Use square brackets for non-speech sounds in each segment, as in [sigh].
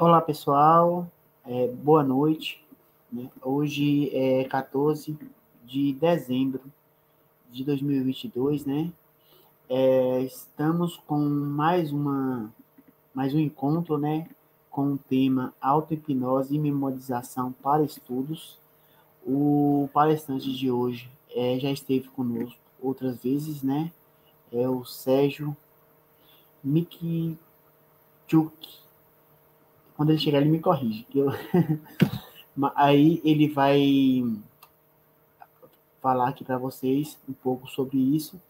Olá, pessoal. É, boa noite. Né? Hoje é 14 de dezembro de 2022, né? É, estamos com mais uma mais um encontro, né, com o tema auto-hipnose e memorização para estudos. O palestrante de hoje é, já esteve conosco outras vezes, né? É o Sérgio Mikichuk, quando ele chegar, ele me corrige. Eu... [laughs] Aí ele vai falar aqui para vocês um pouco sobre isso.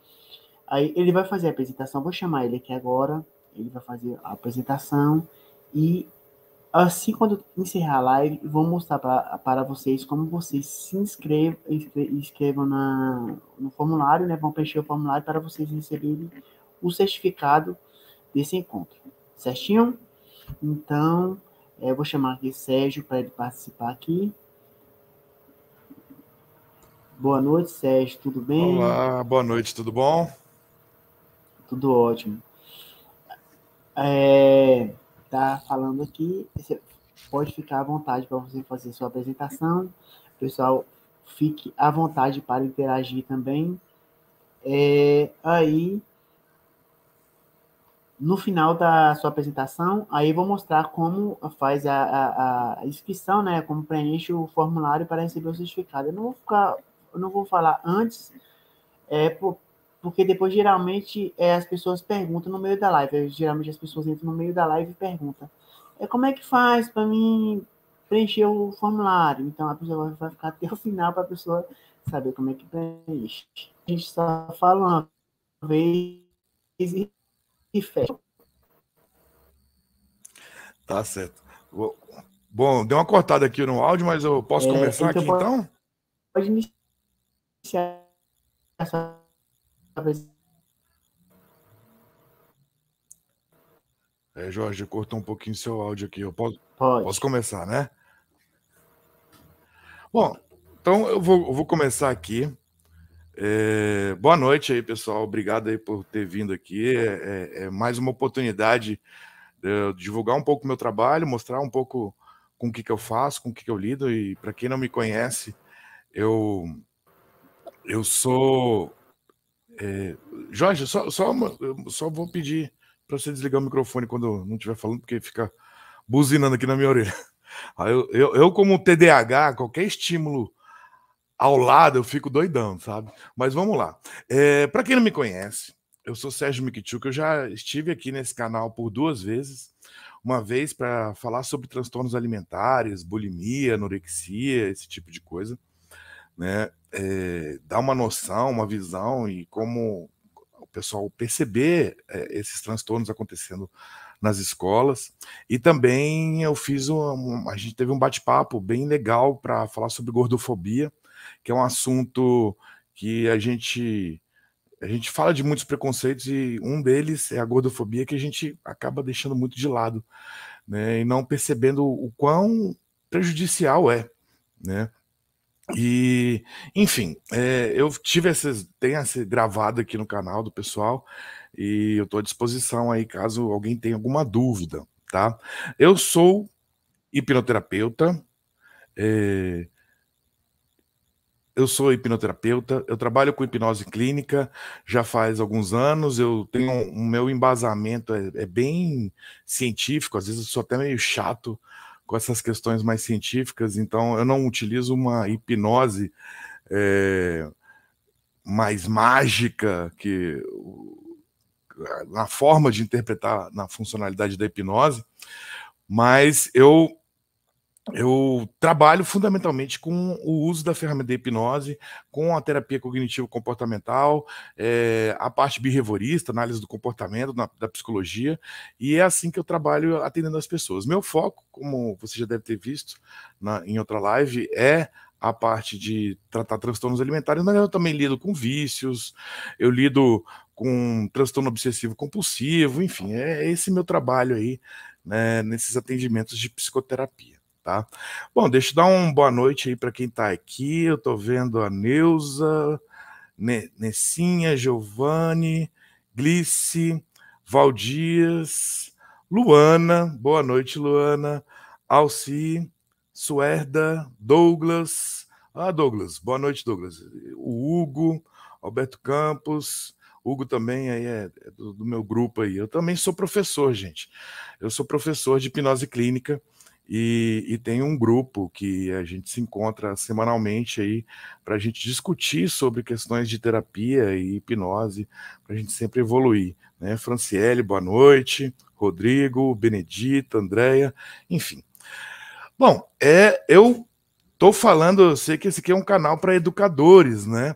Aí ele vai fazer a apresentação, vou chamar ele aqui agora. Ele vai fazer a apresentação e assim quando encerrar a live, vou mostrar para vocês como vocês se inscrevam, inscrevam na, no formulário, né? Vão preencher o formulário para vocês receberem o certificado desse encontro. Certinho? Então, eh, eu vou chamar aqui Sérgio para ele participar aqui. Boa noite, Sérgio, tudo bem? Olá, boa noite, tudo bom? Tudo ótimo. É, tá falando aqui, você pode ficar à vontade para você fazer sua apresentação. Pessoal, fique à vontade para interagir também. É, aí, no final da sua apresentação, aí eu vou mostrar como faz a, a, a inscrição, né? Como preenche o formulário para receber o certificado. Eu não vou ficar, não vou falar antes, é, porque depois geralmente é, as pessoas perguntam no meio da live. É, geralmente as pessoas entram no meio da live e perguntam: é, como é que faz para mim preencher o formulário? Então a pessoa vai ficar até o final para a pessoa saber como é que preenche. A gente está falando. uma vez e e fecha. Tá certo. Bom, deu uma cortada aqui no áudio, mas eu posso é, começar então aqui pode, então? Pode iniciar essa É, Jorge, cortou um pouquinho seu áudio aqui. Eu posso, pode. posso começar, né? Bom, então eu vou, eu vou começar aqui. É, boa noite aí, pessoal. Obrigado aí por ter vindo aqui. É, é, é mais uma oportunidade de divulgar um pouco o meu trabalho, mostrar um pouco com o que, que eu faço, com o que, que eu lido. E para quem não me conhece, eu, eu sou. É, Jorge, só, só, uma, só vou pedir para você desligar o microfone quando não estiver falando, porque fica buzinando aqui na minha orelha. [laughs] Eu, eu, eu como TDAH, qualquer estímulo ao lado eu fico doidão, sabe? Mas vamos lá. É, eh, para quem não me conhece, eu sou Sérgio Mikichuk, eu já estive aqui nesse canal por duas vezes. Uma vez para falar sobre transtornos alimentares, bulimia, anorexia, esse tipo de coisa, né? É, dar uma noção, uma visão e como o pessoal perceber é, esses transtornos acontecendo nas escolas. E também eu fiz um, a gente teve um bate-papo bem legal para falar sobre gordofobia que é um assunto que a gente a gente fala de muitos preconceitos e um deles é a gordofobia que a gente acaba deixando muito de lado, né? E não percebendo o quão prejudicial é, né? E, enfim, é, eu tive essas, tem essa gravada aqui no canal do pessoal e eu estou à disposição aí caso alguém tenha alguma dúvida, tá? Eu sou hipnoterapeuta, é, eu sou hipnoterapeuta, eu trabalho com hipnose clínica já faz alguns anos, eu tenho o meu embasamento é, é, bem científico, às vezes eu sou até meio chato com essas questões mais científicas, então eu não utilizo uma hipnose é, mais mágica que na forma de interpretar na funcionalidade da hipnose, mas eu eu trabalho fundamentalmente com o uso da ferramenta de hipnose, com a terapia cognitivo-comportamental, é, a parte birrevorista, análise do comportamento, na, da psicologia, e é assim que eu trabalho atendendo as pessoas. Meu foco, como você já deve ter visto na, em outra live, é a parte de tratar transtornos alimentares, mas eu também lido com vícios, eu lido com transtorno obsessivo compulsivo, enfim, é esse meu trabalho aí né, nesses atendimentos de psicoterapia tá? Bom, deixa eu dar uma boa noite aí para quem está aqui. Eu estou vendo a Neuza, ne Nessinha, Giovanni, Glice, Valdias, Luana, boa noite, Luana, Alci, Suerda, Douglas. Ah, Douglas, boa noite, Douglas. O Hugo, Alberto Campos, Hugo também aí é, é do, do meu grupo aí. Eu também sou professor, gente. Eu sou professor de hipnose clínica e, e, tem um grupo que a gente se encontra semanalmente aí para a gente discutir sobre questões de terapia e hipnose, para a gente sempre evoluir. Né? Franciele, boa noite. Rodrigo, Benedita, Andréia, enfim. Bom, é, eu estou falando, eu sei que esse aqui é um canal para educadores, né?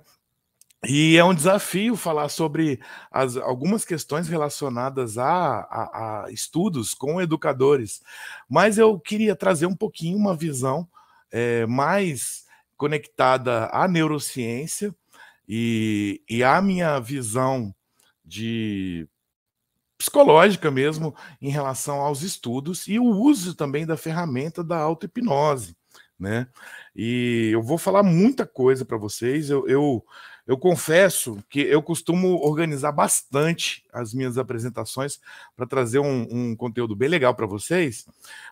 E é um desafio falar sobre as, algumas questões relacionadas a, a, a, estudos com educadores, mas eu queria trazer um pouquinho uma visão é, mais conectada à neurociência e, e à minha visão de psicológica mesmo em relação aos estudos e o uso também da ferramenta da auto-hipnose, né? E eu vou falar muita coisa para vocês. eu, eu eu confesso que eu costumo organizar bastante as minhas apresentações para trazer um, um, conteúdo bem legal para vocês,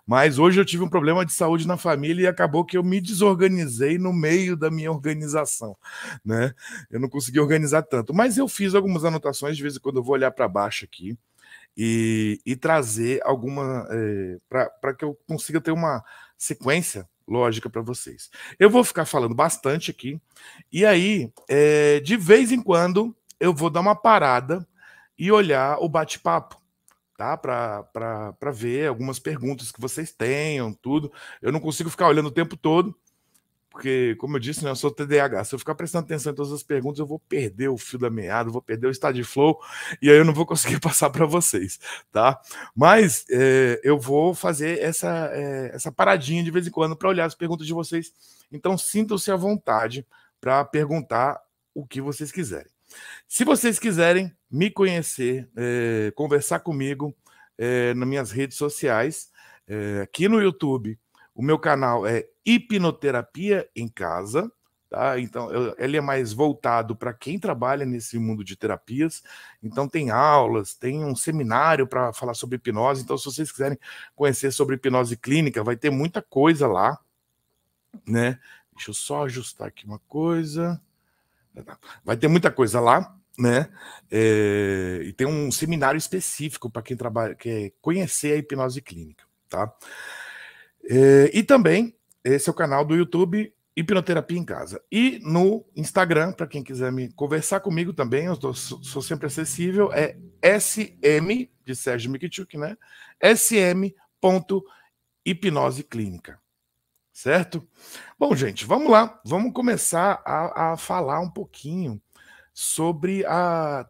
mas hoje eu tive um problema de saúde na família e acabou que eu me desorganizei no meio da minha organização, né? Eu não consegui organizar tanto, mas eu fiz algumas anotações de vez em quando eu vou olhar para baixo aqui. E, e trazer alguma é, eh, para que eu consiga ter uma sequência lógica para vocês. Eu vou ficar falando bastante aqui, e aí, é, de vez em quando, eu vou dar uma parada e olhar o bate-papo tá? Para ver algumas perguntas que vocês tenham, tudo. Eu não consigo ficar olhando o tempo todo, porque, como eu disse, né, eu sou TDAH. Se eu ficar prestando atenção em todas as perguntas, eu vou perder o fio da meada, vou perder o estado de flow, e aí eu não vou conseguir [laughs] passar para vocês, tá? Mas é, eu vou fazer essa, é, essa paradinha de vez em quando para olhar as perguntas de vocês. Então, sintam-se à vontade para perguntar o que vocês quiserem. Se vocês quiserem me conhecer, é, conversar comigo nas minhas redes sociais, aqui no YouTube, o meu canal é Hipnoterapia em Casa. Tá? Então, eu, ele é mais voltado para quem trabalha nesse mundo de terapias. Então, tem aulas, tem um seminário para falar sobre hipnose. Então, se vocês quiserem conhecer sobre hipnose clínica, vai ter muita coisa lá, né? Deixa eu só ajustar aqui uma coisa. Vai ter muita coisa lá, né? É, e tem um seminário específico para quem trabalha, quer conhecer a hipnose clínica, tá? É, e também esse é o canal do YouTube Hipnoterapia em Casa. E no Instagram, para quem quiser me conversar comigo também, eu sou sempre acessível, é SM, de Sérgio Mikichuk, né? SM.hipnose clínica. Certo? Bom, gente, vamos lá. Vamos começar a, a falar um pouquinho sobre a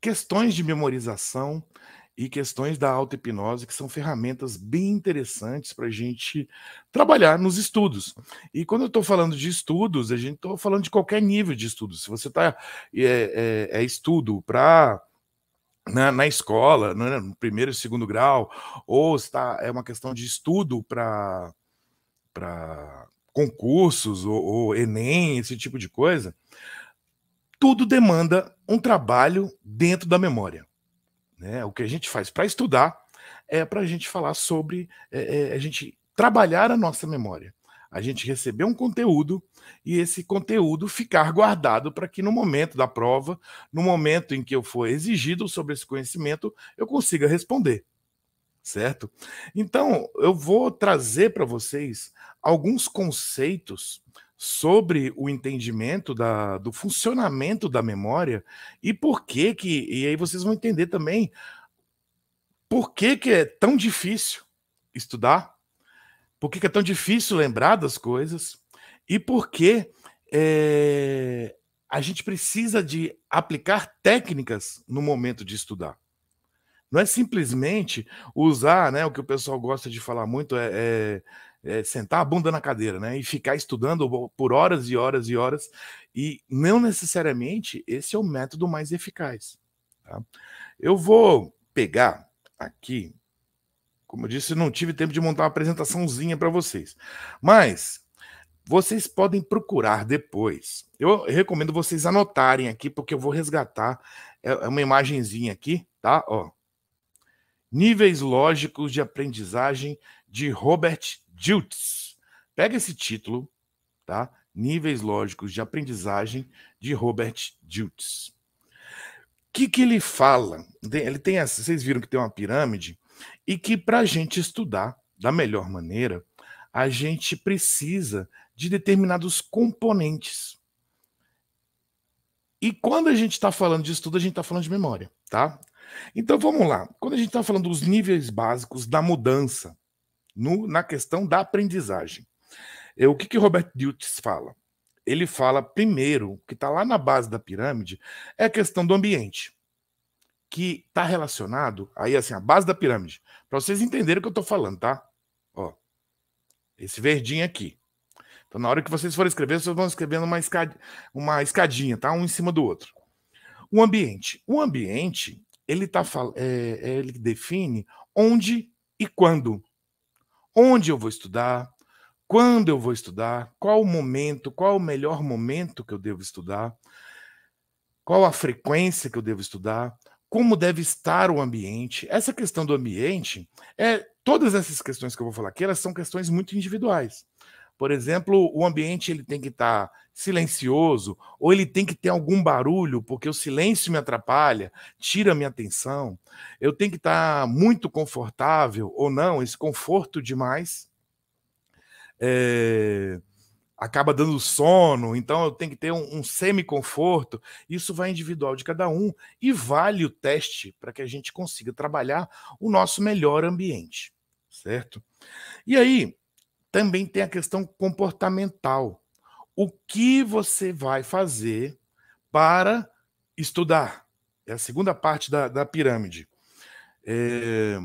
questões de memorização e questões da auto-hipnose, que são ferramentas bem interessantes para a gente trabalhar nos estudos. E quando eu estou falando de estudos, a gente está falando de qualquer nível de estudo. Se você está é, é, é estudo para na, né, na, escola, né, no primeiro e segundo grau, ou está é uma questão de estudo para concursos ou, ou Enem, esse tipo de coisa, tudo demanda um trabalho dentro da memória. Né? O que a gente faz para estudar é para a gente falar sobre, é, é, a gente trabalhar a nossa memória. A gente receber um conteúdo e esse conteúdo ficar guardado para que no momento da prova, no momento em que eu for exigido sobre esse conhecimento, eu consiga responder. Certo? Então, eu vou trazer para vocês alguns conceitos sobre o entendimento da, do funcionamento da memória e por que que, e aí vocês vão entender também por que que é tão difícil estudar, por que, que é tão difícil lembrar das coisas e por que é, a gente precisa de aplicar técnicas no momento de estudar. Não é simplesmente usar, né, o que o pessoal gosta de falar muito, é, é é, sentar a bunda na cadeira, né? E ficar estudando por horas e horas e horas. E não necessariamente esse é o método mais eficaz. Tá? Eu vou pegar aqui, como eu disse, não tive tempo de montar uma apresentaçãozinha para vocês, mas vocês podem procurar depois. Eu recomendo vocês anotarem aqui, porque eu vou resgatar é, é uma imagenzinha aqui, tá? Ó. Níveis lógicos de aprendizagem de Robert Jutes. Pega esse título, tá? Níveis Lógicos de Aprendizagem, de Robert Jutes. O que, que ele fala? Ele tem essa, vocês viram que tem uma pirâmide, e que para a gente estudar da melhor maneira, a gente precisa de determinados componentes. E quando a gente está falando de estudo, a gente está falando de memória, tá? Então vamos lá. Quando a gente está falando dos níveis básicos da mudança, no, na questão da aprendizagem. É, o que, que Robert Diltz fala? Ele fala, primeiro, que está lá na base da pirâmide, é a questão do ambiente, que está relacionado, aí assim, a base da pirâmide, para vocês entenderem o que eu estou falando, tá? Ó, esse verdinho aqui. Então, na hora que vocês forem escrever, vocês vão escrevendo uma, escad... uma escadinha, tá? Um em cima do outro. O ambiente. O ambiente, ele, tá, é, é, ele define onde e quando onde eu vou estudar, quando eu vou estudar, qual o momento, qual o melhor momento que eu devo estudar, qual a frequência que eu devo estudar, como deve estar o ambiente. Essa questão do ambiente é todas essas questões que eu vou falar aqui, elas são questões muito individuais. Por exemplo, o ambiente ele tem que estar tá silencioso, ou ele tem que ter algum barulho, porque o silêncio me atrapalha, tira minha atenção. Eu tenho que estar tá muito confortável ou não, esse conforto demais é, acaba dando sono, então eu tenho que ter um, um semi-conforto. Isso vai individual de cada um e vale o teste para que a gente consiga trabalhar o nosso melhor ambiente, certo? E aí, também tem a questão comportamental. O que você vai fazer para estudar? É a segunda parte da, da pirâmide. É,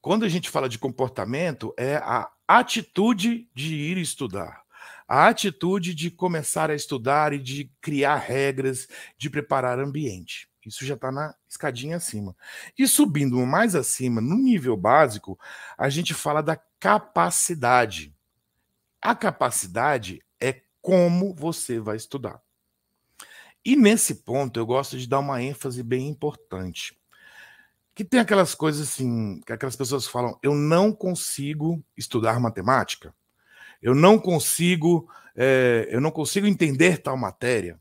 quando a gente fala de comportamento, é a atitude de ir estudar, a atitude de começar a estudar e de criar regras, de preparar ambiente. Isso já está na escadinha acima. E subindo mais acima, no nível básico, a gente fala da capacidade. A capacidade é como você vai estudar. E nesse ponto eu gosto de dar uma ênfase bem importante. Que tem aquelas coisas assim, que aquelas pessoas falam: eu não consigo estudar matemática, eu não consigo, é, eu não consigo entender tal matéria.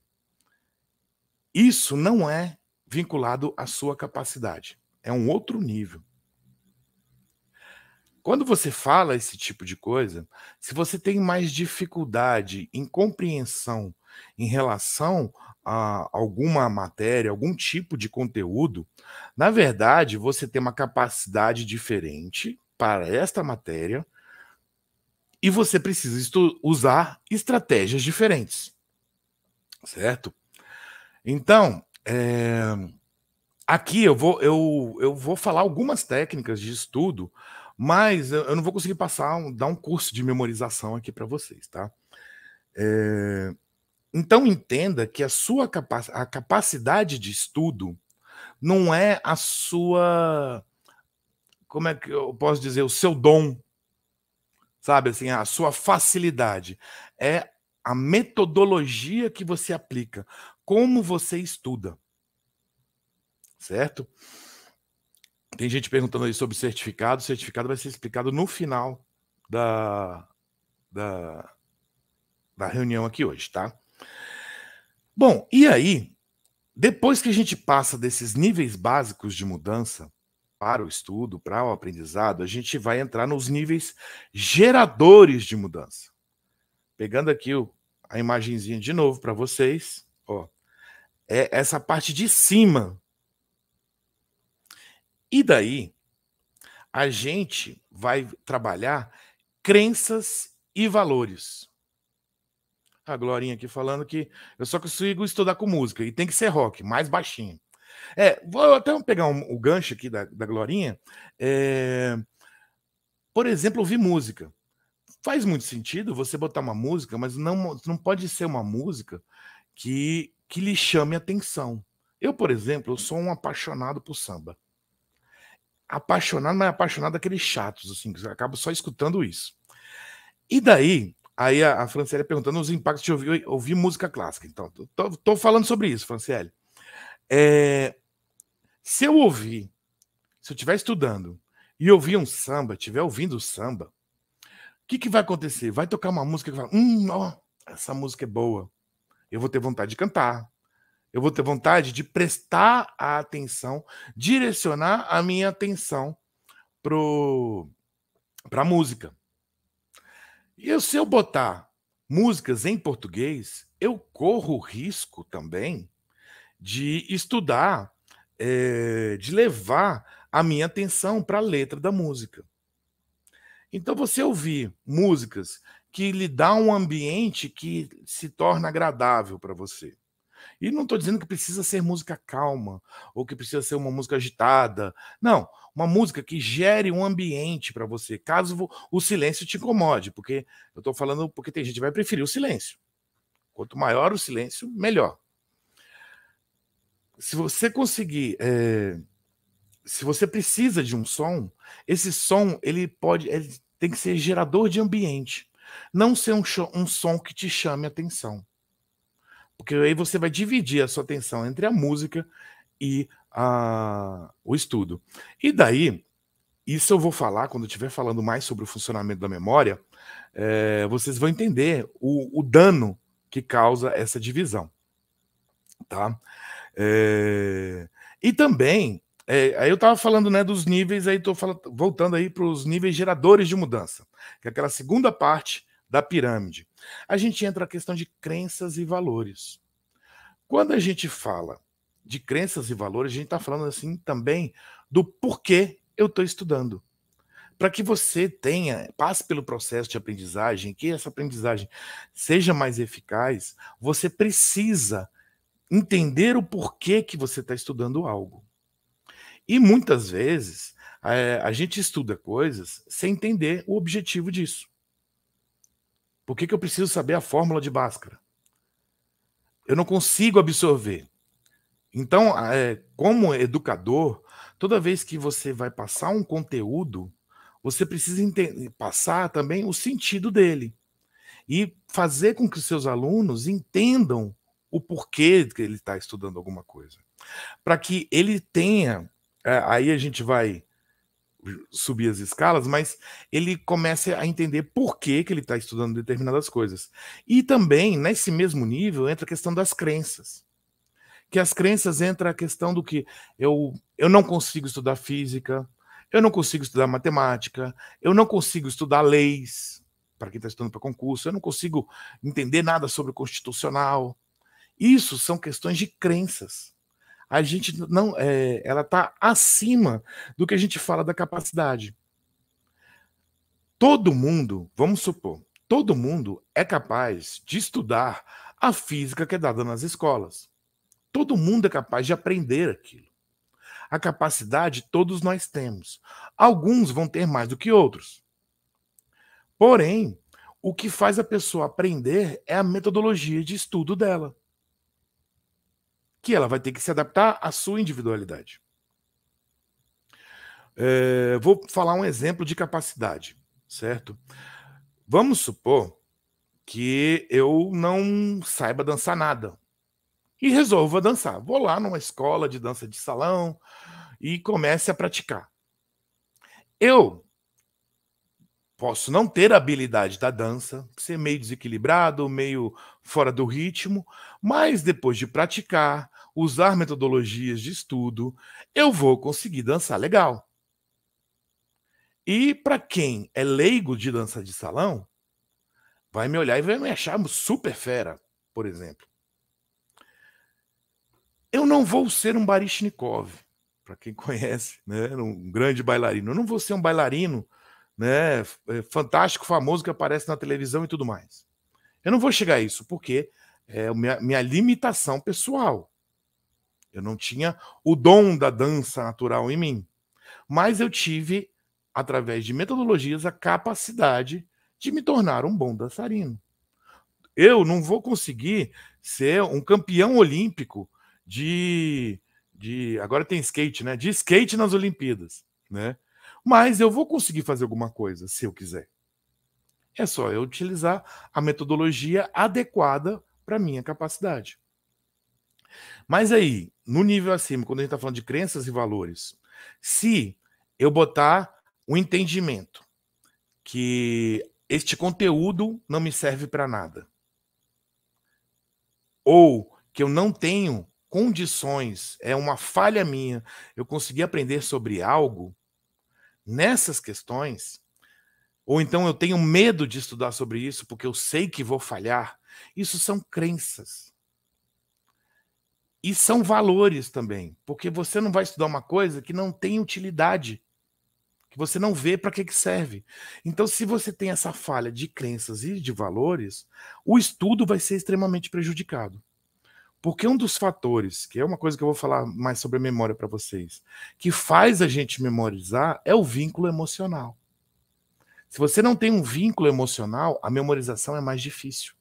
Isso não é vinculado à sua capacidade, é um outro nível. Quando você fala esse tipo de coisa, se você tem mais dificuldade em compreensão em relação a alguma matéria, algum tipo de conteúdo, na verdade você tem uma capacidade diferente para esta matéria e você precisa usar estratégias diferentes, certo? Então, é... aqui eu vou, eu, eu vou falar algumas técnicas de estudo mas eu não vou conseguir passar, um, dar um curso de memorização aqui para vocês, tá? É... Então entenda que a sua capa a capacidade de estudo não é a sua. Como é que eu posso dizer? O seu dom. Sabe assim, a sua facilidade. É a metodologia que você aplica, como você estuda. Certo? Tem gente perguntando aí sobre certificado. O certificado vai ser explicado no final da, da, da reunião aqui hoje, tá? Bom, e aí, depois que a gente passa desses níveis básicos de mudança para o estudo, para o aprendizado, a gente vai entrar nos níveis geradores de mudança. Pegando aqui o, a imagenzinha de novo para vocês, ó. É essa parte de cima e daí, a gente vai trabalhar crenças e valores. A Glorinha aqui falando que eu só consigo estudar com música e tem que ser rock, mais baixinho. É, vou até pegar um, o gancho aqui da, da Glorinha. É, por exemplo, ouvir música. Faz muito sentido você botar uma música, mas não, não pode ser uma música que, que lhe chame atenção. Eu, por exemplo, sou um apaixonado por samba apaixonado, mas apaixonado daqueles chatos, assim, que acaba só escutando isso. E daí, aí a, a Franciele perguntando os impactos de ouvir, ouvir música clássica. Então, tô, tô falando sobre isso, Franciele. É, se eu ouvir, se eu estiver estudando e ouvir um samba, estiver ouvindo samba, o que, que vai acontecer? Vai tocar uma música que vai, hum, ó, essa música é boa. Eu vou ter vontade de cantar, eu vou ter vontade de prestar a atenção, direcionar a minha atenção para a música. E se eu botar músicas em português, eu corro o risco também de estudar, é, de levar a minha atenção para a letra da música. Então, você ouvir músicas que lhe dá um ambiente que se torna agradável para você e não estou dizendo que precisa ser música calma ou que precisa ser uma música agitada. Não, uma música que gere um ambiente para você, caso o silêncio te incomode, porque eu estou falando porque tem gente que vai preferir o silêncio. Quanto maior o silêncio, melhor. Se você conseguir, é... se você precisa de um som, esse som ele pode, ele tem que ser gerador de ambiente, não ser um, um som que te chame atenção. Porque aí você vai dividir a sua atenção entre a música e a, o estudo. E daí, isso eu vou falar quando eu estiver falando mais sobre o funcionamento da memória, é, vocês vão entender o, o, dano que causa essa divisão. Tá? É, e também, é, aí eu estava falando né, dos níveis, aí estou voltando aí para os níveis geradores de mudança, que é aquela segunda parte da pirâmide, a gente entra na questão de crenças e valores. Quando a gente fala de crenças e valores, a gente está falando assim também do porquê eu estou estudando. Para que você tenha, passe pelo processo de aprendizagem, que essa aprendizagem seja mais eficaz, você precisa entender o porquê que você está estudando algo. E muitas vezes a, eh, a gente estuda coisas sem entender o objetivo disso. Por que, que eu preciso saber a fórmula de Bhaskara? Eu não consigo absorver. Então, é, como educador, toda vez que você vai passar um conteúdo, você precisa entender, passar também o sentido dele e fazer com que os seus alunos entendam o porquê que ele está estudando alguma coisa, para que ele tenha. É, aí a gente vai subir as escalas, mas ele começa a entender por que, que ele está estudando determinadas coisas. E também, nesse mesmo nível, entra a questão das crenças. Que as crenças entra a questão do que eu, eu não consigo estudar física, eu não consigo estudar matemática, eu não consigo estudar leis, para quem está estudando para concurso, eu não consigo entender nada sobre o constitucional. Isso são questões de crenças a gente não, é, ela está acima do que a gente fala da capacidade. Todo mundo, vamos supor, todo mundo é capaz de estudar a física que é dada nas escolas. Todo mundo é capaz de aprender aquilo. A capacidade todos nós temos. Alguns vão ter mais do que outros. Porém, o que faz a pessoa aprender é a metodologia de estudo dela que ela vai ter que se adaptar à sua individualidade. É, vou falar um exemplo de capacidade, certo? Vamos supor que eu não saiba dançar nada e resolva dançar. Vou lá numa escola de dança de salão e comece a praticar. Eu posso não ter a habilidade da dança, ser meio desequilibrado, meio fora do ritmo, mas depois de praticar, usar metodologias de estudo, eu vou conseguir dançar legal. E para quem é leigo de dança de salão, vai me olhar e vai me achar super fera, por exemplo. Eu não vou ser um Barishnikov, para quem [laughs] conhece, né, um grande bailarino. Eu não vou ser um bailarino né, é, fantástico, famoso que aparece na televisão e tudo mais. Eu não vou chegar a isso, porque é minha, minha limitação pessoal. Eu não tinha o dom da dança natural em mim. Mas eu tive, através de metodologias, a capacidade de me tornar um bom dançarino. Eu não vou conseguir ser um campeão olímpico de. de agora tem skate, né? De skate nas Olimpíadas, né? Mas eu vou conseguir fazer alguma coisa se eu quiser. É só eu utilizar a metodologia adequada para minha capacidade. Mas aí, no nível acima, quando a gente está falando de crenças e valores, se eu botar o um entendimento que este conteúdo não me serve para nada, ou que eu não tenho condições, é uma falha minha, eu consegui aprender sobre algo, nessas questões, ou então eu tenho medo de estudar sobre isso porque eu sei que vou falhar, isso são crenças. E são valores também, porque você não vai estudar uma coisa que não tem utilidade, que você não vê para que, que serve. Então, se você tem essa falha de crenças e de valores, o estudo vai ser extremamente prejudicado. Porque um dos fatores, que é uma coisa que eu vou falar mais sobre a memória para vocês, que faz a gente memorizar é o vínculo emocional. Se você não tem um vínculo emocional, a memorização é mais difícil.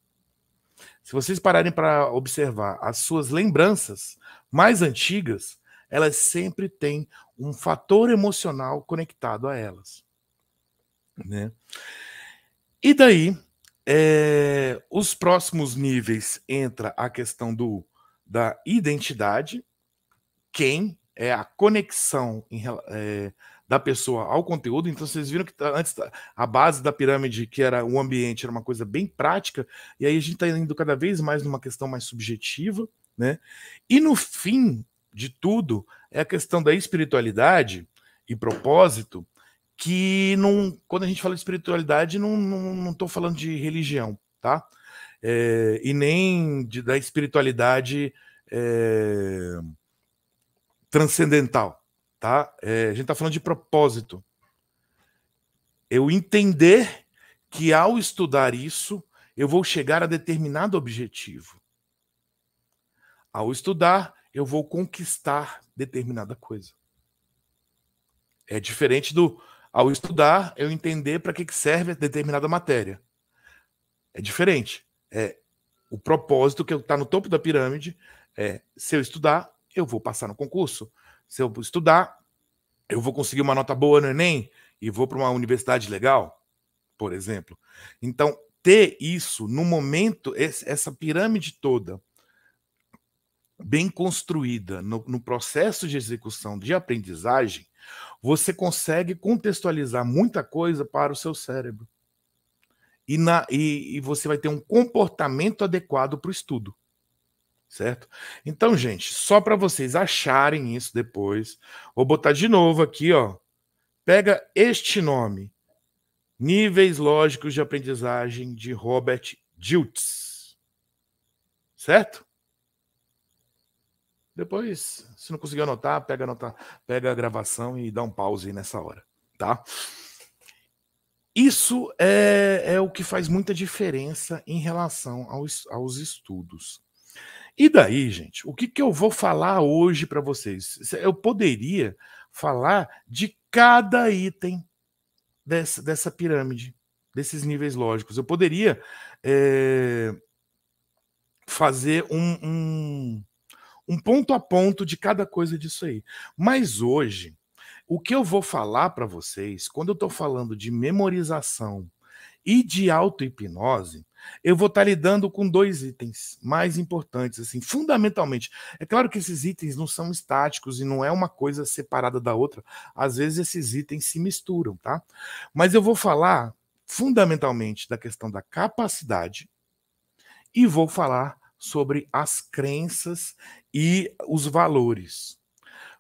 Se vocês pararem para observar as suas lembranças mais antigas, elas sempre têm um fator emocional conectado a elas. Né? E daí, é, os próximos níveis entra a questão do da identidade, quem é a conexão em, é, da pessoa ao conteúdo. Então vocês viram que tá, antes tá, a base da pirâmide, que era o ambiente, era uma coisa bem prática, e aí a gente está indo cada vez mais numa questão mais subjetiva, né? E no fim de tudo é a questão da espiritualidade e propósito, que não, quando a gente fala de espiritualidade, não estou não, não falando de religião, tá? é, e nem de, da espiritualidade é, transcendental, tá? É, a gente está falando de propósito. Eu entender que ao estudar isso, eu vou chegar a determinado objetivo. Ao estudar, eu vou conquistar determinada coisa. É diferente do ao estudar, eu entender para que serve determinada matéria. É diferente é, o propósito que está no topo da pirâmide é: se eu estudar, eu vou passar no concurso. Se eu estudar, eu vou conseguir uma nota boa no Enem e vou para uma universidade legal, por exemplo. Então, ter isso no momento, essa pirâmide toda bem construída no, no processo de execução de aprendizagem, você consegue contextualizar muita coisa para o seu cérebro e, na, e, e você vai ter um comportamento adequado para o estudo. Certo? Então, gente, só para vocês acharem isso depois, vou botar de novo aqui, ó. Pega este nome: Níveis Lógicos de Aprendizagem de Robert Diltz. Certo? Depois, se não conseguir anotar, pega, anotar, pega a gravação e dá um pause nessa hora, tá? Isso é, é o que faz muita diferença em relação aos, aos estudos. E daí, gente, o que, que eu vou falar hoje para vocês? Eu poderia falar de cada item dessa, dessa pirâmide, desses níveis lógicos. Eu poderia é, fazer um, um, um ponto a ponto de cada coisa disso aí. Mas hoje o que eu vou falar para vocês, quando eu estou falando de memorização e de auto-hipnose, eu vou estar tá lidando com dois itens mais importantes, assim, fundamentalmente. É claro que esses itens não são estáticos e não é uma coisa separada da outra. Às vezes esses itens se misturam, tá? Mas eu vou falar fundamentalmente da questão da capacidade e vou falar sobre as crenças e os valores.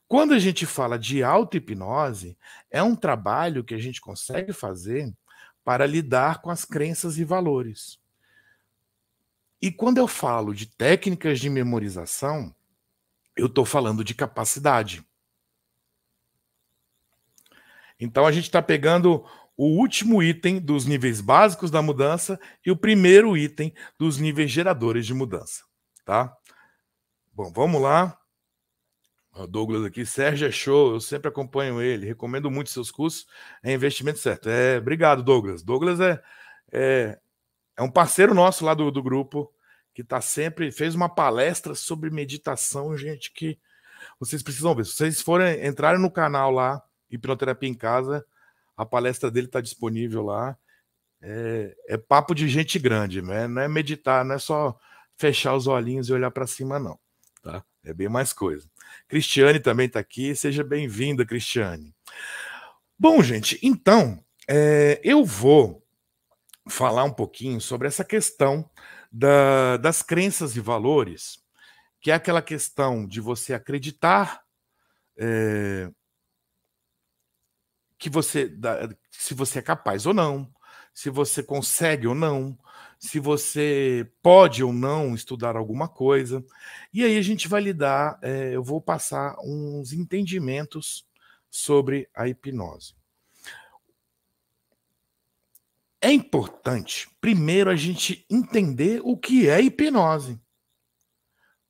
Quando a gente fala de auto-hipnose, é um trabalho que a gente consegue fazer para lidar com as crenças e valores. E quando eu falo de técnicas de memorização, eu estou falando de capacidade. Então a gente está pegando o último item dos níveis básicos da mudança e o primeiro item dos níveis geradores de mudança, tá? Bom, vamos lá. Douglas aqui, Sérgio é show, eu sempre acompanho ele, recomendo muito seus cursos, é investimento certo. É, obrigado, Douglas. Douglas é, é, é um parceiro nosso lá do, do grupo, que tá sempre, fez uma palestra sobre meditação, gente, que vocês precisam ver. Se vocês forem entrarem no canal lá, Hipnoterapia em Casa, a palestra dele tá disponível lá. É, é papo de gente grande, né? não é meditar, não é só fechar os olhinhos e olhar para cima, não. Tá? É bem mais coisa. Cristiane também está aqui. Seja bem-vinda, Cristiane. Bom, gente, então é, eu vou falar um pouquinho sobre essa questão da, das crenças e valores, que é aquela questão de você acreditar é, que você se você é capaz ou não, se você consegue ou não, se você pode ou não estudar alguma coisa. E aí a gente vai lidar, é, eu vou passar uns entendimentos sobre a hipnose. É importante, primeiro, a gente entender o que é hipnose.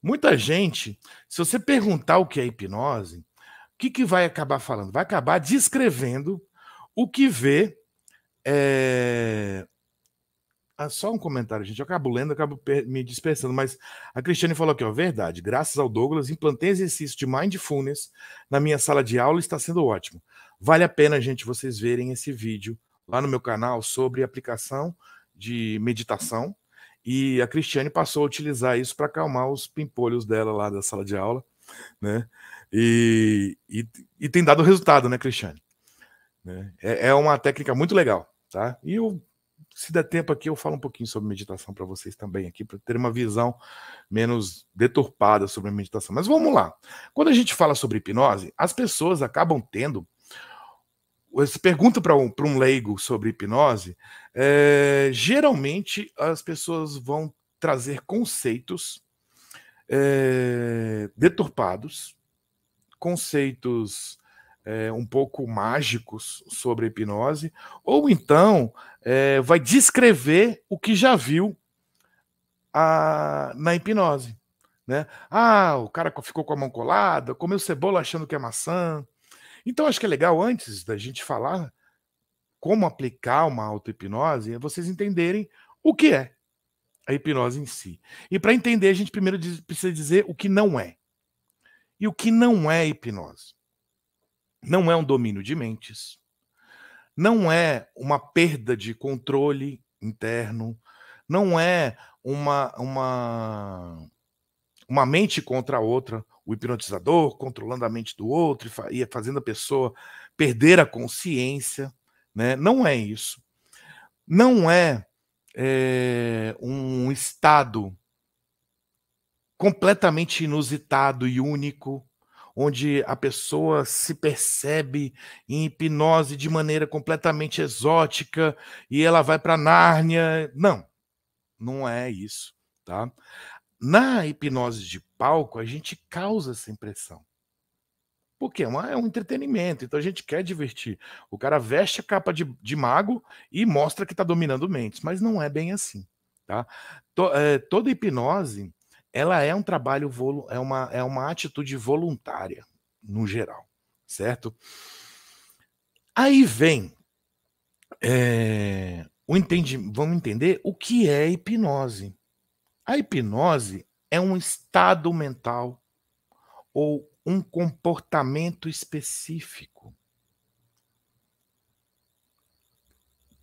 Muita gente, se você perguntar o que é hipnose, o que, que vai acabar falando? Vai acabar descrevendo o que vê é, ah, só um comentário, gente. Eu acabo lendo, eu acabo me dispersando, mas a Cristiane falou aqui, ó, verdade. Graças ao Douglas, implantei exercício de mindfulness na minha sala de aula e está sendo ótimo. Vale a pena, gente, vocês verem esse vídeo lá no meu canal sobre aplicação de meditação. E a Cristiane passou a utilizar isso para acalmar os pimpolhos dela lá da sala de aula, né? E, e, e tem dado resultado, né, Cristiane? Né? É, é uma técnica muito legal, tá? E o se der tempo aqui, eu falo um pouquinho sobre meditação para vocês também aqui, para ter uma visão menos deturpada sobre a meditação. Mas vamos lá. Quando a gente fala sobre hipnose, as pessoas acabam tendo. Se pergunta para um, um leigo sobre hipnose, é, geralmente as pessoas vão trazer conceitos é, deturpados, conceitos é, um pouco mágicos sobre a hipnose, ou então é, vai descrever o que já viu a, na hipnose. Né? Ah, o cara ficou com a mão colada, comeu cebola achando que é maçã. Então, acho que é legal, antes da gente falar como aplicar uma auto-hipnose, é vocês entenderem o que é a hipnose em si. E para entender, a gente primeiro precisa dizer o que não é. E o que não é hipnose? não é um domínio de mentes, não é uma perda de controle interno, não é uma, uma, uma mente contra a outra, o hipnotizador controlando a mente do outro e fazendo a pessoa perder a consciência. Né? Não é isso. Não é, é um estado completamente inusitado e único onde a pessoa se percebe em hipnose de maneira completamente exótica e ela vai para Nárnia. Não, não é isso, tá? Na hipnose de palco, a gente causa essa impressão. Porque é, é um entretenimento, então a gente quer divertir. O cara veste a capa de, de mago e mostra que está dominando mentes, mas não é bem assim. Tá? To, é, toda hipnose ela é um trabalho, é uma, é uma atitude voluntária, no geral, certo? Aí vem é, o entendi, vamos entender o que é hipnose. A hipnose é um estado mental ou um comportamento específico.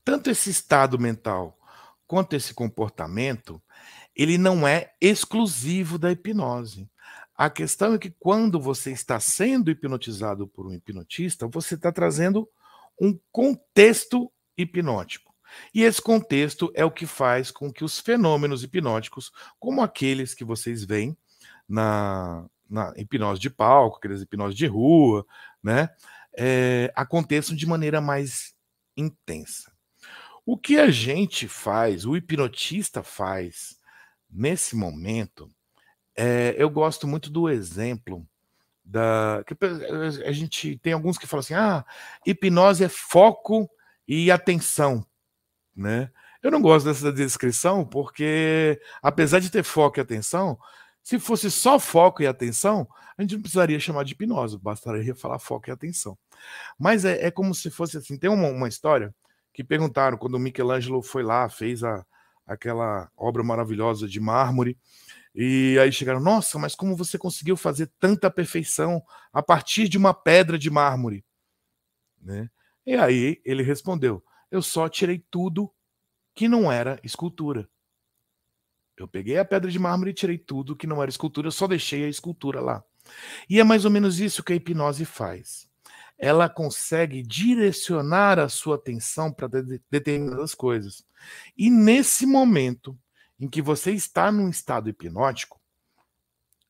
Tanto esse estado mental quanto esse comportamento ele não é exclusivo da hipnose. A questão é que quando você está sendo hipnotizado por um hipnotista, você está trazendo um contexto hipnótico. E esse contexto é o que faz com que os fenômenos hipnóticos, como aqueles que vocês veem na, na hipnose de palco, aqueles hipnose de rua, né, é, aconteçam de maneira mais intensa. O que a gente faz, o hipnotista faz, nesse momento, é, eu gosto muito do exemplo da. Que a gente tem alguns que falam assim: ah, hipnose é foco e atenção, né? Eu não gosto dessa descrição porque, apesar de ter foco e atenção, se fosse só foco e atenção, a gente não precisaria chamar de hipnose, bastaria falar foco e atenção. Mas é, é como se fosse assim: tem uma, uma história que perguntaram quando o Michelangelo foi lá, fez a, aquela obra maravilhosa de mármore. E aí chegaram, nossa, mas como você conseguiu fazer tanta perfeição a partir de uma pedra de mármore? Né? E aí ele respondeu: eu só tirei tudo que não era escultura. Eu peguei a pedra de mármore e tirei tudo que não era escultura, eu só deixei a escultura lá. E é mais ou menos isso que a hipnose faz ela consegue direcionar a sua atenção para de determinadas coisas. E nesse momento em que você está num estado hipnótico,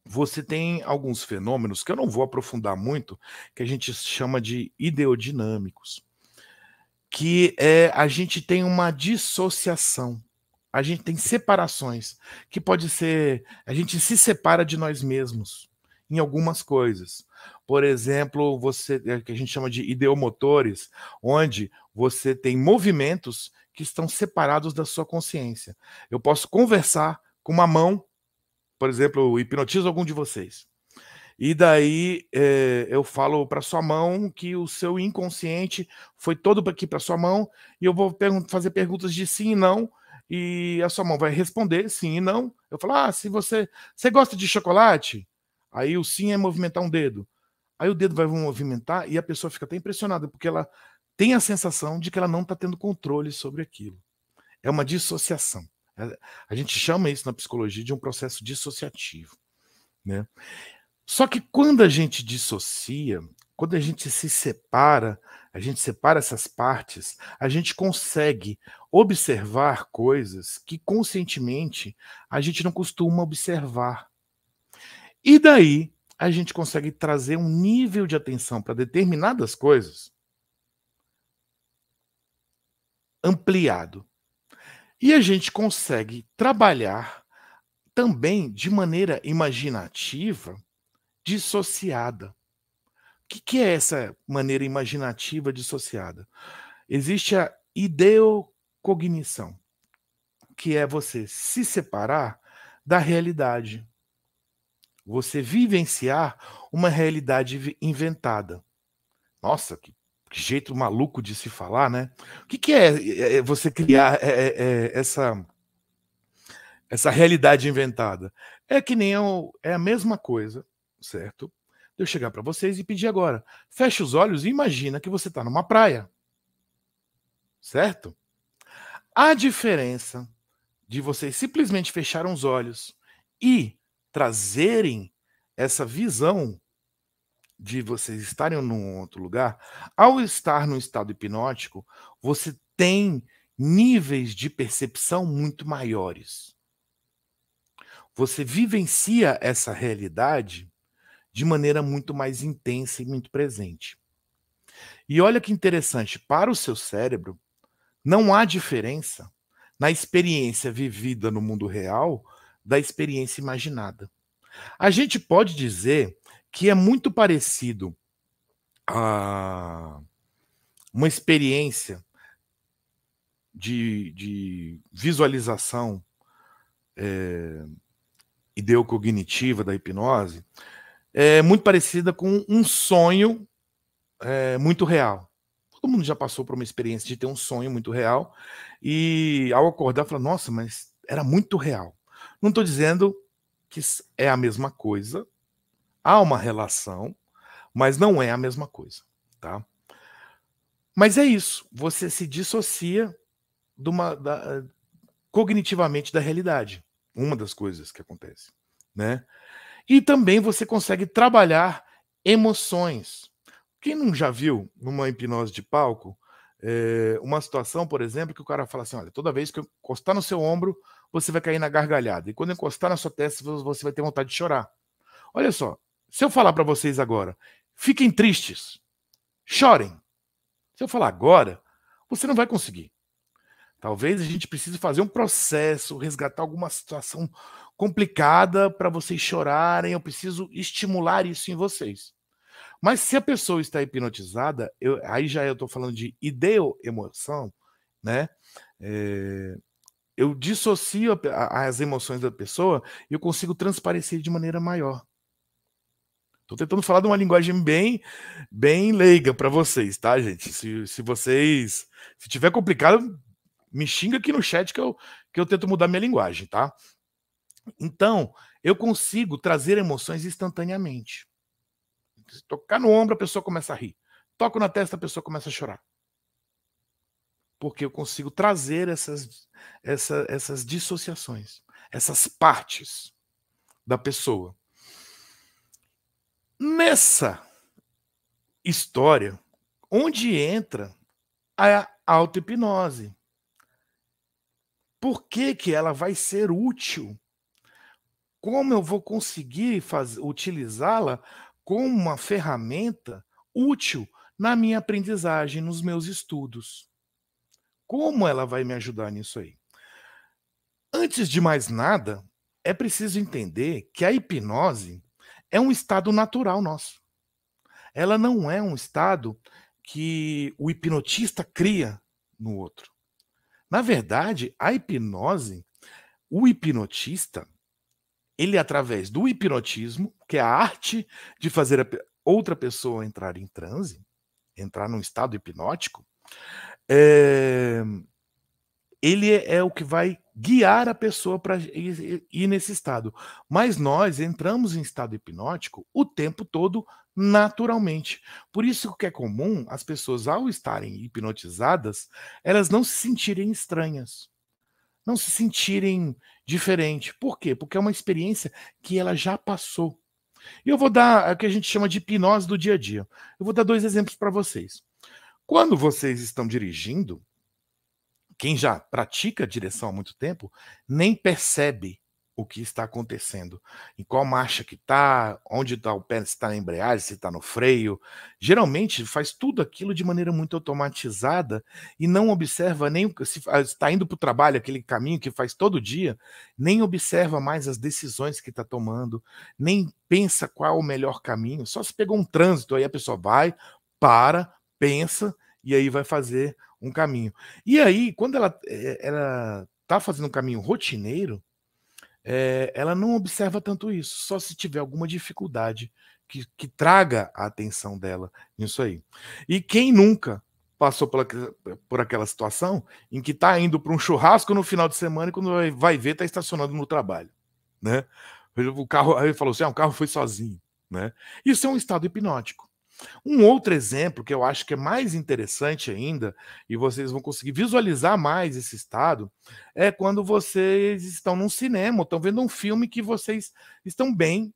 você tem alguns fenômenos que eu não vou aprofundar muito, que a gente chama de ideodinâmicos, que é a gente tem uma dissociação, a gente tem separações, que pode ser a gente se separa de nós mesmos em algumas coisas por exemplo, você é, que a gente chama de ideomotores, onde você tem movimentos que estão separados da sua consciência. Eu posso conversar com uma mão, por exemplo, hipnotizo algum de vocês. E daí é, eu falo para sua mão que o seu inconsciente foi todo aqui para sua mão e eu vou fazer perguntas de sim e não e a sua mão vai responder sim e não. Eu falo, ah, se você, você gosta de chocolate? Aí o sim é movimentar um dedo. Aí o dedo vai movimentar e a pessoa fica até impressionada, porque ela tem a sensação de que ela não está tendo controle sobre aquilo. É uma dissociação. É, a gente chama isso na psicologia de um processo dissociativo. Né? Só que quando a gente dissocia, quando a gente se separa, a gente separa essas partes, a gente consegue observar coisas que conscientemente a gente não costuma observar. E daí a gente consegue trazer um nível de atenção para determinadas coisas ampliado. E a gente consegue trabalhar também de maneira imaginativa, dissociada. O que, que é essa maneira imaginativa dissociada? Existe a ideocognição, que é você se separar da realidade, você vivenciar uma realidade inventada. Nossa, que, que jeito maluco de se falar, né? O que, que é, é, é, é você criar é, é, essa, essa realidade inventada? É que nem eu, é a mesma coisa, certo? De eu chegar para vocês e pedir agora. Feche os olhos e imagina que você está numa praia. Certo? A diferença de vocês simplesmente fechar os olhos e trazerem essa visão de vocês estarem num outro lugar, ao estar no estado hipnótico, você tem níveis de percepção muito maiores. Você vivencia essa realidade de maneira muito mais intensa e muito presente. E olha que interessante, para o seu cérebro, não há diferença na experiência vivida no mundo real da experiência imaginada. A gente pode dizer que é muito parecido a uma experiência de, de visualização é, ideocognitiva da hipnose é muito parecida com um sonho é, muito real. Todo mundo já passou por uma experiência de ter um sonho muito real e ao acordar fala, nossa, mas era muito real. Não estou dizendo que é a mesma coisa, há uma relação, mas não é a mesma coisa, tá? Mas é isso, você se dissocia uma, da, eh, cognitivamente da realidade, uma das coisas que acontece, né? E também você consegue trabalhar emoções. Quem não já viu numa hipnose de palco é, uma situação, por exemplo, que o cara fala assim: olha, toda vez que eu encostar no seu ombro, você vai cair na gargalhada. E quando encostar na sua testa, você vai ter vontade de chorar. Olha só, se eu falar para vocês agora, fiquem tristes, chorem. Se eu falar agora, você não vai conseguir. Talvez a gente precise fazer um processo, resgatar alguma situação complicada para vocês chorarem. Eu preciso estimular isso em vocês. Mas se a pessoa está hipnotizada, eu, aí já eu estou falando de ideoemoção, né? É, eu dissocio a, a, as emoções da pessoa e eu consigo transparecer de maneira maior. Estou tentando falar de uma linguagem bem, bem leiga para vocês, tá, gente? Se, se vocês. Se tiver complicado, me xinga aqui no chat que eu, que eu tento mudar minha linguagem, tá? Então, eu consigo trazer emoções instantaneamente. Se tocar no ombro, a pessoa começa a rir. Toco na testa, a pessoa começa a chorar porque eu consigo trazer essas, essa, essas dissociações, essas partes da pessoa. Nessa história, onde entra a auto-hipnose? Por que, que ela vai ser útil? Como eu vou conseguir utilizá-la como uma ferramenta útil na minha aprendizagem, nos meus estudos? Como ela vai me ajudar nisso aí? Antes de mais nada, é preciso entender que a hipnose é um estado natural nosso. Ela não é um estado que o hipnotista cria no outro. Na verdade, a hipnose, o hipnotista, ele através do hipnotismo, que é a arte de fazer outra pessoa entrar em transe, entrar num estado hipnótico, eh, é, ele é o que vai guiar a pessoa para ir nesse estado. Mas nós entramos em estado hipnótico o tempo todo naturalmente. Por isso que é comum as pessoas ao estarem hipnotizadas, elas não se sentirem estranhas. Não se sentirem diferente. Por quê? Porque é uma experiência que ela já passou. E eu vou dar é o que a gente chama de hipnose do dia a dia. Eu vou dar dois exemplos para vocês. Quando vocês estão dirigindo, quem já pratica direção há muito tempo nem percebe o que está acontecendo, em qual marcha que está, onde está o pé, se está na embreagem, se está no freio. Geralmente faz tudo aquilo de maneira muito automatizada e não observa nem se está indo para o trabalho, aquele caminho que faz todo dia, nem observa mais as decisões que está tomando, nem pensa qual é o melhor caminho. Só se pegou um trânsito, aí a pessoa vai, para, pensa e aí vai fazer um caminho. E aí, quando ela, eh, ela tá fazendo um caminho rotineiro, é, ela não observa tanto isso, só se tiver alguma dificuldade que, que traga a atenção dela nisso aí. E quem nunca passou pela, por aquela situação em que está indo para um churrasco no final de semana e quando vai, vai ver está estacionado no trabalho, né? O carro aí falou assim, ah, o carro foi sozinho, né? Isso é um estado hipnótico. Um outro exemplo que eu acho que é mais interessante ainda, e vocês vão conseguir visualizar mais esse estado, é quando vocês estão num cinema, estão vendo um filme que vocês estão bem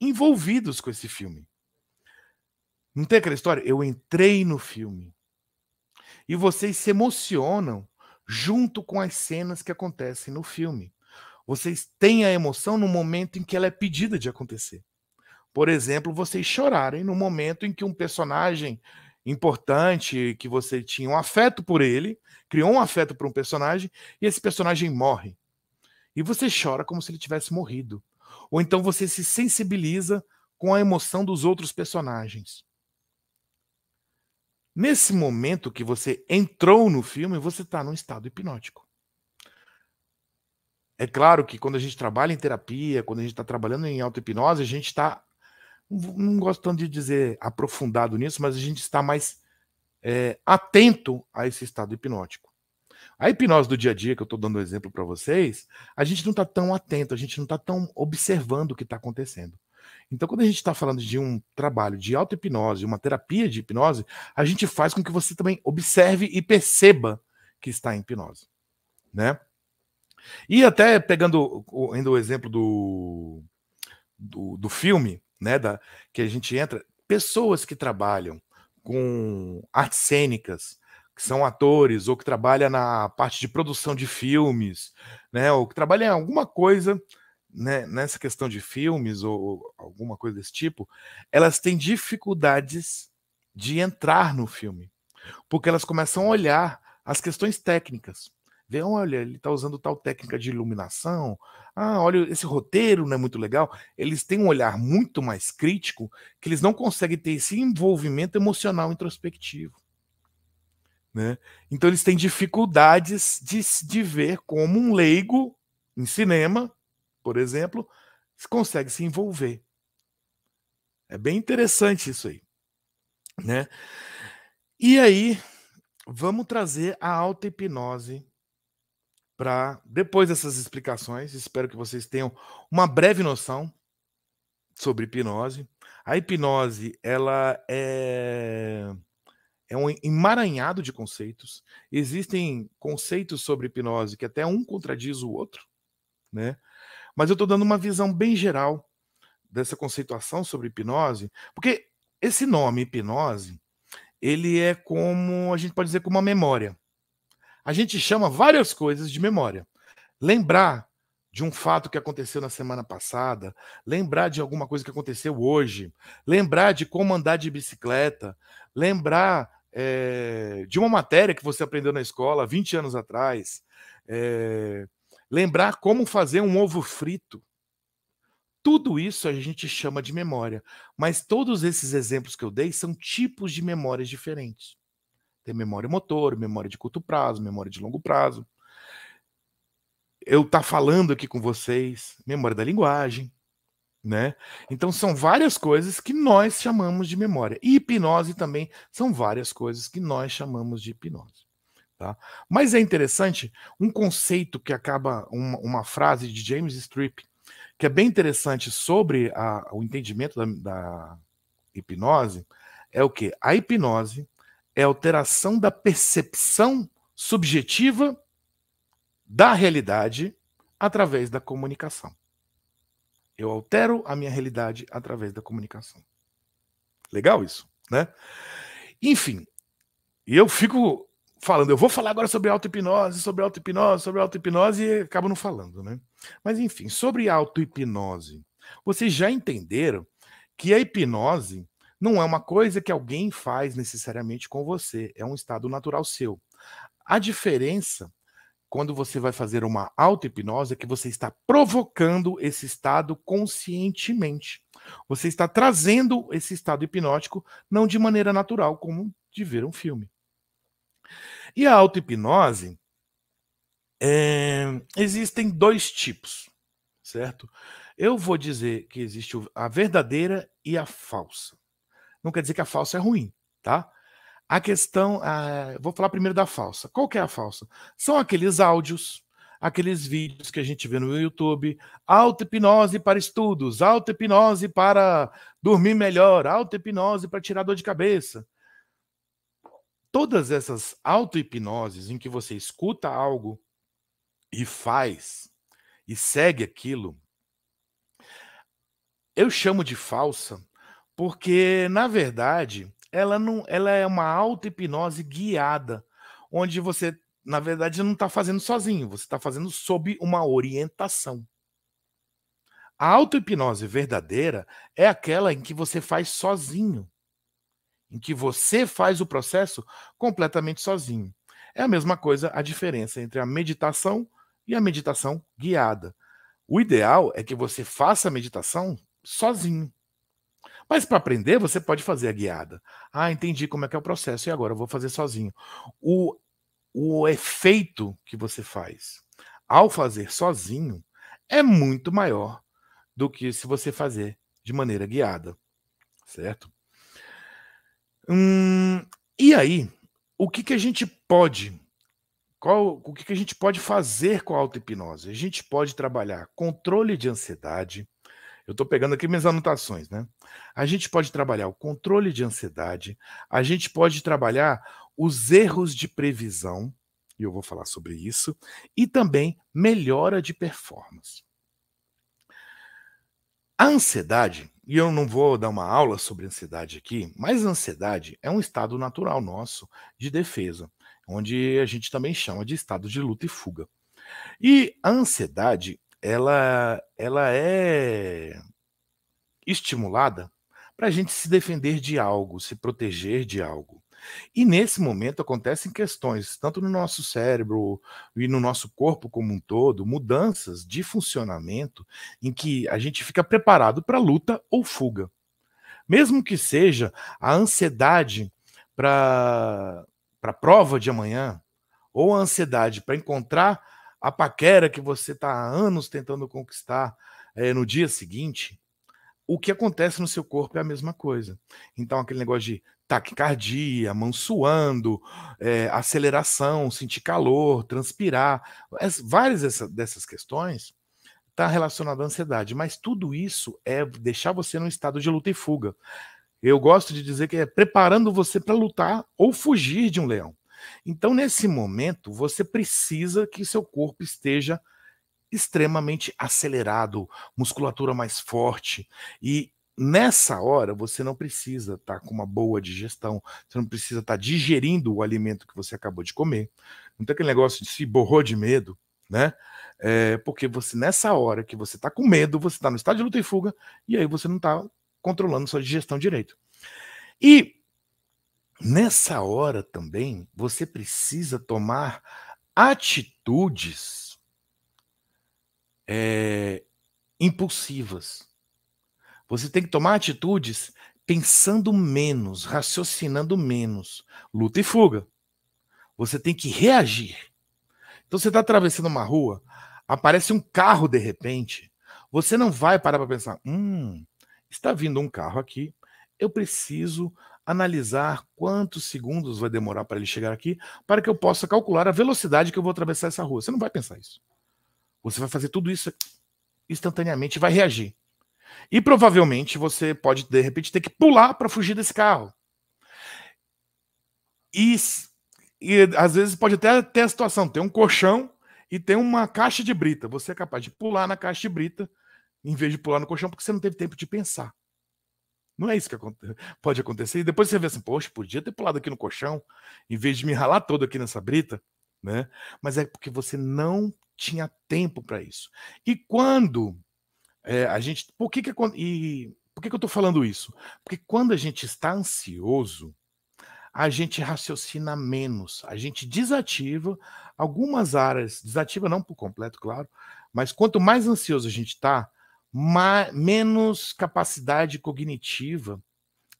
envolvidos com esse filme. Não tem aquela história? Eu entrei no filme. E vocês se emocionam junto com as cenas que acontecem no filme. Vocês têm a emoção no momento em que ela é pedida de acontecer por exemplo, vocês chorarem no momento em que um personagem importante, que você tinha um afeto por ele, criou um afeto por um personagem, e esse personagem morre. E você chora como se ele tivesse morrido. Ou então você se sensibiliza com a emoção dos outros personagens. Nesse momento que você entrou no filme, você está num estado hipnótico. É claro que quando a gente trabalha em terapia, quando a gente está trabalhando em auto-hipnose, a gente está não gosto tanto de dizer aprofundado nisso, mas a gente está mais é, atento a esse estado hipnótico. A hipnose do dia a dia, que eu estou dando um exemplo para vocês, a gente não está tão atento, a gente não está tão observando o que está acontecendo. Então, quando a gente está falando de um trabalho de auto-hipnose, uma terapia de hipnose, a gente faz com que você também observe e perceba que está em hipnose. Né? E até pegando ainda o exemplo do, do, do filme, né, da, que a gente entra, pessoas que trabalham com artes cênicas, que são atores ou que trabalham na parte de produção de filmes, né, ou que trabalham em alguma coisa né, nessa questão de filmes ou, ou alguma coisa desse tipo, elas têm dificuldades de entrar no filme, porque elas começam a olhar as questões técnicas. Vê, olha, ele está usando tal técnica de iluminação. Ah, olha, esse roteiro não é muito legal. Eles têm um olhar muito mais crítico que eles não conseguem ter esse envolvimento emocional introspectivo. Né? Então eles têm dificuldades de, de ver como um leigo em cinema, por exemplo, consegue se envolver. É bem interessante isso aí. Né? E aí, vamos trazer a auto-hipnose para depois dessas explicações, espero que vocês tenham uma breve noção sobre hipnose. A hipnose, ela é é um emaranhado de conceitos. Existem conceitos sobre hipnose que até um contradiz o outro, né? Mas eu estou dando uma visão bem geral dessa conceituação sobre hipnose, porque esse nome hipnose, ele é como a gente pode dizer como uma memória. A gente chama várias coisas de memória. Lembrar de um fato que aconteceu na semana passada, lembrar de alguma coisa que aconteceu hoje, lembrar de como andar de bicicleta, lembrar é, de uma matéria que você aprendeu na escola 20 anos atrás, é, lembrar como fazer um ovo frito. Tudo isso a gente chama de memória, mas todos esses exemplos que eu dei são tipos de memórias diferentes. Tem memória motor, memória de curto prazo, memória de longo prazo. Eu tá falando aqui com vocês, memória da linguagem, né? Então são várias coisas que nós chamamos de memória. E hipnose também são várias coisas que nós chamamos de hipnose. Tá? Mas é interessante um conceito que acaba, uma, uma frase de James Strip, que é bem interessante sobre a, o entendimento da, da hipnose, é o que? A hipnose é alteração da percepção subjetiva da realidade através da comunicação. Eu altero a minha realidade através da comunicação. Legal isso, né? Enfim, e eu fico falando, eu vou falar agora sobre auto-hipnose, sobre auto-hipnose, sobre auto-hipnose e acabo não falando, né? Mas enfim, sobre auto-hipnose. Vocês já entenderam que a hipnose não é uma coisa que alguém faz necessariamente com você, é um estado natural seu. A diferença quando você vai fazer uma auto-hipnose é que você está provocando esse estado conscientemente. Você está trazendo esse estado hipnótico não de maneira natural, como de ver um filme. E a auto-hipnose é, existem dois tipos, certo? Eu vou dizer que existe a verdadeira e a falsa não quer dizer que a falsa é ruim, tá? A questão, vou falar primeiro da falsa. Qual que é a falsa? São aqueles áudios, aqueles vídeos que a gente vê no YouTube, auto-hipnose para estudos, auto-hipnose para dormir melhor, auto-hipnose para tirar dor de cabeça. Todas essas auto-hipnoses em que você escuta algo e faz e segue aquilo, eu chamo de falsa porque, na verdade, ela não, ela é uma auto-hipnose guiada, onde você, na verdade, não está fazendo sozinho, você está fazendo sob uma orientação. A auto-hipnose verdadeira é aquela em que você faz sozinho, em que você faz o processo completamente sozinho. É a mesma coisa a diferença entre a meditação e a meditação guiada. O ideal é que você faça a meditação sozinho, mas para aprender, você pode fazer a guiada. Ah, entendi como é que é o processo e agora eu vou fazer sozinho. O, o efeito que você faz ao fazer sozinho é muito maior do que se você fazer de maneira guiada, certo? Hum, e aí, o que, que a gente pode qual, o que, que, a gente pode fazer com a auto-hipnose? A gente pode trabalhar controle de ansiedade, eu estou pegando aqui minhas anotações, né? A gente pode trabalhar o controle de ansiedade, a gente pode trabalhar os erros de previsão, e eu vou falar sobre isso, e também melhora de performance. A ansiedade, e eu não vou dar uma aula sobre ansiedade aqui, mas a ansiedade é um estado natural nosso de defesa, onde a gente também chama de estado de luta e fuga. E a ansiedade, ela, ela é estimulada para a gente se defender de algo, se proteger de algo. E nesse momento acontecem questões, tanto no nosso cérebro e no nosso corpo como um todo, mudanças de funcionamento em que a gente fica preparado para luta ou fuga. Mesmo que seja a ansiedade para a prova de amanhã, ou a ansiedade para encontrar a paquera que você está há anos tentando conquistar é, no dia seguinte, o que acontece no seu corpo é a mesma coisa. Então, aquele negócio de taquicardia, mão suando, é, eh, aceleração, sentir calor, transpirar, as, várias dessa, dessas questões está relacionado à ansiedade, mas tudo isso é deixar você num estado de luta e fuga. Eu gosto de dizer que é preparando você para lutar ou fugir de um leão. Então, nesse momento, você precisa que seu corpo esteja extremamente acelerado, musculatura mais forte. E nessa hora você não precisa estar tá com uma boa digestão, você não precisa estar tá digerindo o alimento que você acabou de comer. Não tem aquele negócio de se borrou de medo, né? É, porque você, nessa hora que você está com medo, você está no estado de luta e fuga, e aí você não está controlando sua digestão direito. E Nessa hora também, você precisa tomar atitudes é, impulsivas. Você tem que tomar atitudes pensando menos, raciocinando menos. Luta e fuga. Você tem que reagir. Então você está atravessando uma rua, aparece um carro de repente. Você não vai parar para pensar: hum, está vindo um carro aqui, eu preciso analisar quantos segundos vai demorar para ele chegar aqui, para que eu possa calcular a velocidade que eu vou atravessar essa rua. Você não vai pensar isso. Você vai fazer tudo isso instantaneamente, vai reagir. E provavelmente você pode, de repente, ter que pular para fugir desse carro. E, e às vezes pode até ter a situação: tem um colchão e tem uma caixa de brita. Você é capaz de pular na caixa de brita em vez de pular no colchão porque você não teve tempo de pensar. Não é isso que pode acontecer. E depois você vê assim, poxa, podia ter pulado aqui no colchão, em vez de me ralar todo aqui nessa brita, né? Mas é porque você não tinha tempo para isso. E quando é, a gente. Por que, que, e, por que, que eu estou falando isso? Porque quando a gente está ansioso, a gente raciocina menos, a gente desativa algumas áreas, desativa não por completo, claro, mas quanto mais ansioso a gente está, menos capacidade cognitiva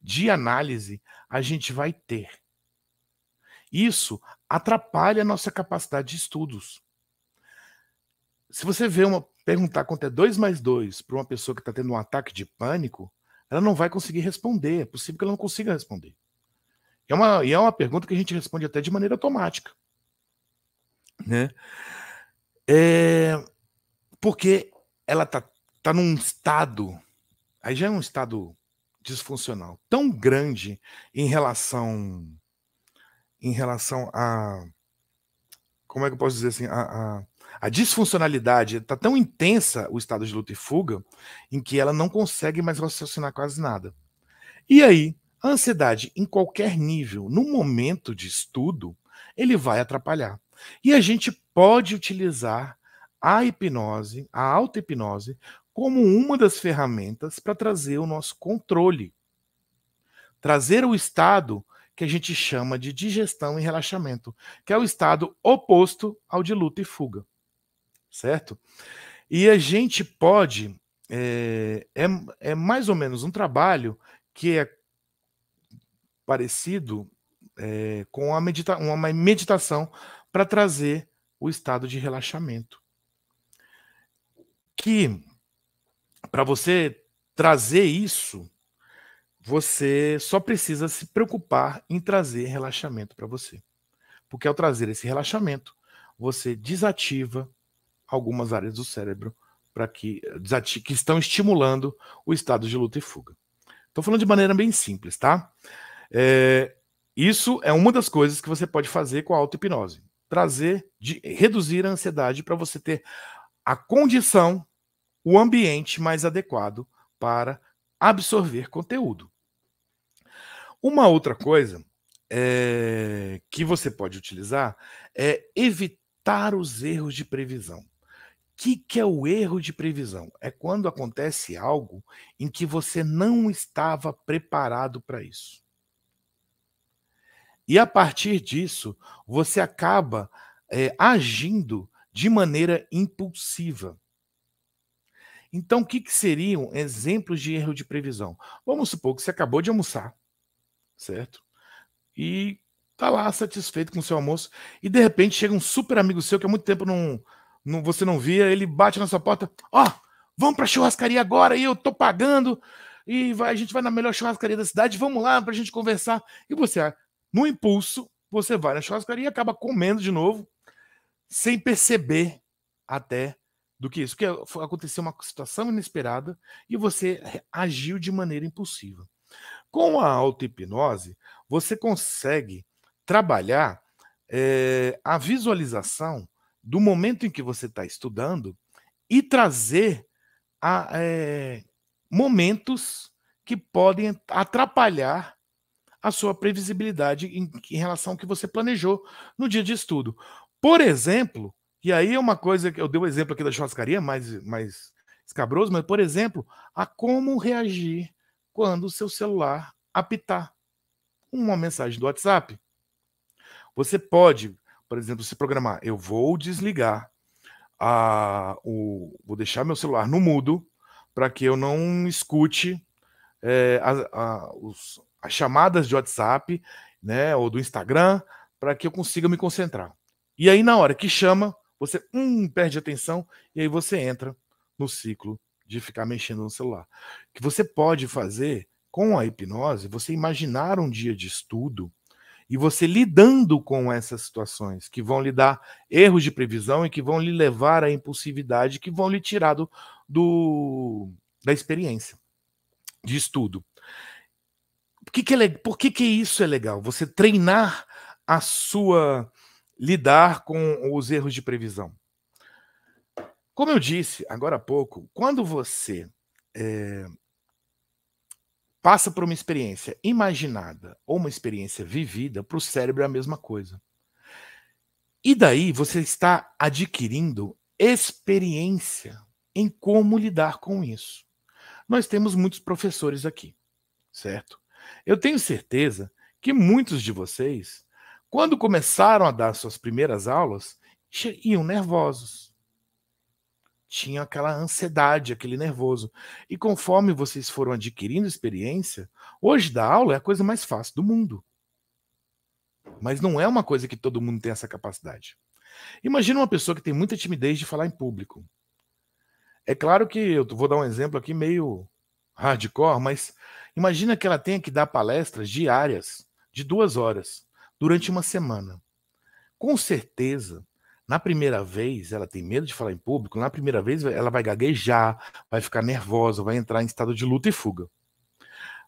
de análise a gente vai ter. Isso atrapalha a nossa capacidade de estudos. Se você vê uma perguntar quanto é 2 mais 2 para uma pessoa que está tendo um ataque de pânico, ela não vai conseguir responder. É possível que ela não consiga responder. É uma, e é uma pergunta que a gente responde até de maneira automática. Né? É, porque ela está está num estado, aí já é um estado disfuncional tão grande em relação em relação a como é que eu posso dizer assim a, a, a disfuncionalidade está tão intensa o estado de luta e fuga em que ela não consegue mais raciocinar quase nada e aí a ansiedade em qualquer nível no momento de estudo ele vai atrapalhar e a gente pode utilizar a hipnose, a auto-hipnose, como uma das ferramentas para trazer o nosso controle. Trazer o estado que a gente chama de digestão e relaxamento, que é o estado oposto ao de luta e fuga. Certo? E a gente pode. É, é, é mais ou menos um trabalho que é parecido é, com medita uma meditação para trazer o estado de relaxamento. Que para você trazer isso, você só precisa se preocupar em trazer relaxamento para você. Porque ao trazer esse relaxamento, você desativa algumas áreas do cérebro para que, que estão estimulando o estado de luta e fuga. Estou falando de maneira bem simples, tá? É, isso é uma das coisas que você pode fazer com a auto-hipnose. Trazer, de, reduzir a ansiedade para você ter a condição o ambiente mais adequado para absorver conteúdo. Uma outra coisa é, que você pode utilizar é evitar os erros de previsão. O que, que é o erro de previsão? É quando acontece algo em que você não estava preparado para isso. E a partir disso, você acaba é, agindo de maneira impulsiva. Então, o que, que seriam exemplos de erro de previsão? Vamos supor que você acabou de almoçar, certo? E tá lá satisfeito com o seu almoço, e de repente chega um super amigo seu que há muito tempo não, não você não via, ele bate na sua porta, ó, oh, vamos pra churrascaria agora, e eu tô pagando, e vai, a gente vai na melhor churrascaria da cidade, vamos lá pra gente conversar. E você, no impulso, você vai na churrascaria e acaba comendo de novo, sem perceber até do que isso, porque aconteceu uma situação inesperada e você agiu de maneira impulsiva. Com a auto-hipnose, você consegue trabalhar é, a visualização do momento em que você está estudando e trazer a, é, momentos que podem atrapalhar a sua previsibilidade em, em relação ao que você planejou no dia de estudo. Por exemplo, e aí é uma coisa que eu dei o um exemplo aqui da churrascaria, mais, mais escabroso, mas, por exemplo, a como reagir quando o seu celular apitar uma mensagem do WhatsApp. Você pode, por exemplo, se programar. Eu vou desligar a, o, vou deixar meu celular no mudo para que eu não escute é, eh, a, a, os, as chamadas de WhatsApp, né, ou do Instagram, para que eu consiga me concentrar. E aí na hora que chama, você hum, perde atenção e aí você entra no ciclo de ficar mexendo no celular. O que você pode fazer com a hipnose, você imaginar um dia de estudo e você lidando com essas situações que vão lhe dar erros de previsão e que vão lhe levar à impulsividade, que vão lhe tirar do, do da experiência de estudo. Por que, que, é, por que, que isso é legal? Você treinar a sua lidar com os erros de previsão. Como eu disse agora há pouco, quando você é, passa por uma experiência imaginada ou uma experiência vivida, para o cérebro é a mesma coisa. E daí você está adquirindo experiência em como lidar com isso. Nós temos muitos professores aqui, certo? Eu tenho certeza que muitos de vocês quando começaram a dar suas primeiras aulas, iam nervosos. Tinham aquela ansiedade, aquele nervoso. E conforme vocês foram adquirindo experiência, hoje dar aula é a coisa mais fácil do mundo. Mas não é uma coisa que todo mundo tem essa capacidade. Imagina uma pessoa que tem muita timidez de falar em público. É claro que eu vou dar um exemplo aqui meio hardcore, mas imagina que ela tenha que dar palestras diárias de duas horas durante uma semana. Com certeza, na primeira vez, ela tem medo de falar em público, na primeira vez ela vai gaguejar, vai ficar nervosa, vai entrar em estado de luta e fuga.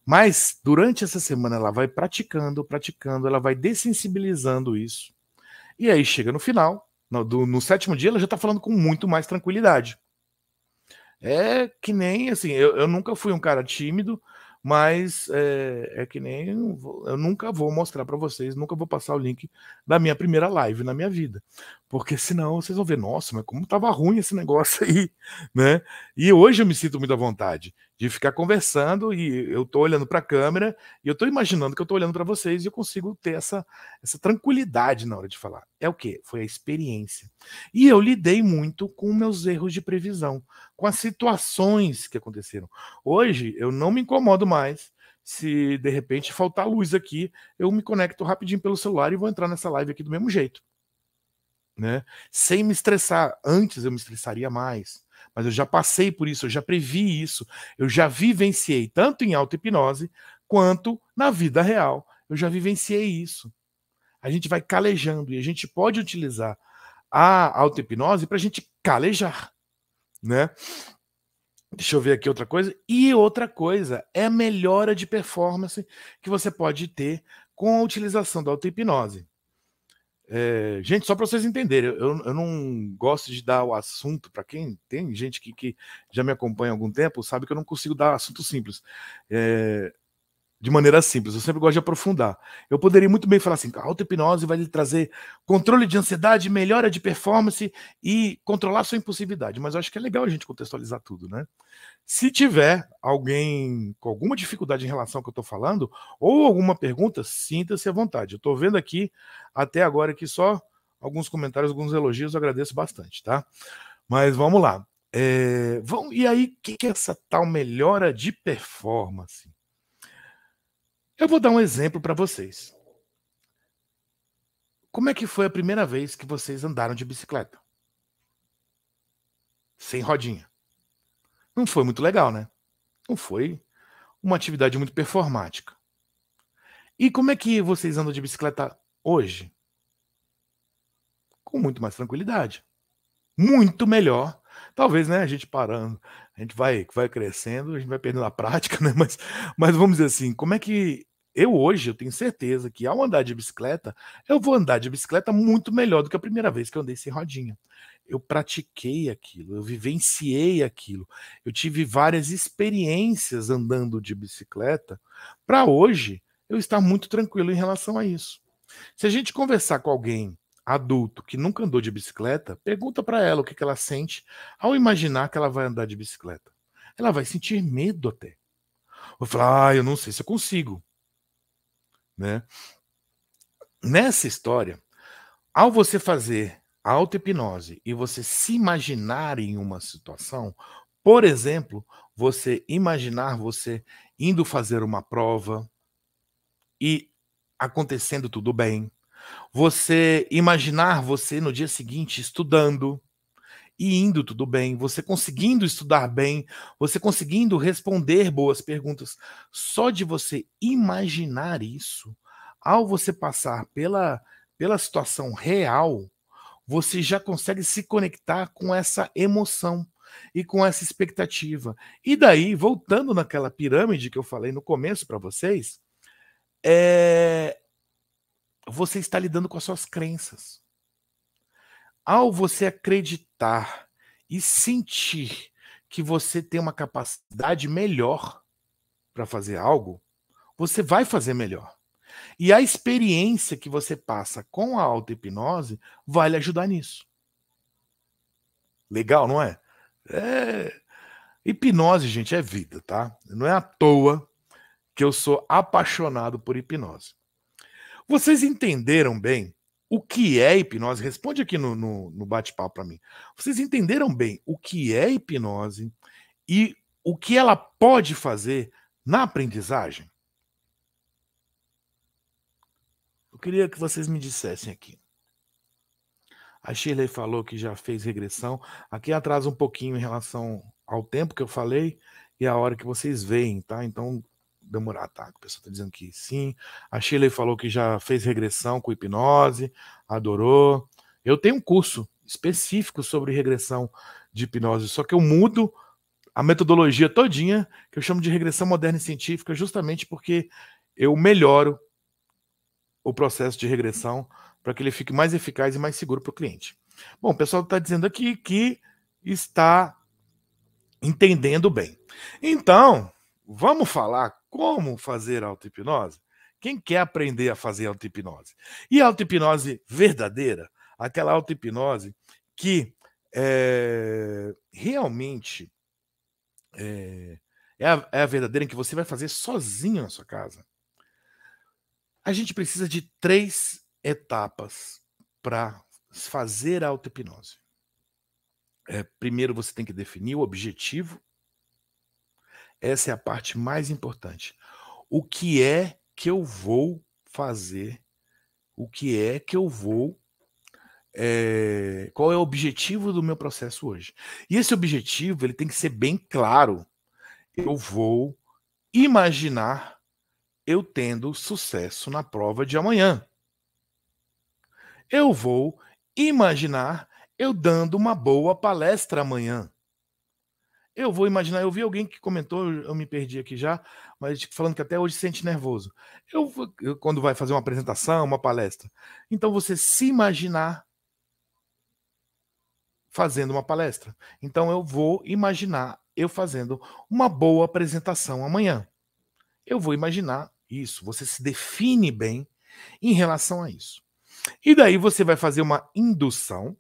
Mas durante essa semana ela vai praticando, praticando, ela vai dessensibilizando isso. E aí chega no final, no, do, no sétimo dia, ela já está falando com muito mais tranquilidade. É que nem assim, eu, eu nunca fui um cara tímido, mas é, é que nem eu nunca vou mostrar para vocês, nunca vou passar o link da minha primeira live na minha vida, porque senão vocês vão ver, nossa, mas como tava ruim esse [laughs] negócio aí, né? E hoje eu me sinto muito à vontade de ficar conversando e eu tô olhando para a câmera e eu tô imaginando que eu tô olhando para vocês e eu consigo ter essa, essa tranquilidade na hora de falar. É o que? Foi a experiência. E eu lidei muito com meus erros de previsão, com as situações que aconteceram. Hoje eu não me incomodo mais se de repente faltar luz aqui, eu me conecto rapidinho pelo celular e vou entrar nessa live aqui do mesmo jeito. Né? Sem me estressar. Antes eu me estressaria mais mas eu já passei por isso, eu já previ isso, eu já vivenciei tanto em auto-hipnose quanto na vida real. Eu já vivenciei isso. A gente vai calejando e a gente pode utilizar a auto-hipnose para a gente calejar, né? Deixa eu ver aqui outra coisa. E outra coisa é a melhora de performance que você pode ter com a utilização da auto-hipnose. É, gente, só para vocês entenderem, eu, eu, não gosto de dar o assunto para quem tem gente que, que, já me acompanha há algum tempo, sabe que eu não consigo dar assunto simples. É, de maneira simples. Eu sempre gosto de aprofundar. Eu poderia muito bem falar assim: a auto-hipnose vai lhe trazer controle de ansiedade, melhora de performance e controlar sua impulsividade. Mas eu acho que é legal a gente contextualizar tudo, né? Se tiver alguém com alguma dificuldade em relação ao que eu estou falando, ou alguma pergunta, sinta-se à vontade. Eu estou vendo aqui até agora que só alguns comentários, alguns elogios, eu agradeço bastante, tá? Mas vamos lá. É, e aí, o que, que é essa tal melhora de performance? Eu vou dar um exemplo para vocês. Como é que foi a primeira vez que vocês andaram de bicicleta? Sem rodinha. Não foi muito legal, né? Não foi uma atividade muito performática. E como é que vocês andam de bicicleta hoje? Com muito mais tranquilidade. Muito melhor. Talvez, né, a gente parando, a gente vai, vai crescendo, a gente vai perdendo a prática, [laughs] né? Mas, mas vamos dizer assim, como é que eu hoje eu tenho certeza que ao andar de bicicleta, eu vou andar de bicicleta muito melhor do que a primeira vez que eu andei sem rodinha. Eu pratiquei aquilo, eu vivenciei aquilo, eu tive várias experiências andando de bicicleta para hoje eu estar muito tranquilo em relação a isso. Se a gente conversar com alguém adulto que nunca andou de bicicleta, pergunta para ela o que, que ela sente ao imaginar que ela vai andar de bicicleta. Ela vai sentir medo até. Vai falar, ah, eu não sei se eu consigo. Né? Nessa história, ao você fazer auto-hipnose e você se imaginar em uma situação, por exemplo, você imaginar você indo fazer uma prova e acontecendo tudo bem, você imaginar você no dia seguinte estudando e indo tudo bem, você conseguindo estudar bem, você conseguindo responder boas perguntas. Só de você imaginar isso, ao você passar pela, pela situação real, você já consegue se conectar com essa emoção e com essa expectativa. E daí, voltando naquela pirâmide que eu falei no começo para vocês, é, você está lidando com as suas crenças. Ao você acreditar e sentir que você tem uma capacidade melhor para fazer algo, você vai fazer melhor. E a experiência que você passa com a auto-hipnose vai lhe ajudar nisso. Legal, não é? é? Hipnose, gente, é vida, tá? Não é à toa que eu sou apaixonado por hipnose. Vocês entenderam bem o que é hipnose? Responde aqui no, no, no bate-papo para mim. Vocês entenderam bem o que é hipnose e o que ela pode fazer na aprendizagem? Eu queria que vocês me dissessem aqui. A Shirley falou que já fez regressão. Aqui atrás um pouquinho em relação ao tempo que eu falei e a hora que vocês veem, tá? Então demorar, tá? O pessoal tá dizendo que sim. A Shirley falou que já fez regressão com hipnose, adorou. Eu tenho um curso específico sobre regressão de hipnose, só que eu mudo a metodologia todinha, que eu chamo de regressão moderna e científica, justamente porque eu melhoro o processo de regressão para que ele fique mais eficaz e mais seguro para o cliente. Bom, o pessoal está dizendo aqui que está entendendo bem. Então, vamos falar como fazer auto-hipnose, quem quer aprender a fazer auto-hipnose? E auto-hipnose verdadeira, aquela auto-hipnose que é, realmente é, é, a, é a verdadeira em que você vai fazer sozinho na sua casa. A gente precisa de três etapas para fazer a auto-hipnose. É, primeiro você tem que definir o objetivo essa é a parte mais importante. O que é que eu vou fazer? O que é que eu vou. É, qual é o objetivo do meu processo hoje? E esse objetivo ele tem que ser bem claro. Eu vou imaginar eu tendo sucesso na prova de amanhã. Eu vou imaginar eu dando uma boa palestra amanhã. Eu vou imaginar, eu vi alguém que comentou, eu me perdi aqui já, mas falando que até hoje sente nervoso. Eu, eu quando vai fazer uma apresentação, uma palestra. Então você se imaginar fazendo uma palestra. Então eu vou imaginar eu fazendo uma boa apresentação amanhã. Eu vou imaginar isso, você se define bem em relação a isso. E daí você vai fazer uma indução,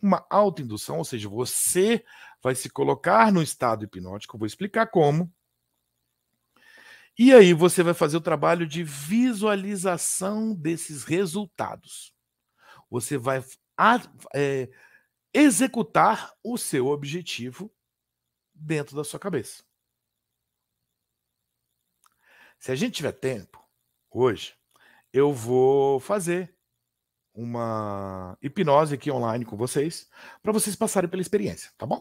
uma autoindução, ou seja, você vai se colocar no estado hipnótico, vou explicar como. E aí você vai fazer o trabalho de visualização desses resultados. Você vai é, executar o seu objetivo dentro da sua cabeça. Se a gente tiver tempo, hoje, eu vou fazer uma hipnose aqui online com vocês, para vocês passarem pela experiência, tá bom?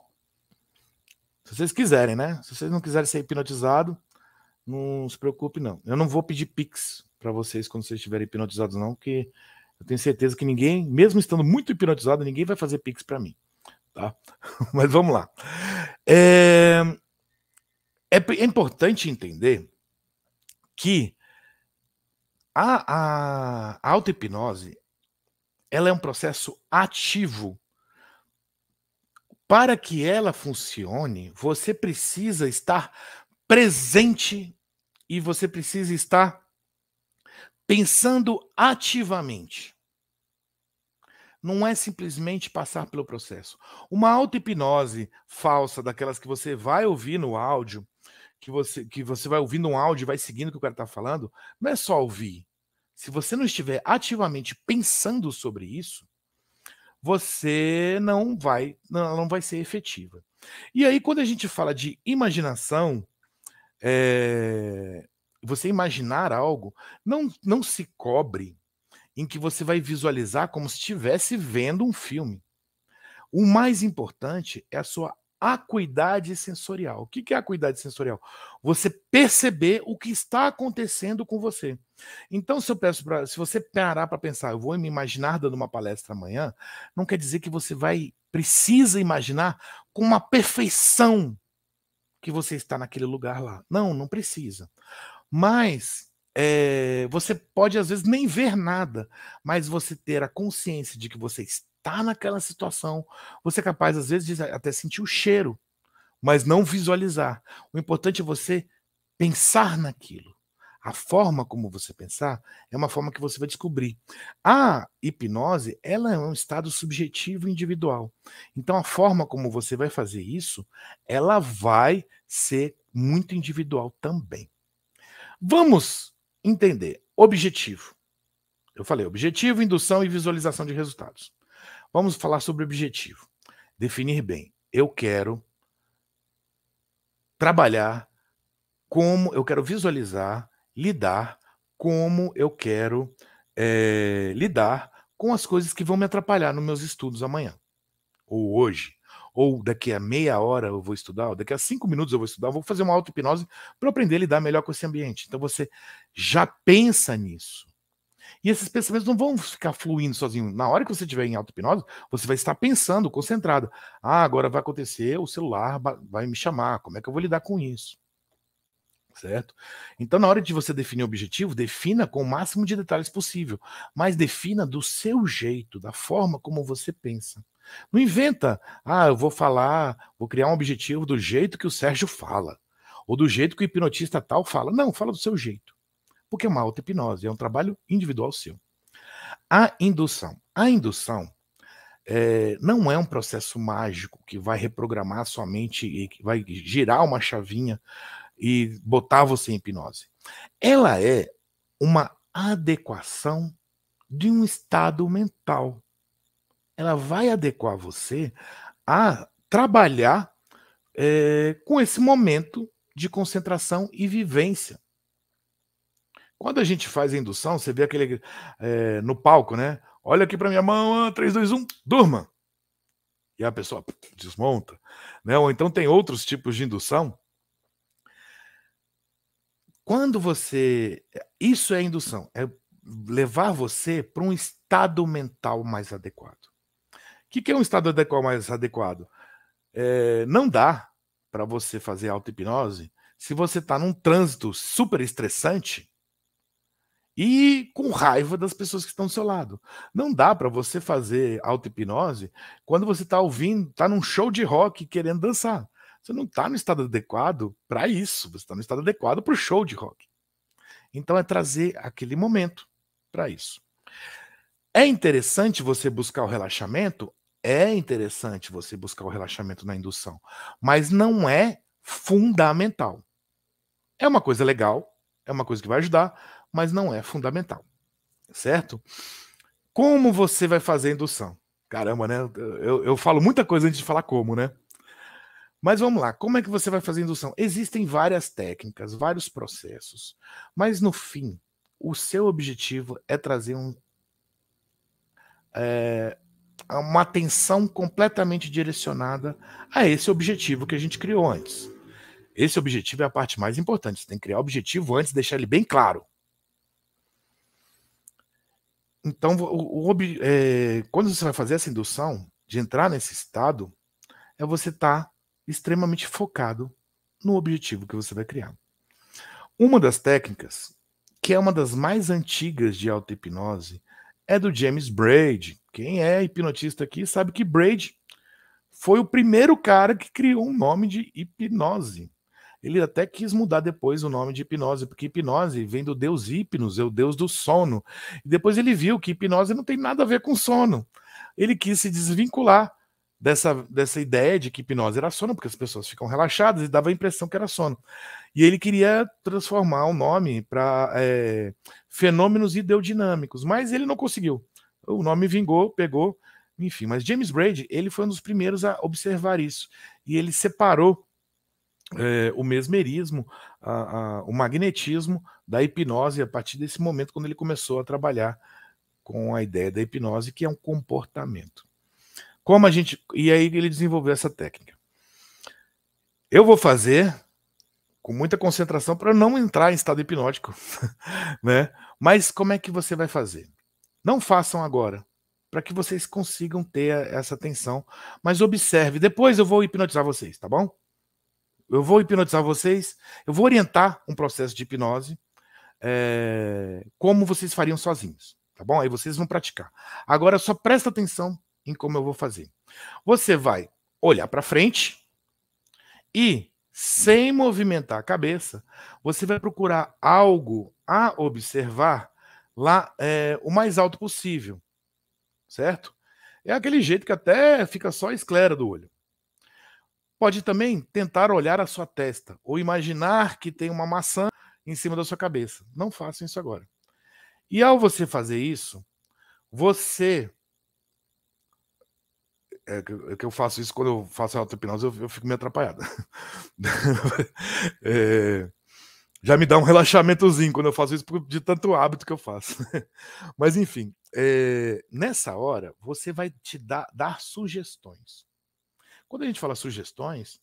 Se vocês quiserem, né? Se vocês não quiserem ser hipnotizado, não se preocupe, não. Eu não vou pedir pix para vocês quando vocês estiverem hipnotizados, não, porque eu tenho certeza que ninguém, mesmo estando muito hipnotizado, ninguém vai fazer pix para mim, tá? [laughs] Mas vamos lá. É... É, é, importante entender que a, a, a auto-hipnose ela é um processo ativo para que ela funcione, você precisa estar presente e você precisa estar pensando ativamente. Não é simplesmente passar pelo processo. Uma auto-hipnose falsa, daquelas que você vai ouvir no áudio, que você, que você vai ouvindo um áudio e vai seguindo o que o cara está falando, não é só ouvir. Se você não estiver ativamente pensando sobre isso, você não vai, não, não vai ser efetiva. E aí, quando a gente fala de imaginação, é, você imaginar algo, não, não se cobre em que você vai visualizar como se estivesse vendo um filme. O mais importante é a sua acuidade sensorial. O que é acuidade sensorial? Você perceber o que está acontecendo com você. Então, se eu peço para, se você parar para pensar, eu vou me imaginar dando uma palestra amanhã, não quer dizer que você vai precisa imaginar com uma perfeição que você está naquele lugar lá. Não, não precisa. Mas é, você pode às vezes nem ver nada, mas você ter a consciência de que você está está naquela situação. Você é capaz, às vezes, de até sentir o cheiro, mas não visualizar. O importante é você pensar naquilo. A forma como você pensar é uma forma que você vai descobrir. A hipnose, ela é um estado subjetivo individual. Então a forma como você vai fazer isso, ela vai ser muito individual também. Vamos entender objetivo. Eu falei objetivo, indução e visualização de resultados. Vamos falar sobre objetivo. Definir bem. Eu quero trabalhar como eu quero visualizar, lidar, como eu quero é, lidar com as coisas que vão me atrapalhar nos meus estudos amanhã, ou hoje, ou daqui a meia hora eu vou estudar, ou daqui a cinco minutos eu vou estudar, eu vou fazer uma auto-hipnose para aprender a lidar melhor com esse ambiente. Então você já pensa nisso. E esses pensamentos não vão ficar fluindo sozinhos. Na hora que você estiver em auto-hipnose, você vai estar pensando, concentrado. Ah, agora vai acontecer, o celular vai me chamar, como é que eu vou lidar com isso? Certo? Então, na hora de você definir o objetivo, defina com o máximo de detalhes possível, mas defina do seu jeito, da forma como você pensa. Não inventa, ah, eu vou falar, vou criar um objetivo do jeito que o Sérgio fala, ou do jeito que o hipnotista tal fala. Não, fala do seu jeito porque é uma auto-hipnose, é um trabalho individual seu. A indução. A indução é, não é um processo mágico que vai reprogramar a sua mente e que vai girar uma chavinha e botar você em hipnose. Ela é uma adequação de um estado mental. Ela vai adequar você a trabalhar é, com esse momento de concentração e vivência. Quando a gente faz a indução, você vê aquele é, no palco, né? Olha aqui para minha mão, 3, 2, 1, durma! E a pessoa desmonta. Né? Ou então tem outros tipos de indução. Quando você. Isso é indução, é levar você para um estado mental mais adequado. O que, que, é um estado adequado mais adequado? É, não dá para você fazer auto-hipnose se você está num trânsito super estressante e com raiva das pessoas que estão do seu lado. Não dá para você fazer auto-hipnose quando você está ouvindo, está num show de rock querendo dançar. Você não está no estado adequado para isso, você está no estado adequado para o show de rock. Então é trazer aquele momento para isso. É interessante você buscar o relaxamento? É interessante você buscar o relaxamento na indução, mas não é fundamental. É uma coisa legal, é uma coisa que vai ajudar, mas não é fundamental, certo? Como você vai fazer a indução? Caramba, né? Eu, eu falo muita coisa antes de falar como, né? Mas vamos lá, como é que você vai fazer a indução? Existem várias técnicas, vários processos, mas no fim, o seu objetivo é trazer um, é, uma atenção completamente direcionada a esse objetivo que a gente criou antes. Esse objetivo é a parte mais importante. Você tem que criar o objetivo antes, deixar ele bem claro. Então, o, o é, quando você vai fazer essa indução, de entrar nesse estado, é você estar tá extremamente focado no objetivo que você vai criar. Uma das técnicas, que é uma das mais antigas de auto-hipnose, é do James Braid. Quem é hipnotista aqui sabe que Braid foi o primeiro cara que criou um nome de hipnose. Ele até quis mudar depois o nome de hipnose, porque hipnose vem do deus Hipnos, é o deus do sono. E depois ele viu que hipnose não tem nada a ver com sono. Ele quis se desvincular dessa, dessa ideia de que hipnose era sono, porque as pessoas ficam relaxadas e dava a impressão que era sono. E ele queria transformar o nome para é, fenômenos ideodinâmicos, mas ele não conseguiu. O nome vingou, pegou, enfim. Mas James Braid, ele foi um dos primeiros a observar isso. E ele separou é, o mesmerismo, a, a, o magnetismo da hipnose a partir desse momento quando ele começou a trabalhar com a ideia da hipnose, que é um comportamento. Como a gente. E aí ele desenvolveu essa técnica. Eu vou fazer com muita concentração para não entrar em estado hipnótico, [laughs] né? Mas como é que você vai fazer? Não façam agora, para que vocês consigam ter essa atenção, mas observe. Depois eu vou hipnotizar vocês, tá bom? eu vou hipnotizar vocês, eu vou orientar um processo de hipnose é, como vocês fariam sozinhos, tá bom? Aí vocês vão praticar. Agora só presta atenção em como eu vou fazer. Você vai olhar para frente e, sem movimentar a cabeça, você vai procurar algo a observar lá é, o mais alto possível, certo? É aquele jeito que até fica só a esclera do olho. Pode também tentar olhar a sua testa ou imaginar que tem uma maçã em cima da sua cabeça. Não faça isso agora. E ao você fazer isso, você. É que eu faço isso quando eu faço a auto-hipnose, eu, eu fico meio atrapalhado. [laughs] é, já me dá um relaxamentozinho quando eu faço isso, de tanto hábito que eu faço. [laughs] Mas, enfim, é, nessa hora, você vai te dar, dar sugestões. Quando a gente fala sugestões,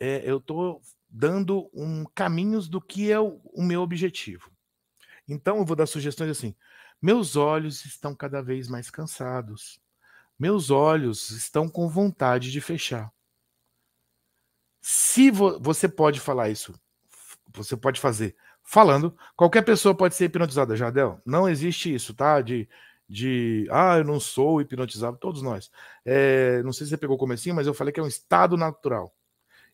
é, eu estou dando um caminhos do que é o, o meu objetivo. Então eu vou dar sugestões assim: meus olhos estão cada vez mais cansados. Meus olhos estão com vontade de fechar. Se vo você pode falar isso, você pode fazer falando. Qualquer pessoa pode ser hipnotizada, Jardel. Não existe isso, tá? De de ah, eu não sou hipnotizado, todos nós. É, não sei se você pegou o comecinho, mas eu falei que é um estado natural.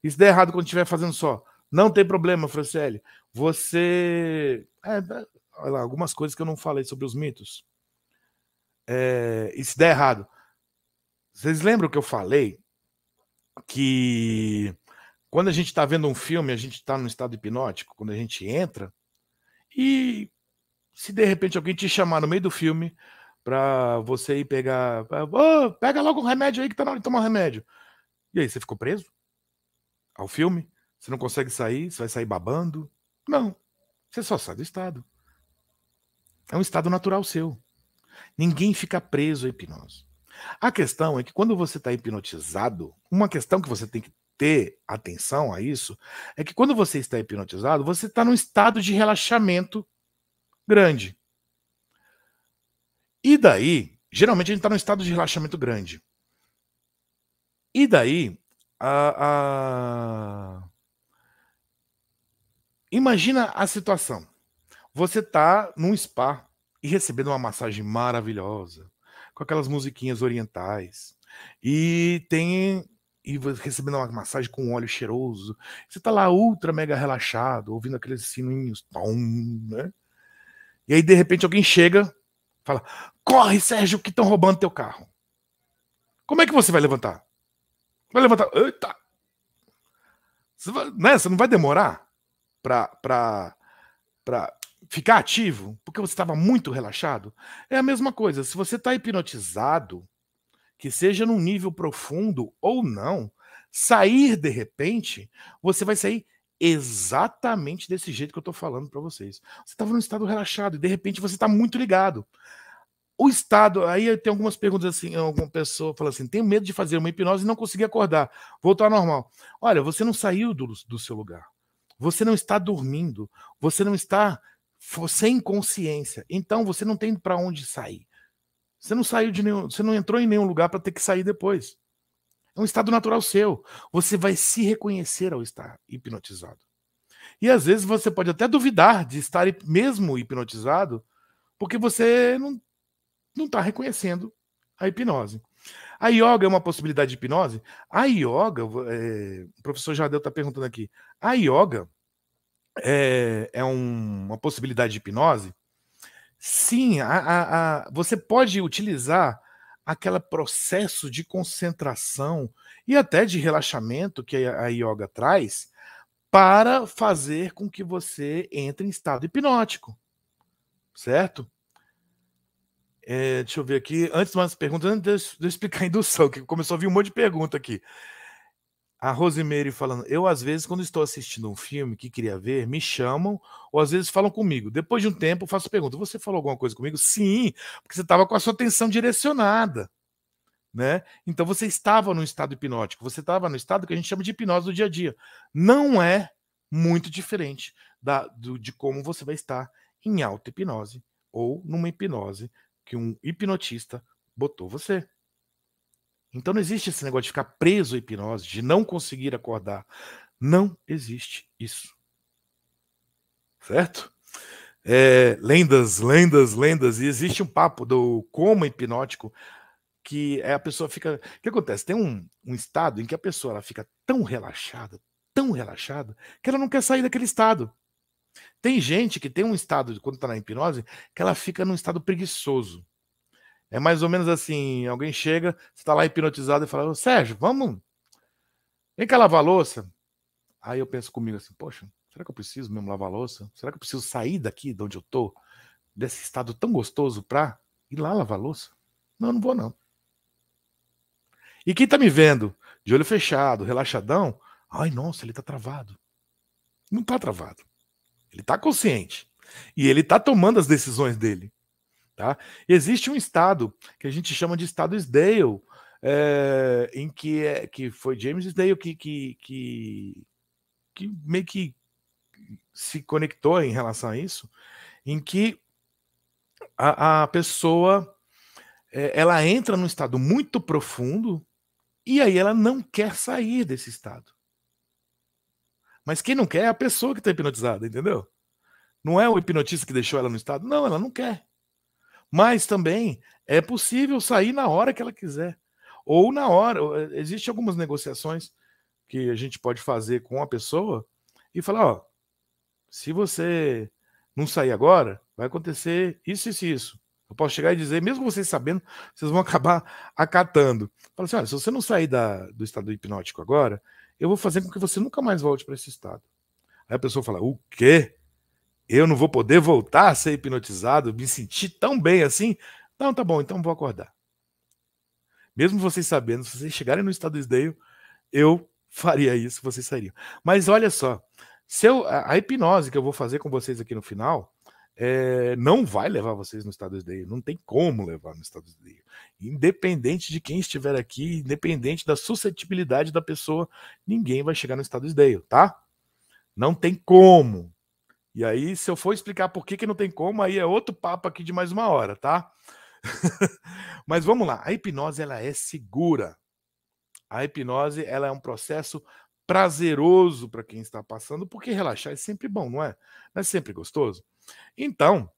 isso der errado quando estiver fazendo só, não tem problema, Franciele. Você. É, olha lá, algumas coisas que eu não falei sobre os mitos. É, e der errado. Vocês lembram que eu falei que quando a gente está vendo um filme, a gente está num estado hipnótico, quando a gente entra, e se de repente alguém te chamar no meio do filme, pra você ir pegar. Oh, pega logo um remédio aí que tá na hora de tomar um remédio. E aí, você ficou preso? Ao filme? Você não consegue sair? Você vai sair babando? Não. Você só sai do estado. É um estado natural seu. Ninguém fica preso à hipnose. A questão é que quando você está hipnotizado, uma questão que você tem que ter atenção a isso é que quando você está hipnotizado, você está num estado de relaxamento grande. E daí, geralmente a gente está num estado de relaxamento grande. E daí, a, a... imagina a situação. Você está num spa e recebendo uma massagem maravilhosa, com aquelas musiquinhas orientais, e tem e recebendo uma massagem com um óleo cheiroso. Você está lá ultra mega relaxado, ouvindo aqueles sininhos, tom, né? E aí de repente alguém chega Fala, corre, Sérgio, que estão roubando teu carro. Como é que você vai levantar? Vai levantar. Eita! Você, vai, né, você não vai demorar pra, pra, pra ficar ativo porque você estava muito relaxado? É a mesma coisa. Se você está hipnotizado, que seja num nível profundo ou não, sair de repente, você vai sair exatamente desse jeito que eu tô falando para vocês. Você tava num estado relaxado e de repente você tá muito ligado. O estado, aí tem algumas perguntas assim, alguma pessoa fala assim: tenho medo de fazer uma hipnose e não conseguir acordar, voltar ao normal. Olha, você não saiu do, do seu lugar, você não está dormindo, você não está sem consciência, então você não tem para onde sair. Você não saiu de nenhum, você não entrou em nenhum lugar para ter que sair depois. É um estado natural seu. Você vai se reconhecer ao estar hipnotizado. E às vezes você pode até duvidar de estar mesmo hipnotizado, porque você não não está reconhecendo a hipnose. A yoga é uma possibilidade de hipnose? A yoga, é, o professor Jardel está perguntando aqui, a yoga é, é um, uma possibilidade de hipnose? Sim, a, a, a, você pode utilizar aquele processo de concentração e até de relaxamento que a yoga traz para fazer com que você entre em estado hipnótico, certo? É, deixa eu ver aqui. Antes de perguntas, antes de eu explicar a indução, que começou a vir um monte de pergunta aqui a Rosemary falando, eu às vezes quando estou assistindo um filme que queria ver, me chamam ou às vezes falam comigo. Depois de um tempo, eu faço pergunta: você falou alguma coisa comigo? Sim, porque você estava com a sua atenção direcionada. Né? Então você estava no estado hipnótico, você estava no estado que a gente chama de hipnose do dia a dia. Não é muito diferente da, do, de como você vai estar em auto-hipnose ou numa hipnose que um hipnotista botou você. Então não existe esse negócio de ficar preso à hipnose, de não conseguir acordar. Não existe isso. Certo? É, lendas, lendas, lendas. E existe um papo do coma hipnótico que é a pessoa fica. O que acontece? Tem um, um estado em que a pessoa ela fica tão relaxada, tão relaxada, que ela não quer sair daquele estado. Tem gente que tem um estado, quando está na hipnose, que ela fica num estado preguiçoso. É mais ou menos assim: alguém chega, você está lá hipnotizado e fala, Sérgio, vamos. Vem cá lavar louça. Aí eu penso comigo assim: poxa, será que eu preciso mesmo lavar louça? Será que eu preciso sair daqui de onde eu tô, desse estado tão gostoso, para ir lá lavar louça? Não, não vou não. E quem está me vendo de olho fechado, relaxadão, ai nossa, ele está travado. Não está travado. Ele está consciente. E ele está tomando as decisões dele. Tá? Existe um estado que a gente chama de estado Isdale, é, eh, em que, é, que foi James Isdale que, que, que, que meio que se conectou em relação a isso, em que a, a pessoa é, ela entra num estado muito profundo e aí ela não quer sair desse estado. Mas quem não quer é a pessoa que está hipnotizada, entendeu? Não é o hipnotista que deixou ela no estado. Não, ela não quer. Mas também é possível sair na hora que ela quiser. Ou na hora. Eh, Existem algumas negociações que a gente pode fazer com a pessoa e falar: ó, se você não sair agora, vai acontecer isso, isso e isso. Eu posso chegar e dizer, mesmo vocês sabendo, vocês vão [laughs] acabar acatando. Fala assim: olha, se você não sair da, do estado hipnótico agora, eu vou fazer com que você nunca mais volte para esse estado. Aí a pessoa fala: o quê? eu não vou poder voltar a ser hipnotizado, me sentir tão bem assim. Não, tá bom, então vou acordar. Mesmo vocês sabendo, se vocês chegarem no estado esdeio, eu faria isso, vocês sairiam. Mas olha só, se eu, a, hipnose que eu vou fazer com vocês aqui no final é, não vai levar vocês no estado esdeio, não tem como levar no estado esdeio. Independente de quem estiver aqui, independente da suscetibilidade da pessoa, ninguém vai chegar no estado esdeio, tá? Não tem como, e aí, se eu for explicar por que, que não tem como, aí é outro papo aqui de mais uma hora, tá? [laughs] Mas vamos lá. A hipnose ela é segura. A hipnose ela é um processo prazeroso para quem está passando, porque relaxar é sempre bom, não é? Não é sempre gostoso. Então,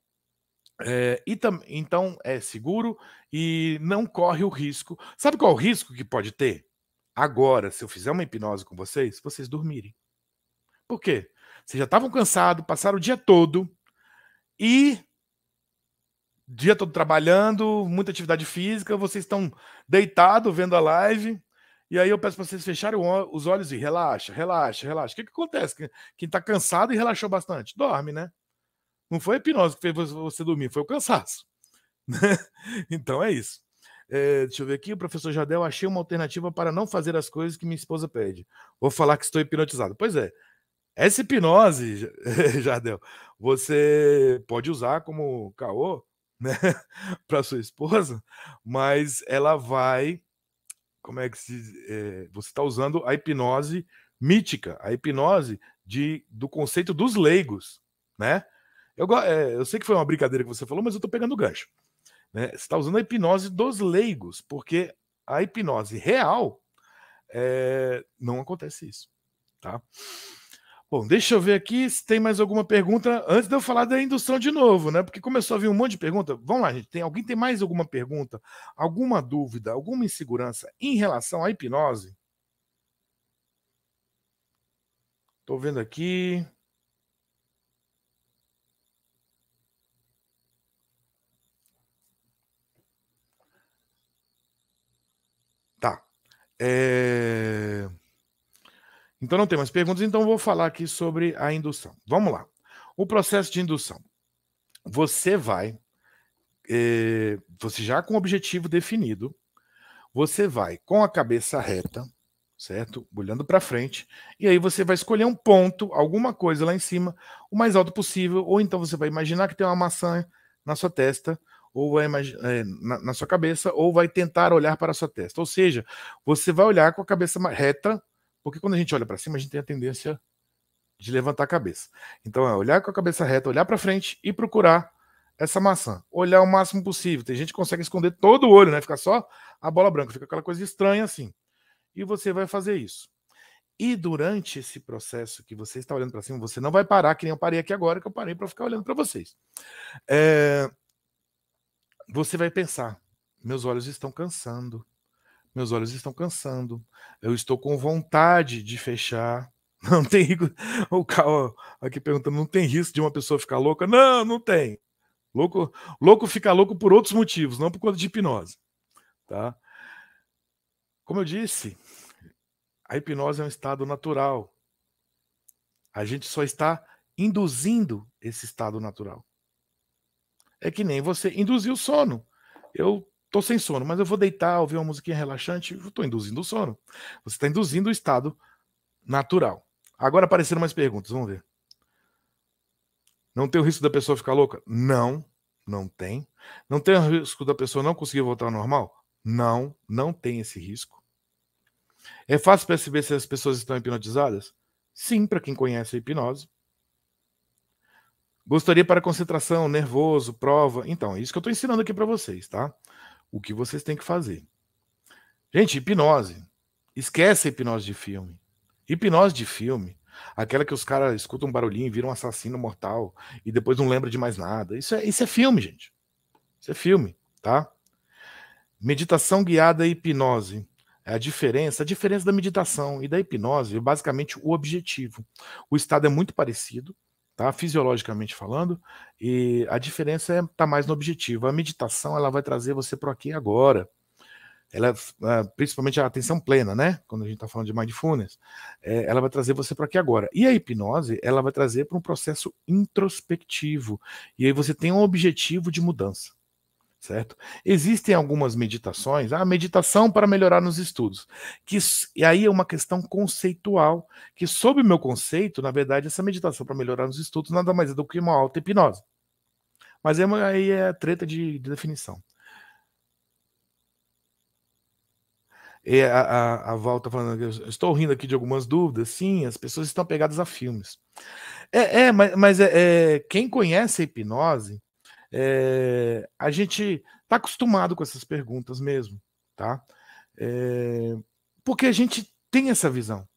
é, e tam, então é seguro e não corre o risco. Sabe qual é o risco que pode ter? Agora, se eu fizer uma hipnose com vocês, vocês dormirem. Por quê? Vocês já estavam cansados, passaram o dia todo e dia todo trabalhando, muita atividade física, vocês estão deitados vendo a live. E aí eu peço para vocês fecharem os olhos e relaxa, relaxa, relaxa. O que, que acontece? Quem está cansado e relaxou bastante, dorme, né? Não foi a hipnose que fez você dormir, foi o cansaço. [laughs] Né? então é isso. É, deixa eu ver aqui, o professor Jadel, achei uma alternativa para não fazer as coisas que minha esposa pede. Vou falar que estou hipnotizado. Pois é, essa hipnose, [laughs] Jardel, você pode usar como caô, né, [laughs] para sua esposa, mas ela vai, como é que se, é, você está usando a hipnose mítica, a hipnose de, do conceito dos leigos, né? Eu, é, eu sei que foi uma brincadeira que você falou, mas eu estou pegando o gancho. Né? Você está usando a hipnose dos leigos, porque a hipnose real é, não acontece isso, tá? Bom, deixa eu ver aqui se tem mais alguma pergunta antes de eu falar da indução de novo, né? Porque começou a vir um monte de pergunta. Vamos lá, gente. Tem alguém tem mais alguma pergunta, alguma dúvida, alguma insegurança em relação à hipnose? Estou vendo aqui. Tá. É... Então não tem mais perguntas, então vou falar aqui sobre a indução. Vamos lá. O processo de indução. Você vai, é, você já com o objetivo definido, você vai com a cabeça reta, certo? Olhando para frente, e aí você vai escolher um ponto, alguma coisa lá em cima, o mais alto possível, ou então você vai imaginar que tem uma maçã na sua testa, ou vai é, na, na sua cabeça, ou vai tentar olhar para a sua testa. Ou seja, você vai olhar com a cabeça reta, porque quando a gente olha para cima, a gente tem a tendência de levantar a cabeça. Então é olhar com a cabeça reta, olhar para frente e procurar essa maçã. Olhar o máximo possível. Tem gente que consegue esconder todo o olho, né? Fica só a bola branca, fica aquela coisa estranha assim. E você vai fazer isso. E durante esse processo que você está olhando para cima, você não vai parar, que nem eu parei aqui agora, que eu parei para ficar olhando para vocês. É... Você vai pensar: meus olhos estão cansando meus olhos estão cansando, eu estou com vontade de fechar. [laughs] Não tem risco. O Cal aqui perguntando: não tem risco de uma pessoa ficar louca? Não, não tem. Louco, louco fica louco por outros motivos, não por conta de hipnose. Tá? Como eu disse, a hipnose é um estado natural. A gente só está induzindo esse estado natural. É que nem você induzir o sono. Eu Tô sem sono, mas eu vou deitar, ouvir uma musiquinha relaxante, eu tô induzindo o sono. Você está induzindo o estado natural. Agora apareceram mais perguntas, vamos ver. Não tem o risco da pessoa ficar louca? Não, não tem. Não tem o risco da pessoa não conseguir voltar ao normal? Não, não tem esse risco. É fácil perceber se as pessoas estão hipnotizadas? Sim, para quem conhece a hipnose. Gostaria para concentração, nervoso, prova. Então, é isso que eu estou ensinando aqui para vocês, tá? o que vocês têm que fazer. Gente, hipnose. Esquece a hipnose de filme. Hipnose de filme. Aquela que os caras escutam um barulhinho, e viram um assassino mortal e depois não lembra de mais nada. Isso é, isso é filme, gente. Isso é filme, tá? Meditação guiada e hipnose. É a diferença, a diferença da meditação e da hipnose, é basicamente o objetivo. O estado é muito parecido, tá? fisiologicamente falando, e a diferença está é, tá mais no objetivo. A meditação ela vai trazer você para aqui agora. Ela, ah, principalmente a atenção plena, né? Quando a gente está falando de mindfulness, é, ela vai trazer você para aqui agora. E a hipnose, ela vai trazer para um processo introspectivo. E aí você tem um objetivo de mudança certo? Existem algumas meditações, a meditação para melhorar nos estudos, que e aí é uma questão conceitual, que sob o meu conceito, na verdade, essa meditação para melhorar nos estudos nada mais é do que uma auto-hipnose. Mas é uma, aí é treta de, de definição. E a, a, a Val está falando, eu estou rindo aqui de algumas dúvidas. Sim, as pessoas estão pegadas a filmes. É, é mas, mas é, é, quem conhece a hipnose é, a gente está acostumado com essas perguntas mesmo, tá? É, porque a gente tem essa visão,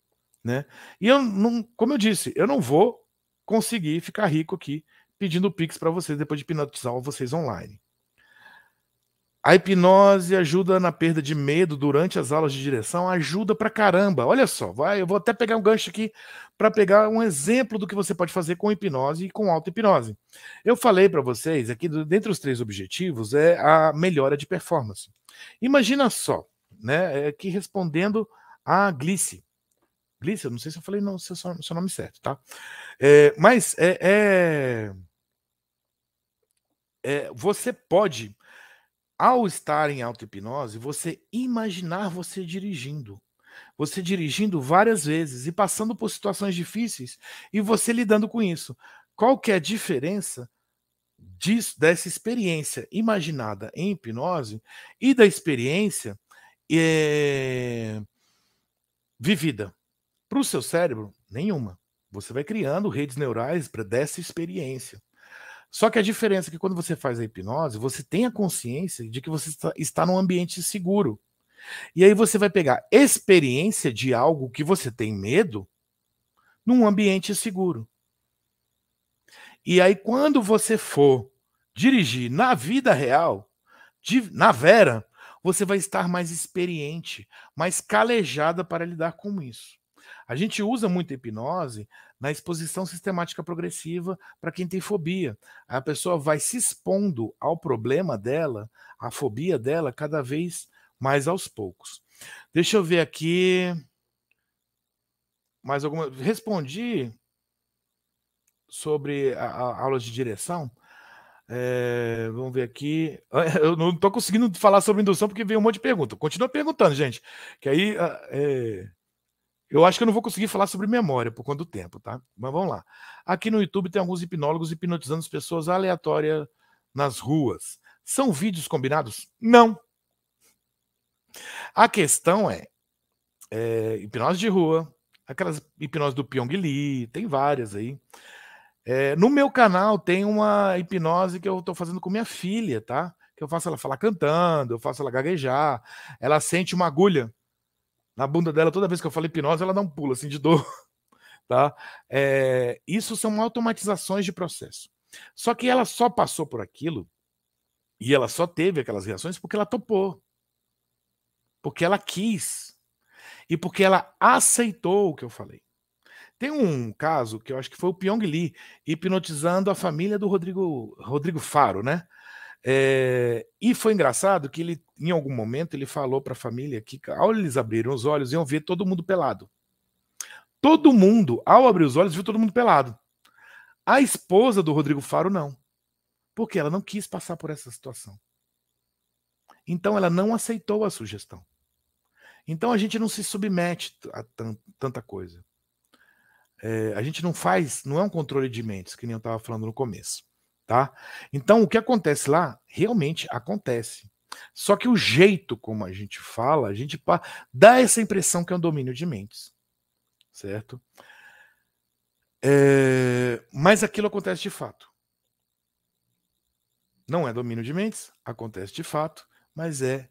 né? E eu não, como eu disse, eu não vou conseguir ficar rico aqui pedindo Pix para vocês depois de hipnotizar vocês online. A hipnose ajuda na perda de medo durante as aulas de direção, ajuda pra caramba. Olha só, vai, eu vou até pegar um gancho aqui para pegar um exemplo do que você pode fazer com hipnose e com auto-hipnose. Eu falei para vocês aqui, dentre os três objetivos, é a melhora de performance. Imagina só, né, é que respondendo a Glice. Glice, eu não sei se eu falei não, seu, seu nome certo, tá? É, mas é, é, é, você pode ao estar em auto-hipnose, você imaginar você dirigindo. Você dirigindo várias vezes e passando por situações difíceis e você lidando com isso. Qual que é a diferença disso, dessa experiência imaginada em hipnose e da experiência é, vivida? Para o seu cérebro, nenhuma. Você vai criando redes neurais para dessa experiência. Só que a diferença é que quando você faz a hipnose, você tem a consciência de que você está, num ambiente seguro. E aí você vai pegar experiência de algo que você tem medo num ambiente seguro. E aí, quando você for dirigir na vida real, de, na Vera, você vai estar mais experiente, mais calejada para lidar com isso. A gente usa muito hipnose na exposição sistemática progressiva para quem tem fobia. A pessoa vai se expondo ao problema dela, à fobia dela, cada vez mais aos poucos. Deixa eu ver aqui. Mais alguma. Respondi sobre a, a aula de direção. É, vamos ver aqui. [laughs] Eu não estou conseguindo falar sobre indução porque veio um monte de pergunta. Continua perguntando, gente. Que aí. É... Eu acho que eu não vou conseguir falar sobre memória por quanto tempo, tá? Mas vamos lá. Aqui no YouTube tem alguns hipnólogos hipnotizando as pessoas aleatórias nas ruas. São vídeos combinados? Não. A questão é, é hipnose de rua, aquelas hipnose do Pyong Lee, tem várias aí. É, no meu canal tem uma hipnose que eu estou fazendo com minha filha, tá? Que eu faço ela falar cantando, eu faço ela gaguejar. Ela sente uma agulha na bunda dela, toda vez que eu falo hipnose, ela dá um pulo assim de dor. [laughs] Tá? É, isso são automatizações de processo. Só que ela só passou por aquilo e ela só teve aquelas reações porque ela topou. Porque ela quis. E porque ela aceitou o que eu falei. Tem um caso que eu acho que foi o Pyong Lee hipnotizando a família do Rodrigo, Rodrigo Faro, né? É, e foi engraçado que ele, em algum momento, ele falou para a família que, ao eles abrirem os olhos, iam ver todo mundo pelado. Todo mundo, ao abrir os olhos, viu todo mundo pelado. A esposa do Rodrigo Faro, não. Porque ela não quis passar por essa situação. Então, ela não aceitou a sugestão. Então, a gente não se submete a tanta coisa. É, a gente não faz, não é um controle de mentes, que nem eu estava falando no começo. Tá? Então, o que acontece lá realmente acontece. Só que o jeito como a gente fala, a gente dá essa impressão que é um domínio de mentes, certo? É... Mas aquilo acontece de fato. Não é domínio de mentes, acontece de fato, mas é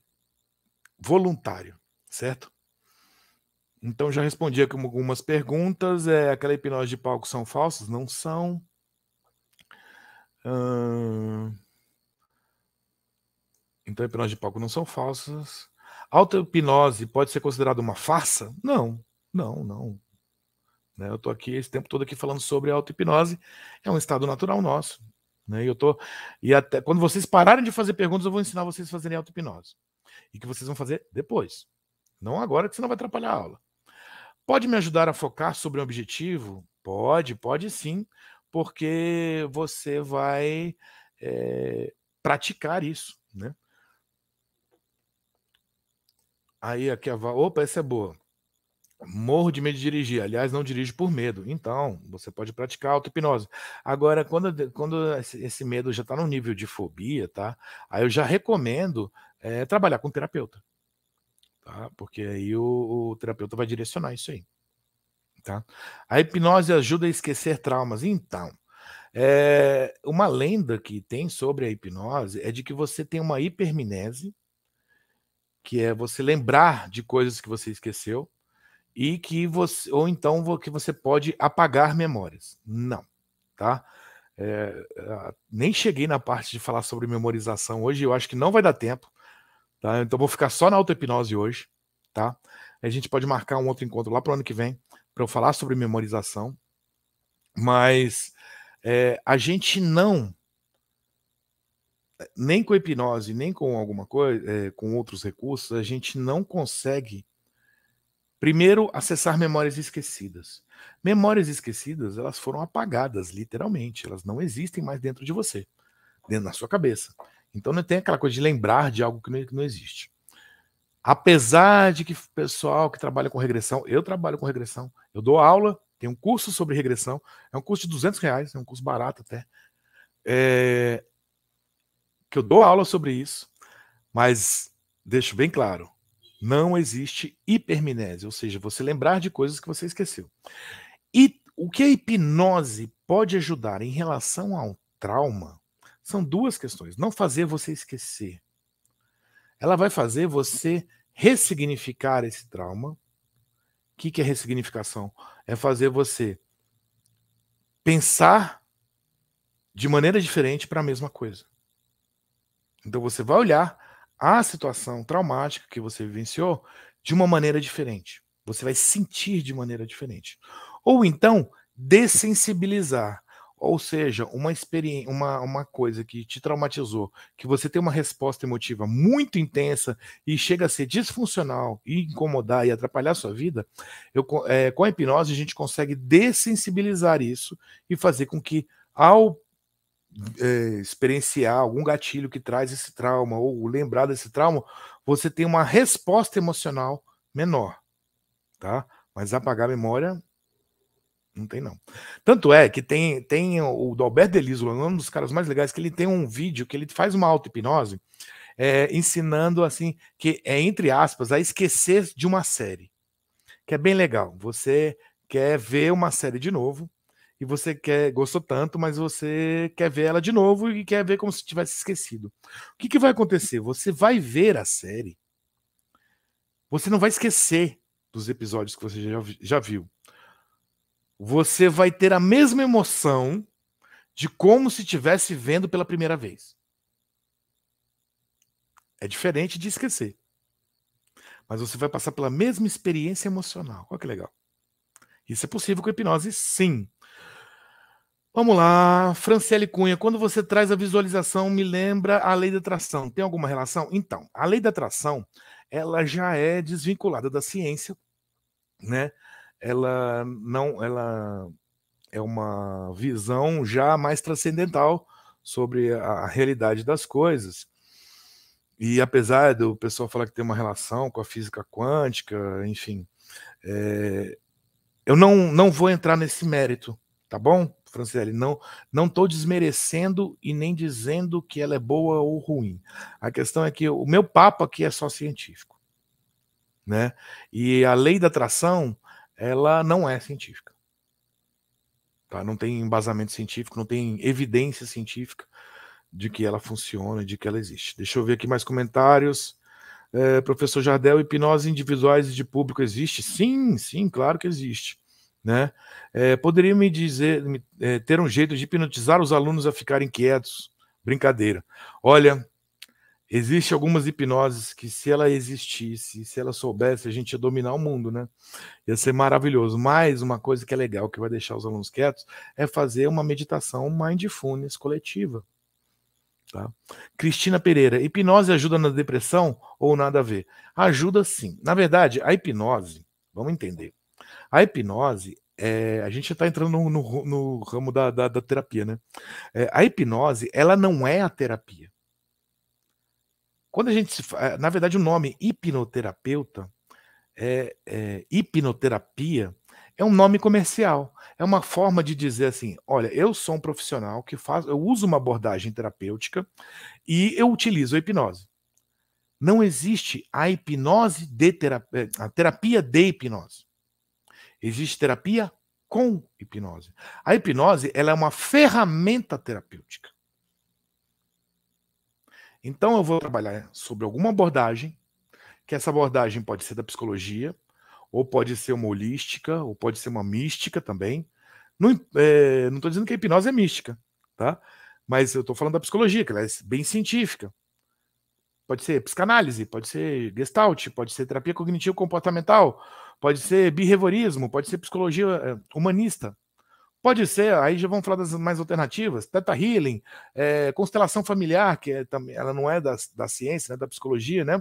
voluntário, certo? Então já respondi algumas perguntas. É, aquela hipnose de palco são falsos? Não são. Hum... Então, hipnose de palco não são falsas. Auto-hipnose pode ser considerada uma farsa? Não, não, não. Né? Eu estou aqui esse tempo todo aqui falando sobre auto-hipnose. É um estado natural nosso. Né? E eu tô e até quando vocês pararem de fazer perguntas, eu vou ensinar vocês a fazerem auto-hipnose e que vocês vão fazer depois, não agora, que senão vai atrapalhar a aula. Pode me ajudar a focar sobre um objetivo? Pode, pode sim porque você vai é, praticar isso, né? Aí aqui a val, opa, essa é boa. Morro de medo de dirigir. Aliás, não dirijo por medo. Então, você pode praticar auto-hipnose. Agora, quando, quando esse medo já está no nível de fobia, tá? Aí eu já recomendo é, trabalhar com terapeuta. Tá? Porque aí o, o terapeuta vai direcionar isso aí. Tá? A hipnose ajuda a esquecer traumas. Então, é, uma lenda que tem sobre a hipnose é de que você tem uma hiperminese, que é você lembrar de coisas que você esqueceu, e que você, ou então que você pode apagar memórias. Não, tá? É, nem cheguei na parte de falar sobre memorização hoje, eu acho que não vai dar tempo, tá? Então vou ficar só na auto-hipnose hoje, tá? A gente pode marcar um outro encontro lá para o ano que vem para eu falar sobre memorização, mas é, a gente não, é, nem com hipnose, nem com alguma coisa, é, com outros recursos, a gente não consegue, primeiro, acessar memórias esquecidas. Memórias esquecidas, elas foram apagadas, literalmente, elas não existem mais dentro de você, dentro da sua cabeça. Então não tem aquela coisa de lembrar de algo que não, que não existe. Apesar de que o pessoal que trabalha com regressão, eu trabalho com regressão, eu dou aula, tem um curso sobre regressão, é um curso de 200 reais, é um curso barato até, é, que eu dou aula sobre isso, mas deixo bem claro, não existe hipermnésia, ou seja, você lembrar de coisas que você esqueceu. E o que a hipnose pode ajudar em relação ao trauma são duas questões. Não fazer você esquecer, ela vai fazer você ressignificar esse trauma. O que, que é ressignificação? É fazer você pensar de maneira diferente para a mesma coisa. Então você vai olhar a situação traumática que você vivenciou de uma maneira diferente. Você vai sentir de maneira diferente. Ou então, dessensibilizar ou seja, uma experiência, uma, uma coisa que te traumatizou, que você tem uma resposta emotiva muito intensa e chega a ser disfuncional e incomodar e atrapalhar a sua vida, eu, é, com a hipnose a gente consegue dessensibilizar isso e fazer com que ao é, experienciar algum gatilho que traz esse trauma ou lembrar desse trauma, você tem uma resposta emocional menor, tá? Mas apagar a memória não tem, não. Tanto é que tem, tem o Dalbert Deliso, um dos caras mais legais, que ele tem um vídeo que ele faz uma auto-hipnose é, ensinando, assim, que é, entre aspas, a esquecer de uma série. Que é bem legal. Você quer ver uma série de novo e você quer gostou tanto, mas você quer ver ela de novo e quer ver como se tivesse esquecido. O que, que vai acontecer? Você vai ver a série, você não vai esquecer dos episódios que você já, já viu você vai ter a mesma emoção de como se estivesse vendo pela primeira vez. É diferente de esquecer. Mas você vai passar pela mesma experiência emocional. Olha que legal. Isso é possível com hipnose, sim. Vamos lá, Franciele Cunha, quando você traz a visualização, me lembra a lei da atração. Tem alguma relação? Então, a lei da atração, ela já é desvinculada da ciência, né? ela não ela é uma visão já mais transcendental sobre a realidade das coisas. E apesar do pessoal falar que tem uma relação com a física quântica, enfim, é, eu não, não vou entrar nesse mérito, tá bom, Franciele? Não não estou desmerecendo e nem dizendo que ela é boa ou ruim. A questão é que o meu papo aqui é só científico, né? E a lei da atração ela não é científica. Tá? Não tem embasamento científico, não tem evidência científica de que ela funciona, de que ela existe. Deixa eu ver aqui mais comentários. É, professor Jardel, hipnose individuais e de público existe? Sim, sim, claro que existe. Né? É, poderia me dizer, me, é, ter um jeito de hipnotizar os alunos a ficarem quietos? Brincadeira. Olha, Existem algumas hipnoses que, se ela existisse, se ela soubesse, a gente ia dominar o mundo, né? Ia ser maravilhoso. Mas uma coisa que é legal, que vai deixar os alunos quietos, é fazer uma meditação mindfulness coletiva. Tá? Cristina Pereira, hipnose ajuda na depressão ou nada a ver? Ajuda sim. Na verdade, a hipnose, vamos entender. A hipnose, é, a gente está entrando no, no, no, ramo da, da, da terapia, né? É, a hipnose, ela não é a terapia quando a gente. Eh, na verdade, o nome hipnoterapeuta, é, é, hipnoterapia, é um nome comercial. É uma forma de dizer assim: olha, eu sou um profissional que faz, eu uso uma abordagem terapêutica e eu utilizo a hipnose. Não existe a hipnose de terapia, eh, a terapia de hipnose. Existe terapia com hipnose. A hipnose ela é uma ferramenta terapêutica. Então eu vou trabalhar sobre alguma abordagem, que essa abordagem pode ser da psicologia, ou pode ser uma holística, ou pode ser uma mística também. Não é, estou dizendo que a hipnose é mística, tá? Mas eu estou falando da psicologia, que ela é bem científica. Pode ser psicanálise, pode ser gestalt, pode ser terapia cognitivo-comportamental, pode ser birrevorismo, pode ser psicologia é, humanista. Pode ser, aí já vamos falar das mais alternativas, Teta Healing, é, constelação familiar, que é, ela não é da, da ciência, né, da psicologia, né?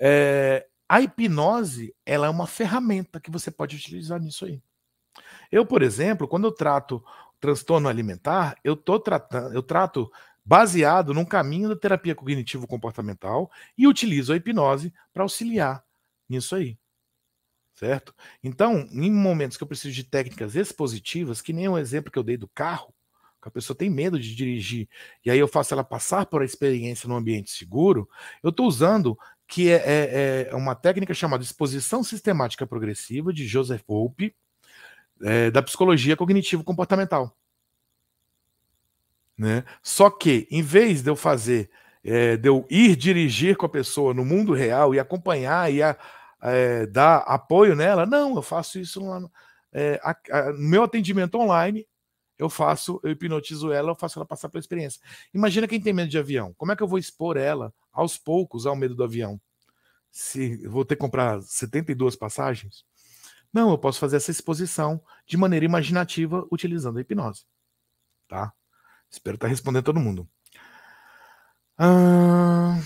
É, a hipnose, ela é uma ferramenta que você pode utilizar nisso aí. Eu, por exemplo, quando eu trato transtorno alimentar, eu tô tratando, eu trato baseado num caminho da terapia cognitivo comportamental e utilizo a hipnose para auxiliar nisso aí certo? Então, em momentos que eu preciso de técnicas expositivas, que nem o exemplo que eu dei do carro, que a pessoa tem medo de dirigir, e aí eu faço ela passar por a experiência num ambiente seguro, eu estou usando que é, é, é, uma técnica chamada exposição sistemática progressiva de Joseph Wolpe, é, da psicologia cognitivo-comportamental. Né? Só que, em vez de eu fazer, é, de eu ir dirigir com a pessoa no mundo real e acompanhar e a, é, dar apoio nela? Não, eu faço isso lá no é, a, a, meu atendimento online. Eu faço, eu hipnotizo ela, eu faço ela passar pela experiência. Imagina quem tem medo de avião. Como é que eu vou expor ela aos poucos ao medo do avião? Se vou ter que comprar 72 passagens? Não, eu posso fazer essa exposição de maneira imaginativa utilizando a hipnose. Tá? Espero estar respondendo todo mundo. Ah...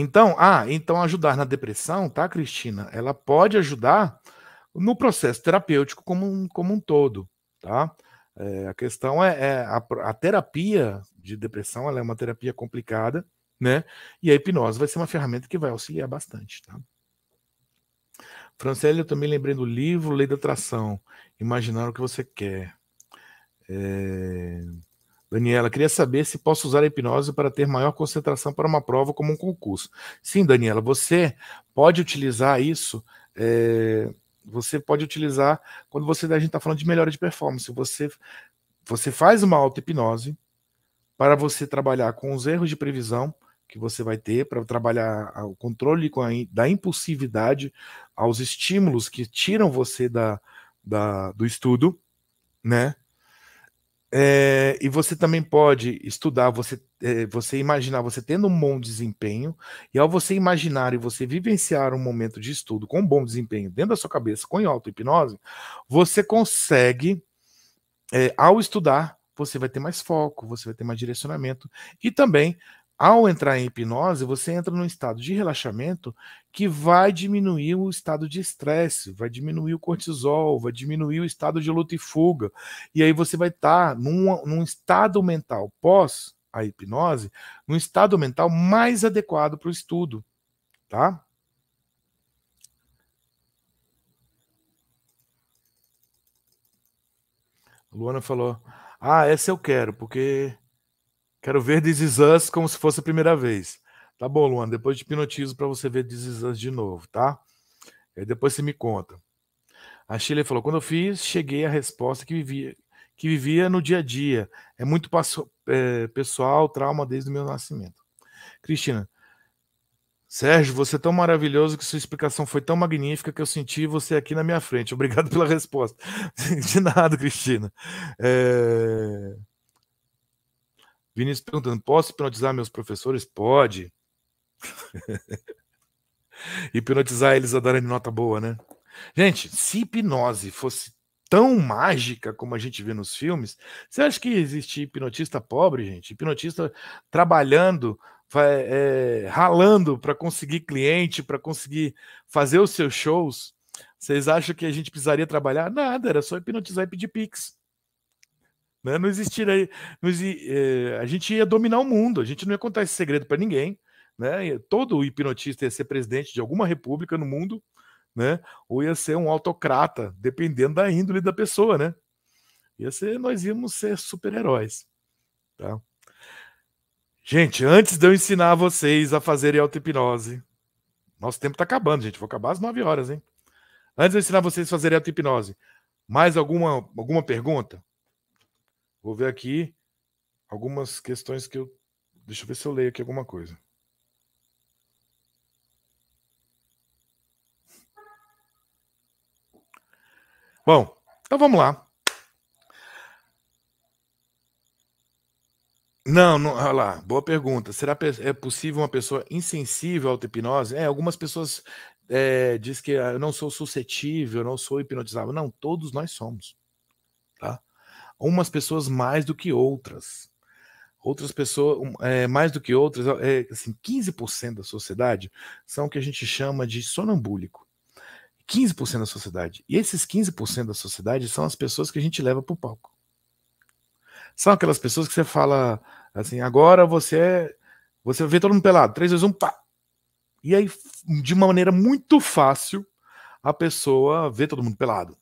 Então, ah, então ajudar na depressão, tá, Cristina? Ela pode ajudar no processo terapêutico como um, como um todo, tá? É, a questão é, é a, a, terapia de depressão, ela é uma terapia complicada, né? E a hipnose vai ser uma ferramenta que vai auxiliar bastante, tá? Francélia, eu também lembrei do livro Lei da Atração, Imaginar o que você quer. É... Daniela, queria saber se posso usar a hipnose para ter maior concentração para uma prova como um concurso. Sim, Daniela, você pode utilizar isso. É, você pode utilizar quando você a gente está falando de melhora de performance. Você você faz uma auto-hipnose para você trabalhar com os erros de previsão que você vai ter para trabalhar o controle da impulsividade aos estímulos que tiram você da, da do estudo, né? É, e você também pode estudar, você, é, você imaginar você tendo um bom desempenho, e ao você imaginar e você vivenciar um momento de estudo com um bom desempenho dentro da sua cabeça, com auto-hipnose, você consegue, é, ao estudar, você vai ter mais foco, você vai ter mais direcionamento, e também ao entrar em hipnose, você entra num estado de relaxamento que vai diminuir o estado de estresse, vai diminuir o cortisol, vai diminuir o estado de luta e fuga. E aí você vai estar tá num, num estado mental pós a hipnose, num estado mental mais adequado para o estudo, tá? Luana falou: Ah, essa eu quero, porque Quero ver This Is Us como se fosse a primeira vez. Tá bom, Luan, depois te hipnotizo para você ver This Is Us de novo, tá? E depois você me conta. A Sheila falou: quando eu fiz, cheguei à resposta que vivia, que vivia no dia a dia. É muito passo, é, pessoal, trauma desde o meu nascimento. Cristina, Sérgio, você é tão maravilhoso que sua explicação foi tão magnífica que eu senti você aqui na minha frente. [laughs] Obrigado pela resposta. [laughs] De nada, Cristina. É... Vinícius perguntando: posso hipnotizar meus professores? Pode. [laughs] hipnotizar eles a darem nota boa, né? Gente, se hipnose fosse tão mágica como a gente vê nos filmes, você acha que existe hipnotista pobre, gente? Hipnotista trabalhando, é, ralando para conseguir cliente, para conseguir fazer os seus shows? Vocês acham que a gente precisaria trabalhar? Nada, era só hipnotizar e pedir pix. Né? Não existiria. Não eh, a gente ia dominar o mundo, a gente não ia contar esse segredo para ninguém. Né? Todo hipnotista ia ser presidente de alguma república no mundo, né? ou ia ser um autocrata, dependendo da índole da pessoa. Né? Ia ser, nós íamos ser super-heróis. Tá? Gente, antes de eu ensinar vocês a fazerem auto-hipnose, nosso tempo está acabando, gente. Vou acabar às 9 horas, hein? Antes de eu ensinar vocês a fazerem auto-hipnose, mais alguma, alguma pergunta? Vou ver aqui algumas questões que eu. Deixa eu ver se eu leio aqui alguma coisa. Bom, então vamos lá. Não, não, olha lá, boa pergunta. Será é possível uma pessoa insensível à auto-hipnose? É, algumas pessoas é, dizem que ah, eu não sou suscetível, eu não sou hipnotizável. Não, todos nós somos umas pessoas mais do que outras. Outras pessoas, é, mais do que outras, é, é assim, 15% da sociedade são o que a gente chama de sonambúlico. 15% da sociedade. E esses 15% da sociedade são as pessoas que a gente leva para o palco. São aquelas pessoas que você fala assim, agora você é, Você vê todo mundo pelado, 3, 2, 1, pá! E aí, de uma maneira muito fácil, a pessoa vê todo mundo pelado.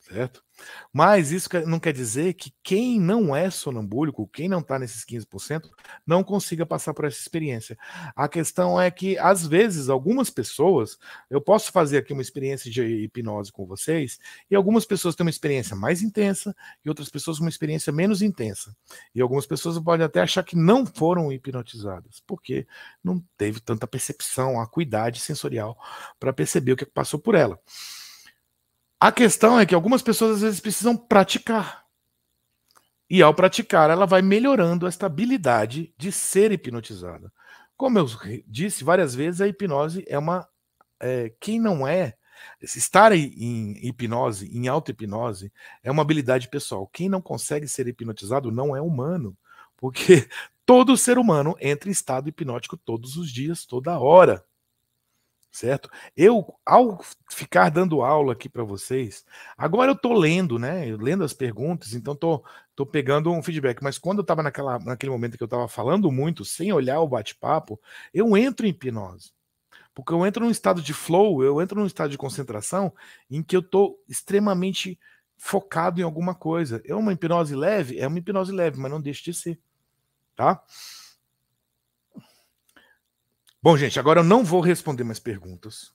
Certo? Mas isso não quer dizer que quem não é sonambúlico, quem não está nesses 15%, não consiga passar por essa experiência. A questão é que, às vezes, algumas pessoas, eu posso fazer aqui uma experiência de hipnose com vocês, e algumas pessoas têm uma experiência mais intensa e outras pessoas uma experiência menos intensa. E algumas pessoas podem até achar que não foram hipnotizadas, porque não teve tanta percepção, acuidade sensorial para perceber o é que passou por ela. A questão é que algumas pessoas às vezes precisam praticar. E ao praticar, ela vai melhorando esta habilidade de ser hipnotizada. Como eu disse várias vezes, a hipnose é uma. É, quem não é. Estar em hipnose, em auto-hipnose, é uma habilidade pessoal. Quem não consegue ser hipnotizado não é humano, porque [laughs] todo ser humano entra em estado hipnótico todos os dias, toda hora certo? Eu, ao ficar dando aula aqui para vocês, agora eu estou lendo, né? lendo as perguntas, então tô, tô pegando um feedback. Mas quando eu estava naquela, naquele momento que eu estava falando muito, sem olhar o bate-papo, eu entro em hipnose. Porque eu entro num estado de flow, eu entro num estado de concentração em que eu estou extremamente focado em alguma coisa. É uma hipnose leve? É uma hipnose leve, mas não deixe de ser. Tá? Bom, gente, agora eu não vou responder mais perguntas.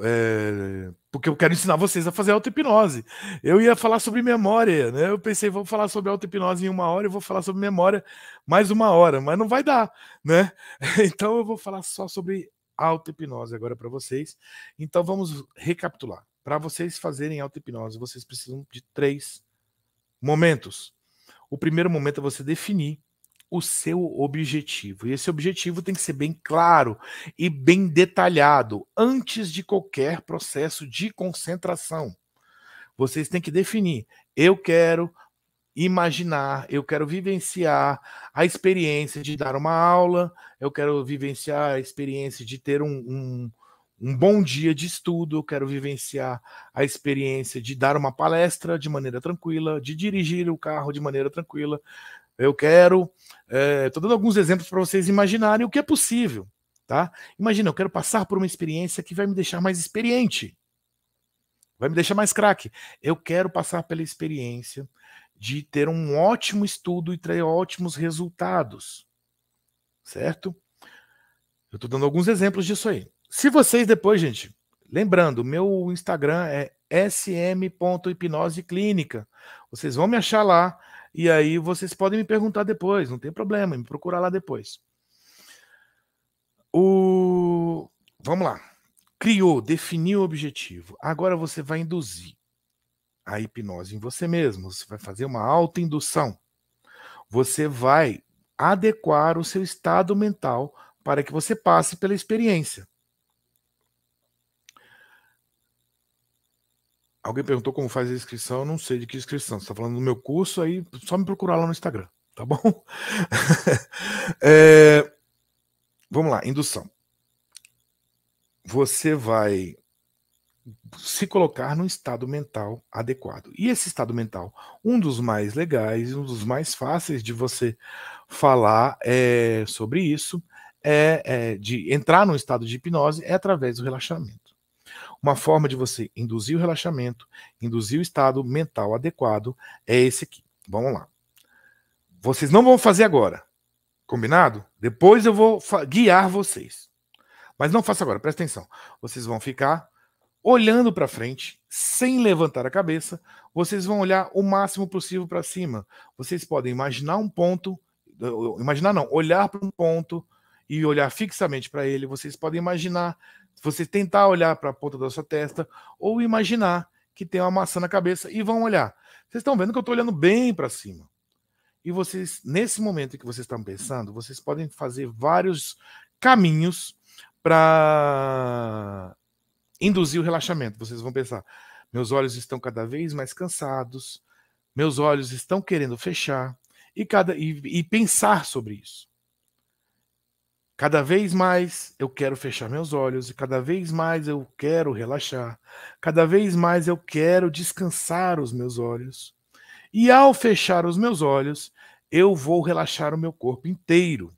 É, porque eu quero ensinar vocês a fazer auto-hipnose. Eu ia falar sobre memória, né? Eu pensei, vou falar sobre auto-hipnose em uma hora e vou falar sobre memória mais uma hora, mas não vai dar, né? [laughs] Então eu vou falar só sobre auto-hipnose agora para vocês. Então vamos recapitular. Para vocês fazerem auto-hipnose, vocês precisam de três momentos. O primeiro momento é você definir o seu objetivo. E esse objetivo tem que ser bem claro e bem detalhado antes de qualquer processo de concentração. Vocês têm que definir: eu quero imaginar, eu quero vivenciar a experiência de dar uma aula, eu quero vivenciar a experiência de ter um, um, um bom dia de estudo, eu quero vivenciar a experiência de dar uma palestra de maneira tranquila, de dirigir o carro de maneira tranquila, eu quero. Estou eh, é, dando alguns exemplos para vocês imaginarem o que é possível. Tá? Imagina, eu quero passar por uma experiência que vai me deixar mais experiente, vai me deixar mais craque. Eu quero passar pela experiência de ter um ótimo estudo e ter ótimos resultados, certo? Eu estou dando alguns exemplos disso aí. Se vocês depois, gente, lembrando, meu Instagram é sm.hipnoseclínica. Vocês vão me achar lá. E aí vocês podem me perguntar depois, não tem problema, me procurar lá depois. O vamos lá. Criou, definiu o objetivo. Agora você vai induzir a hipnose em você mesmo, você vai fazer uma autoindução. Você vai adequar o seu estado mental para que você passe pela experiência. Alguém perguntou como faz a inscrição, eu não sei de que inscrição. Você está falando do meu curso, aí só me procurar lá no Instagram, tá bom? [laughs] é, vamos lá, indução. Você vai se colocar num estado mental adequado. E esse estado mental, um dos mais legais, um dos mais fáceis de você falar é, sobre isso, é, é de entrar num estado de hipnose é através do relaxamento. Uma forma de você induzir o relaxamento, induzir o estado mental adequado é esse aqui. Vamos lá. Vocês não vão fazer agora. Combinado? Depois eu vou guiar vocês. Mas não faça agora, presta atenção. Vocês vão ficar olhando para frente, sem levantar a cabeça. Vocês vão olhar o máximo possível para cima. Vocês podem imaginar um ponto, imaginar não, olhar para um ponto e olhar fixamente para ele. Vocês podem imaginar você tentar olhar para a ponta da sua testa ou imaginar que tem uma maçã na cabeça e vão olhar. Vocês estão vendo que eu estou olhando bem para cima. E vocês, nesse momento que vocês estão pensando, vocês podem fazer vários caminhos para induzir o relaxamento. Vocês vão pensar: meus olhos estão cada vez mais cansados, meus olhos estão querendo fechar, e, cada, e, e pensar sobre isso. Cada vez mais eu quero fechar meus olhos, e cada vez mais eu quero relaxar, cada vez mais eu quero descansar os meus olhos. E ao fechar os meus olhos, eu vou relaxar o meu corpo inteiro.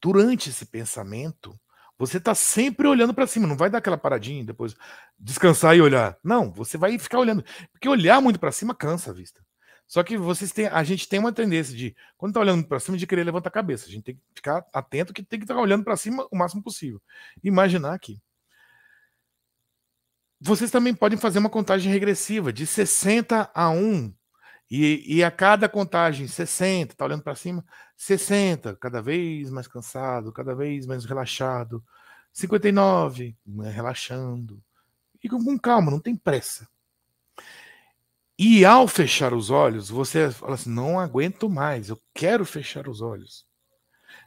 Durante esse pensamento, você está sempre olhando para cima, não vai dar aquela paradinha e depois descansar e olhar. Não, você vai ficar olhando, porque olhar muito para cima cansa a vista. Só que vocês têm, a gente tem uma tendência de, quando está olhando para cima, de querer levantar a cabeça. A gente tem que ficar atento que tem que estar tá olhando para cima o máximo possível. Imaginar que vocês também podem fazer uma contagem regressiva de 60 a 1. E, e a cada contagem, 60, está olhando para cima, 60, cada vez mais cansado, cada vez mais relaxado, 59, né, relaxando. E com calma, não tem pressa. E ao fechar os olhos, você fala assim: não aguento mais, eu quero fechar os olhos.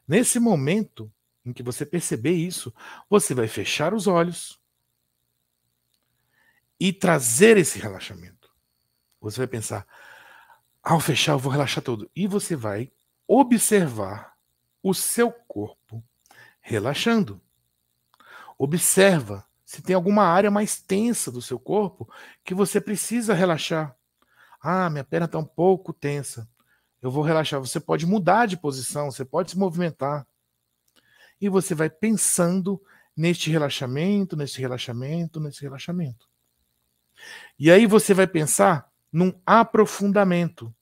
Nesse momento em que você perceber isso, você vai fechar os olhos e trazer esse relaxamento. Você vai pensar: ao fechar, eu vou relaxar todo. E você vai observar o seu corpo relaxando. Observa se tem alguma área mais tensa do seu corpo que você precisa relaxar. Ah, minha perna está um pouco tensa. Eu vou relaxar. Você pode mudar de posição, você pode se movimentar. E você vai pensando neste relaxamento, nesse relaxamento, nesse relaxamento. E aí você vai pensar num aprofundamento. O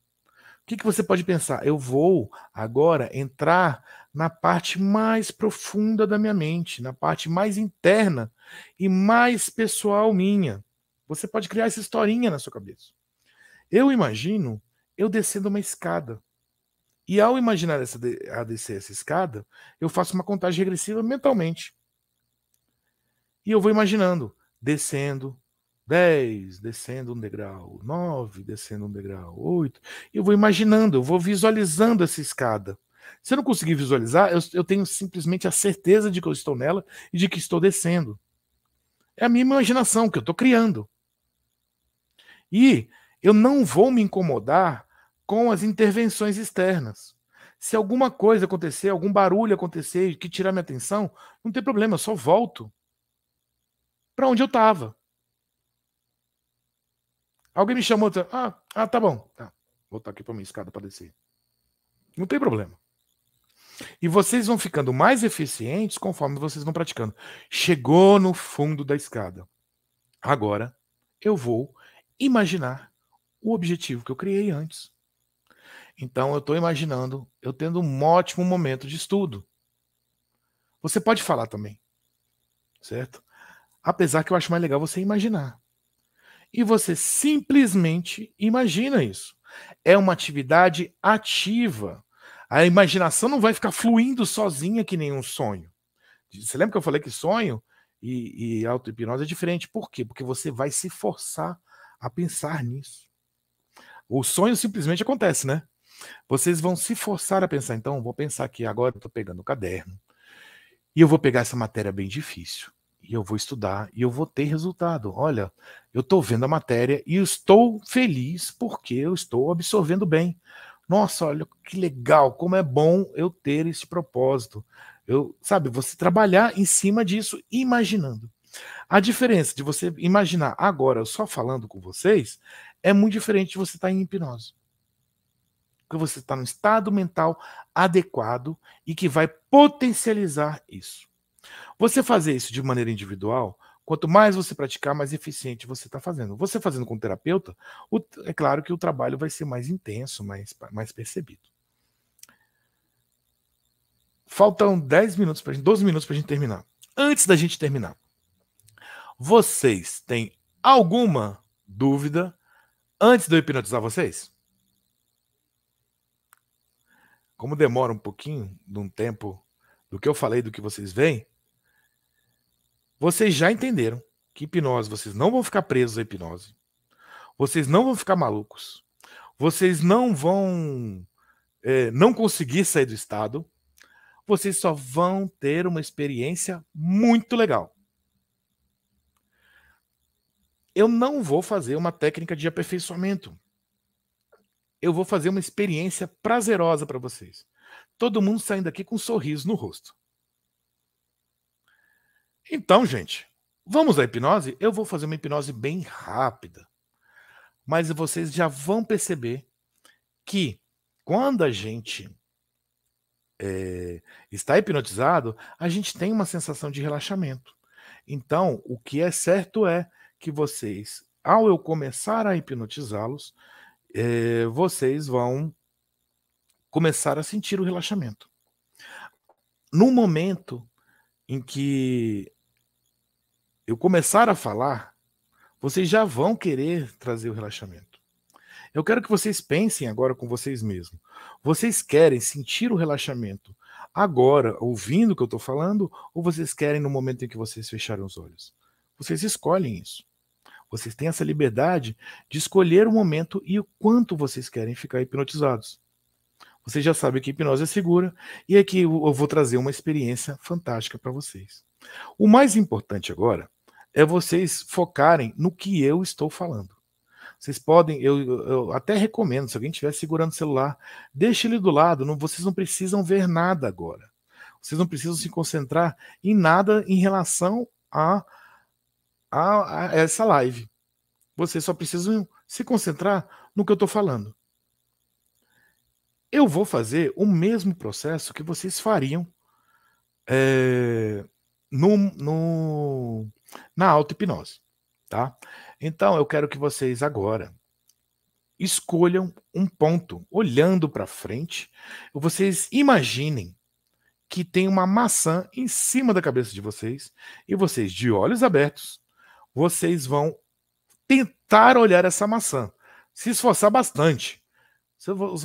que, que você pode pensar? Eu vou agora entrar na parte mais profunda da minha mente, na parte mais interna e mais pessoal minha. Você pode criar essa historinha na sua cabeça. Eu imagino eu descendo uma escada. E ao imaginar essa, a descer essa escada, eu faço uma contagem regressiva mentalmente. E eu vou imaginando, descendo, 10, descendo um degrau, 9, descendo um degrau, 8. Eu vou imaginando, eu vou visualizando essa escada. Se eu não conseguir visualizar, eu, eu, tenho simplesmente a certeza de que eu estou nela e de que estou descendo. É a minha imaginação que eu estou criando. E eu não vou me incomodar com as intervenções externas. Se alguma coisa acontecer, algum barulho acontecer que tirar minha atenção, não tem problema, eu só volto para onde eu estava. Alguém me chamou, ah, ah tá bom, tá. Vou voltar aqui para minha escada para descer. Não tem problema. E vocês vão ficando mais eficientes conforme vocês vão praticando. Chegou no fundo da escada. Agora eu vou imaginar o objetivo que eu criei antes. Então, eu estou imaginando eu tendo um ótimo momento de estudo. Você pode falar também, certo? Apesar que eu acho mais legal você imaginar. E você simplesmente imagina isso. É uma atividade ativa. A imaginação não vai ficar fluindo sozinha que nem um sonho. Você lembra que eu falei que sonho e, e auto-hipnose é diferente? Por quê? Porque você vai se forçar a pensar nisso. O sonho simplesmente acontece, né? Vocês vão se forçar a pensar, então, vou pensar aqui agora, eu estou pegando o caderno, e eu vou pegar essa matéria bem difícil, e eu vou estudar, e eu vou ter resultado. Olha, eu estou vendo a matéria e estou feliz porque eu estou absorvendo bem. Nossa, olha que legal, como é bom eu ter esse propósito. Eu, sabe, você trabalhar em cima disso, imaginando. A diferença de você imaginar agora eu só falando com vocês é muito diferente de você estar tá em hipnose. Porque você está no estado mental adequado e que vai potencializar isso. Você fazer isso de maneira individual, quanto mais você praticar, mais eficiente você está fazendo. Você fazendo com terapeuta, o, é claro que o trabalho vai ser mais intenso, mais, mais percebido. Faltam 10 minutos, pra gente, 12 minutos para a gente terminar. Antes da gente terminar, vocês têm alguma dúvida antes de eu hipnotizar vocês, como demora um pouquinho de um tempo do que eu falei, do que vocês veem, vocês já entenderam que hipnose, vocês não vão ficar presos à hipnose. Vocês não vão ficar malucos. Vocês não vão é, não conseguir sair do estado. Vocês só vão ter uma experiência muito legal. Eu não vou fazer uma técnica de aperfeiçoamento. Eu vou fazer uma experiência prazerosa para vocês. Todo mundo saindo aqui com um sorriso no rosto. Então, gente, vamos à hipnose? Eu vou fazer uma hipnose bem rápida. Mas vocês já vão perceber que quando a gente é, está hipnotizado, a gente tem uma sensação de relaxamento. Então, o que é certo é que vocês, ao eu começar a hipnotizá-los, é, vocês vão começar a sentir o relaxamento. No momento em que eu começar a falar, vocês já vão querer trazer o relaxamento. Eu quero que vocês pensem agora com vocês mesmos. Vocês querem sentir o relaxamento agora, ouvindo o que eu estou falando, ou vocês querem no momento em que vocês fecharem os olhos? Vocês escolhem isso. Vocês têm essa liberdade de escolher o momento e o quanto vocês querem ficar hipnotizados. Vocês já sabem que hipnose é segura e aqui é eu vou trazer uma experiência fantástica para vocês. O mais importante agora é vocês focarem no que eu estou falando. Vocês podem, eu, eu, até recomendo, se alguém estiver segurando o celular, deixe ele do lado, não, vocês não precisam ver nada agora. Vocês não precisam se concentrar em nada em relação a a, a essa live. Vocês só precisam se concentrar no que eu estou falando. Eu vou fazer o mesmo processo que vocês fariam é, no, no, na auto-hipnose. Tá? Então, eu quero que vocês agora escolham um ponto, olhando para frente, vocês imaginem que tem uma maçã em cima da cabeça de vocês e vocês, de olhos abertos, vocês vão tentar olhar essa maçã, se esforçar bastante.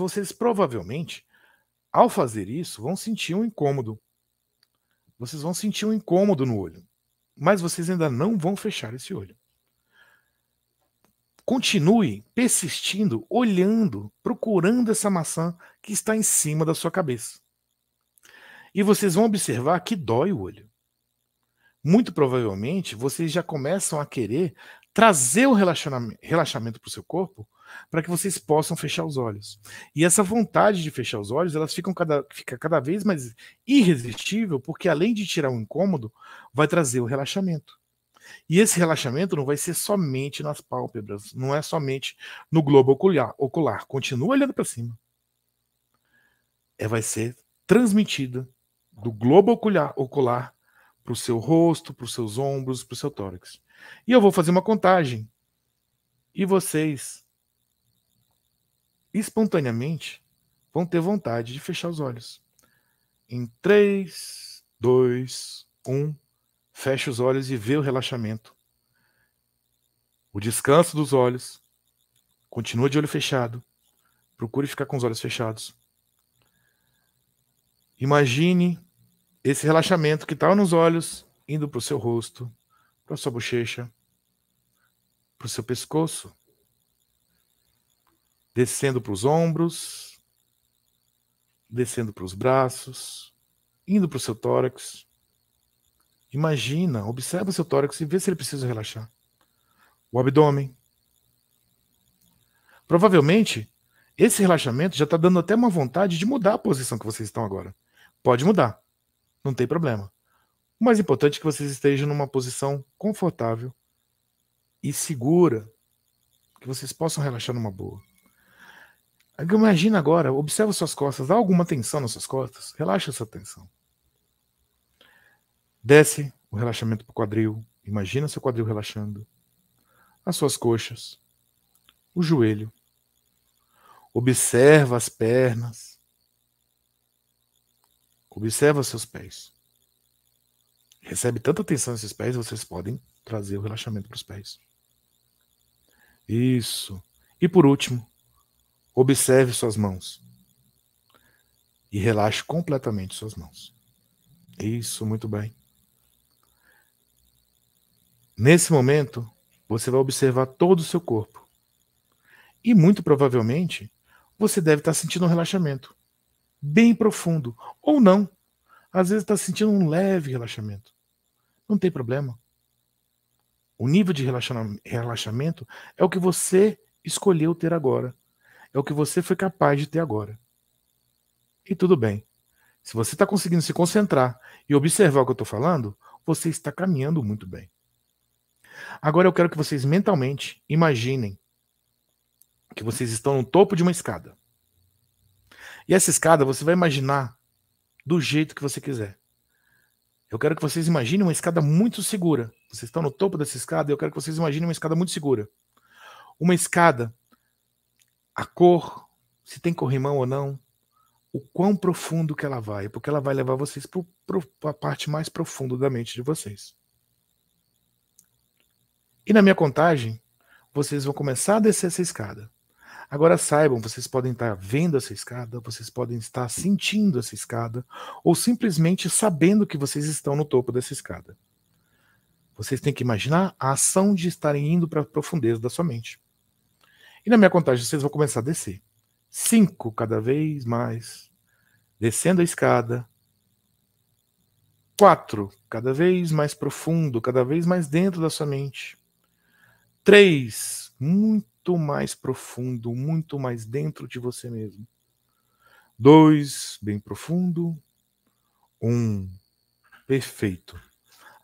Vocês provavelmente, ao fazer isso, vão sentir um incômodo. Vocês vão sentir um incômodo no olho, mas vocês ainda não vão fechar esse olho. Continue persistindo, olhando, procurando essa maçã que está em cima da sua cabeça. E vocês vão observar que dói o olho muito provavelmente vocês já começam a querer trazer o relaxamento para o seu corpo para que vocês possam fechar os olhos. E essa vontade de fechar os olhos, elas ficam cada, fica cada vez mais irresistível, porque além de tirar o incômodo, vai trazer o relaxamento. E esse relaxamento não vai ser somente nas pálpebras, não é somente no globo ocular. ocular. Continua olhando para cima. É, vai ser transmitida do globo ocular, ocular para o seu rosto, para os seus ombros, para o seu tórax. E eu vou fazer uma contagem. E vocês, espontaneamente, vão ter vontade de fechar os olhos. Em 3, 2, 1, fecha os olhos e vê o relaxamento. O descanso dos olhos. Continua de olho fechado. Procure ficar com os olhos fechados. Imagine esse relaxamento que estava nos olhos, indo para o seu rosto, para sua bochecha, para o seu pescoço, descendo para os ombros, descendo para os braços, indo para o seu tórax. Imagina, observa o seu tórax e vê se ele precisa relaxar. O abdômen. Provavelmente, esse relaxamento já está dando até uma vontade de mudar a posição que vocês estão agora. Pode mudar não tem problema. O mais importante é que vocês estejam numa posição confortável e segura, que vocês possam relaxar numa boa. Imagina agora, observa suas costas, há alguma tensão nas suas costas? Relaxa essa tensão. Desce o relaxamento para o quadril, imagina seu quadril relaxando. As suas coxas, o joelho. Observa as pernas. Observa seus pés. Recebe tanta atenção nesses pés, vocês podem trazer o relaxamento para os pés. Isso. E por último, observe suas mãos. E relaxe completamente suas mãos. Isso, muito bem. Nesse momento, você vai observar todo o seu corpo. E muito provavelmente, você deve estar sentindo um relaxamento bem profundo. Ou não. Às vezes está sentindo um leve relaxamento. Não tem problema. O nível de relaxamento é o que você escolheu ter agora. É o que você foi capaz de ter agora. E tudo bem. Se você está conseguindo se concentrar e observar o que eu estou falando, você está caminhando muito bem. Agora eu quero que vocês mentalmente imaginem que vocês estão no topo de uma escada. E essa escada você vai imaginar do jeito que você quiser. Eu quero que vocês imaginem uma escada muito segura. Vocês estão no topo dessa escada e eu quero que vocês imaginem uma escada muito segura. Uma escada, a cor, se tem corrimão ou não, o quão profundo que ela vai, porque ela vai levar vocês para a parte mais profunda da mente de vocês. E na minha contagem, vocês vão começar a descer essa escada. Agora saibam, vocês podem estar vendo essa escada, vocês podem estar sentindo essa escada, ou simplesmente sabendo que vocês estão no topo dessa escada. Vocês têm que imaginar a ação de estarem indo para a profundeza da sua mente. E na minha contagem, vocês vão começar a descer. Cinco cada vez mais. Descendo a escada. Quatro, cada vez mais profundo, cada vez mais dentro da sua mente. Três, muito muito mais profundo, muito mais dentro de você mesmo. Dois, bem profundo. Um, perfeito.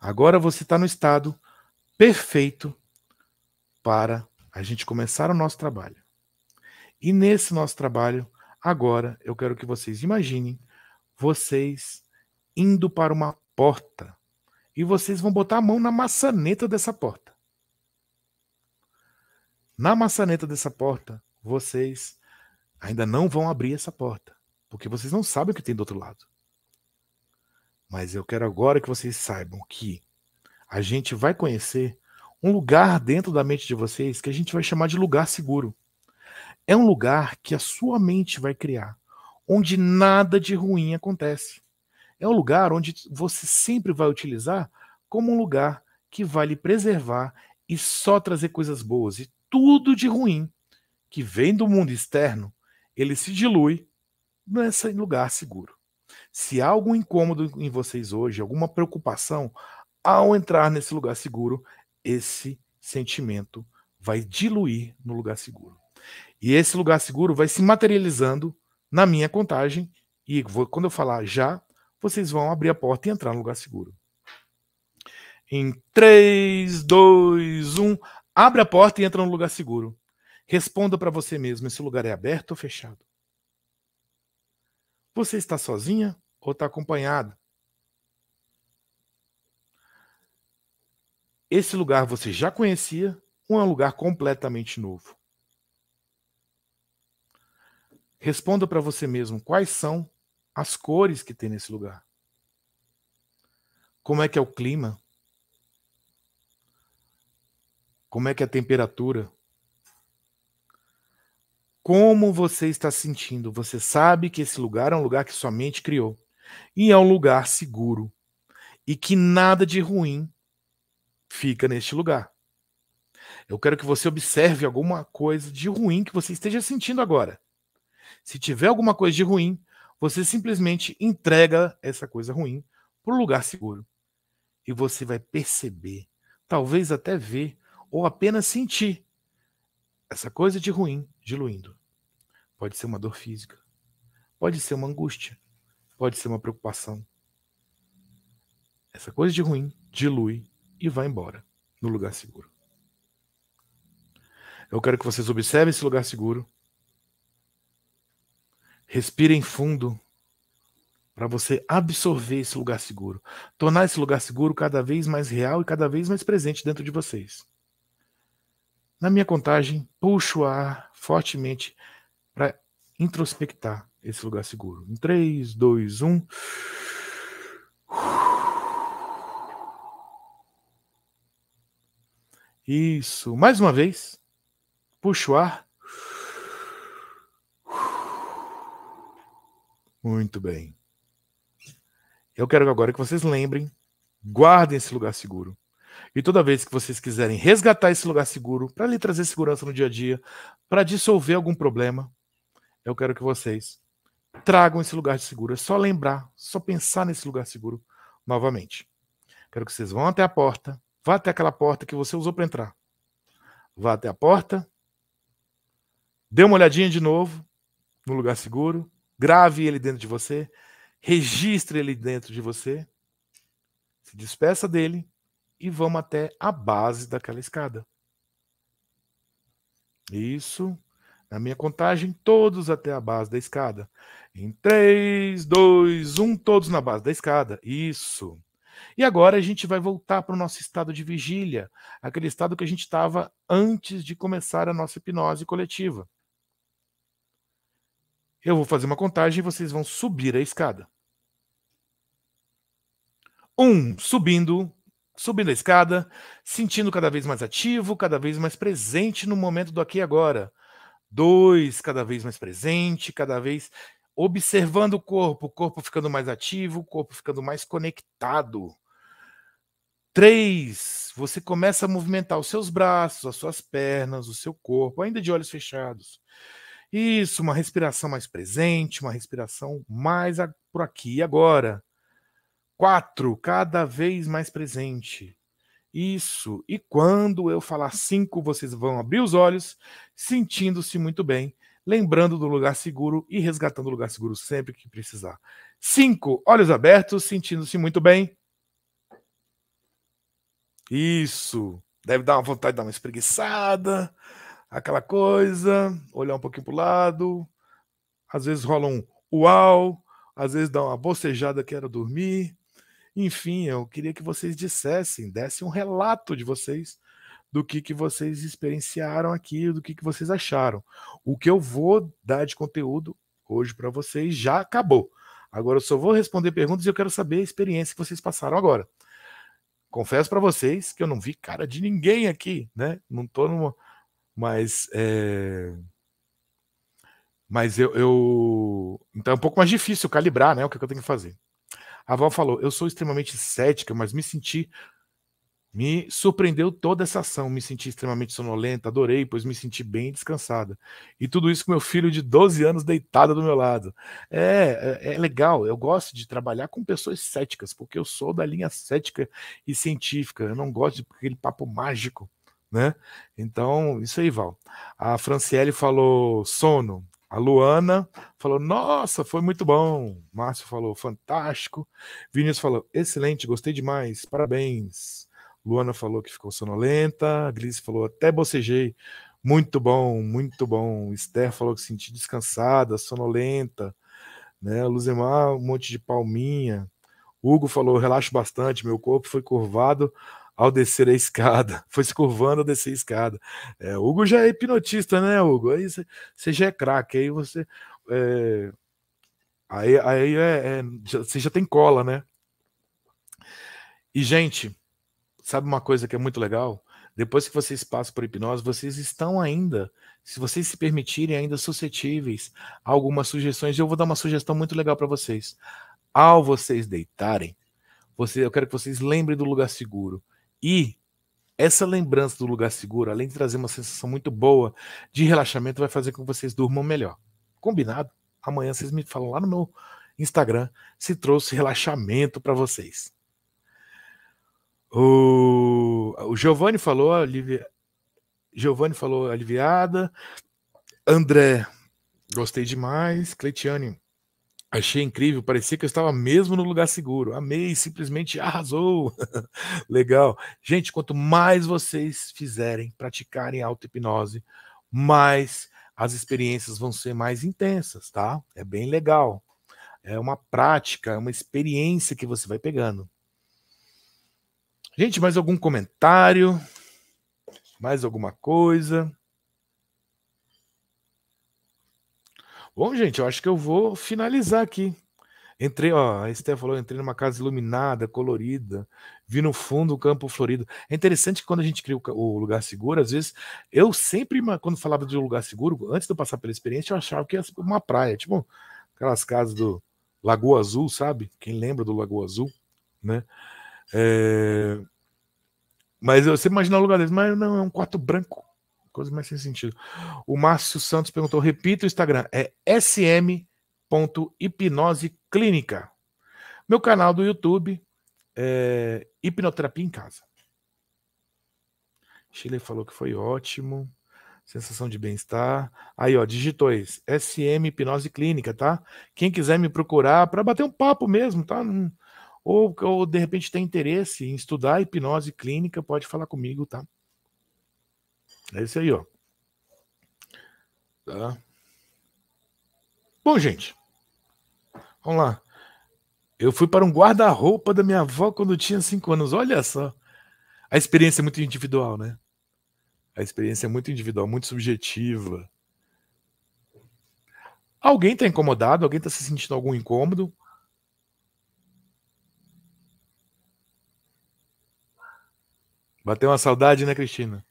Agora você está no estado perfeito para a gente começar o nosso trabalho. E nesse nosso trabalho, agora eu quero que vocês imaginem vocês indo para uma porta e vocês vão botar a mão na maçaneta dessa porta. Na maçaneta dessa porta, vocês ainda não vão abrir essa porta, porque vocês não sabem o que tem do outro lado. Mas eu quero agora que vocês saibam que a gente vai conhecer um lugar dentro da mente de vocês que a gente vai chamar de lugar seguro. É um lugar que a sua mente vai criar, onde nada de ruim acontece. É um lugar onde você sempre vai utilizar como um lugar que vai lhe preservar e só trazer coisas boas. E tudo de ruim que vem do mundo externo, ele se dilui nesse lugar seguro. Se há algum incômodo em vocês hoje, alguma preocupação, ao entrar nesse lugar seguro, esse sentimento vai diluir no lugar seguro. E esse lugar seguro vai se materializando na minha contagem. E quando eu falar já, vocês vão abrir a porta e entrar no lugar seguro. Em 3, 2, 1. Abre a porta e entra num lugar seguro. Responda para você mesmo: esse lugar é aberto ou fechado? Você está sozinha ou está acompanhada? Esse lugar você já conhecia ou é um lugar completamente novo? Responda para você mesmo quais são as cores que tem nesse lugar. Como é que é o clima? Como é que é a temperatura? Como você está sentindo? Você sabe que esse lugar é um lugar que sua mente criou e é um lugar seguro e que nada de ruim fica neste lugar. Eu quero que você observe alguma coisa de ruim que você esteja sentindo agora. Se tiver alguma coisa de ruim, você simplesmente entrega essa coisa ruim para o lugar seguro. E você vai perceber, talvez até ver ou apenas sentir essa coisa de ruim diluindo. Pode ser uma dor física, pode ser uma angústia, pode ser uma preocupação. Essa coisa de ruim dilui e vai embora no lugar seguro. Eu quero que vocês observem esse lugar seguro. Respirem fundo para você absorver esse lugar seguro, tornar esse lugar seguro cada vez mais real e cada vez mais presente dentro de vocês. Na minha contagem, puxo o ar fortemente para introspectar esse lugar seguro. Em 3, 2, 1. Isso. Mais uma vez. Puxo o ar. Muito bem. Eu quero agora que vocês lembrem, guardem esse lugar seguro. E toda vez que vocês quiserem resgatar esse lugar seguro, para lhe trazer segurança no dia a dia, para dissolver algum problema, eu quero que vocês tragam esse lugar seguro. É só lembrar, só pensar nesse lugar seguro novamente. Quero que vocês vão até a porta, vá até aquela porta que você usou para entrar. Vá até a porta, dê uma olhadinha de novo no lugar seguro, grave ele dentro de você, registre ele dentro de você, se despeça dele e vamos até a base daquela escada. Isso. Na minha contagem, todos até a base da escada. Em 3, 2, 1, todos na base da escada. Isso. E agora a gente vai voltar para o nosso estado de vigília, aquele estado que a gente estava antes de começar a nossa hipnose coletiva. Eu vou fazer uma contagem e vocês vão subir a escada. Um, subindo subindo a escada, sentindo cada vez mais ativo, cada vez mais presente no momento do aqui e agora. Dois, cada vez mais presente, cada vez observando o corpo, o corpo ficando mais ativo, o corpo ficando mais conectado. Três, você começa a movimentar os seus braços, as suas pernas, o seu corpo, ainda de olhos fechados. Isso, uma respiração mais presente, uma respiração mais por aqui e agora. Quatro, cada vez mais presente. Isso. E quando eu falar cinco, vocês vão abrir os olhos, sentindo-se muito bem, lembrando do lugar seguro e resgatando o lugar seguro sempre que precisar. Cinco, olhos abertos, sentindo-se muito bem. Isso. Deve dar uma vontade de dar uma espreguiçada, aquela coisa, olhar um pouquinho para o lado. Às vezes rola um uau, às vezes dá uma bocejada que era dormir. Enfim, eu queria que vocês dissessem, dessem um relato de vocês do que, que vocês experienciaram aqui, do que, que vocês acharam. O que eu vou dar de conteúdo hoje para vocês já acabou. Agora eu só vou responder perguntas e eu quero saber a experiência que vocês passaram agora. Confesso para vocês que eu não vi cara de ninguém aqui, né? Não tô numa. Mas. É... Mas eu, eu. Então é um pouco mais difícil calibrar, né? O que, é que eu tenho que fazer. A Val falou: eu sou extremamente cética, mas me senti. Me surpreendeu toda essa ação. Me senti extremamente sonolenta, adorei, pois me senti bem descansada. E tudo isso com meu filho de 12 anos deitado do meu lado. É, é, é legal, eu gosto de trabalhar com pessoas céticas, porque eu sou da linha cética e científica. Eu não gosto de aquele papo mágico né? Então, isso aí, Val. A Franciele falou sono. A Luana falou: Nossa, foi muito bom. Márcio falou: Fantástico. Vinícius falou: Excelente, gostei demais, parabéns. Luana falou que ficou sonolenta. Glice falou: Até bocejei. Muito bom, muito bom. Esther falou que senti descansada, sonolenta. Né? Luzemar, um monte de palminha. Hugo falou: Relaxo bastante, meu corpo foi curvado ao descer a escada. [laughs] Foi se curvando ao descer a escada. É, Hugo já é hipnotista, né, Hugo? Aí você já é craque, aí você. É, aí aí é, é você já tem cola, né? E, gente, sabe uma coisa que é muito legal? Depois que vocês passam por hipnose, vocês estão ainda, se vocês se permitirem, ainda suscetíveis a algumas sugestões. Eu vou dar uma sugestão muito legal para vocês. Ao vocês deitarem, você, eu quero que vocês lembrem do lugar seguro e essa lembrança do lugar seguro, além de trazer uma sensação muito boa de relaxamento, vai fazer com que vocês durmam melhor. Combinado? Amanhã vocês me falam lá no meu Instagram se trouxe relaxamento para vocês. O, o Giovanni falou, alivi... Giovanni falou aliviada. André, gostei demais. Cleitiane, Achei incrível, parecia que eu estava mesmo no lugar seguro. Amei, simplesmente arrasou. [laughs] Legal. Gente, quanto mais vocês fizerem, praticarem auto-hipnose, mais as experiências vão ser mais intensas, tá? É bem legal. É uma prática, é uma experiência que você vai pegando. Gente, mais algum comentário? Mais alguma coisa? Bom, gente, eu acho que eu vou finalizar aqui. Entrei, ó, a Esté falou, entrei numa casa iluminada, colorida, vi no fundo o campo florido. É interessante que quando a gente cria o, lugar seguro, às vezes, eu sempre, quando falava de lugar seguro, antes de eu passar pela experiência, eu achava que era uma praia, tipo aquelas casas do Lagoa Azul, sabe? Quem lembra do Lagoa Azul, né? É... Mas você imagina o lugar desse, mas não, é um quarto branco, Coisa mais sem sentido. O Márcio Santos perguntou: repito o Instagram, é sm.hipnoseclínica. clínica. Meu canal do YouTube é Hipnoterapia em Casa. Chile falou que foi ótimo. Sensação de bem-estar. Aí, ó, digitou isso. SM Hipnose Clínica, tá? Quem quiser me procurar para bater um papo mesmo, tá? Ou, ou de repente tem interesse em estudar hipnose clínica, pode falar comigo, tá? É esse aí, ó. Tá? Bom, gente. Vamos lá. Eu fui para um guarda-roupa da minha avó quando tinha cinco anos. Olha só. A experiência é muito individual, né? A experiência é muito individual, muito subjetiva. Alguém está incomodado? Alguém está se sentindo algum incômodo? Bateu uma saudade, né, Cristina?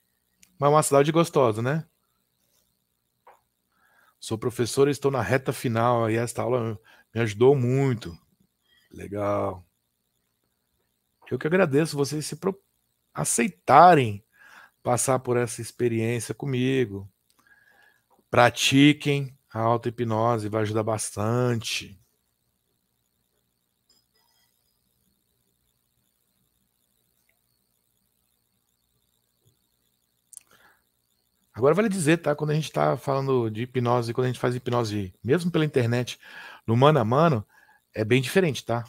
Mas é uma cidade gostosa, né? Sou professor, estou na reta final e esta aula me ajudou muito. Legal. Eu que agradeço vocês se pro... aceitarem passar por essa experiência comigo. Pratiquem a auto-hipnose, vai ajudar bastante. Agora vale dizer, tá? Quando a gente está falando de hipnose, quando a gente faz hipnose, mesmo pela internet, no mano a mano, é bem diferente, tá?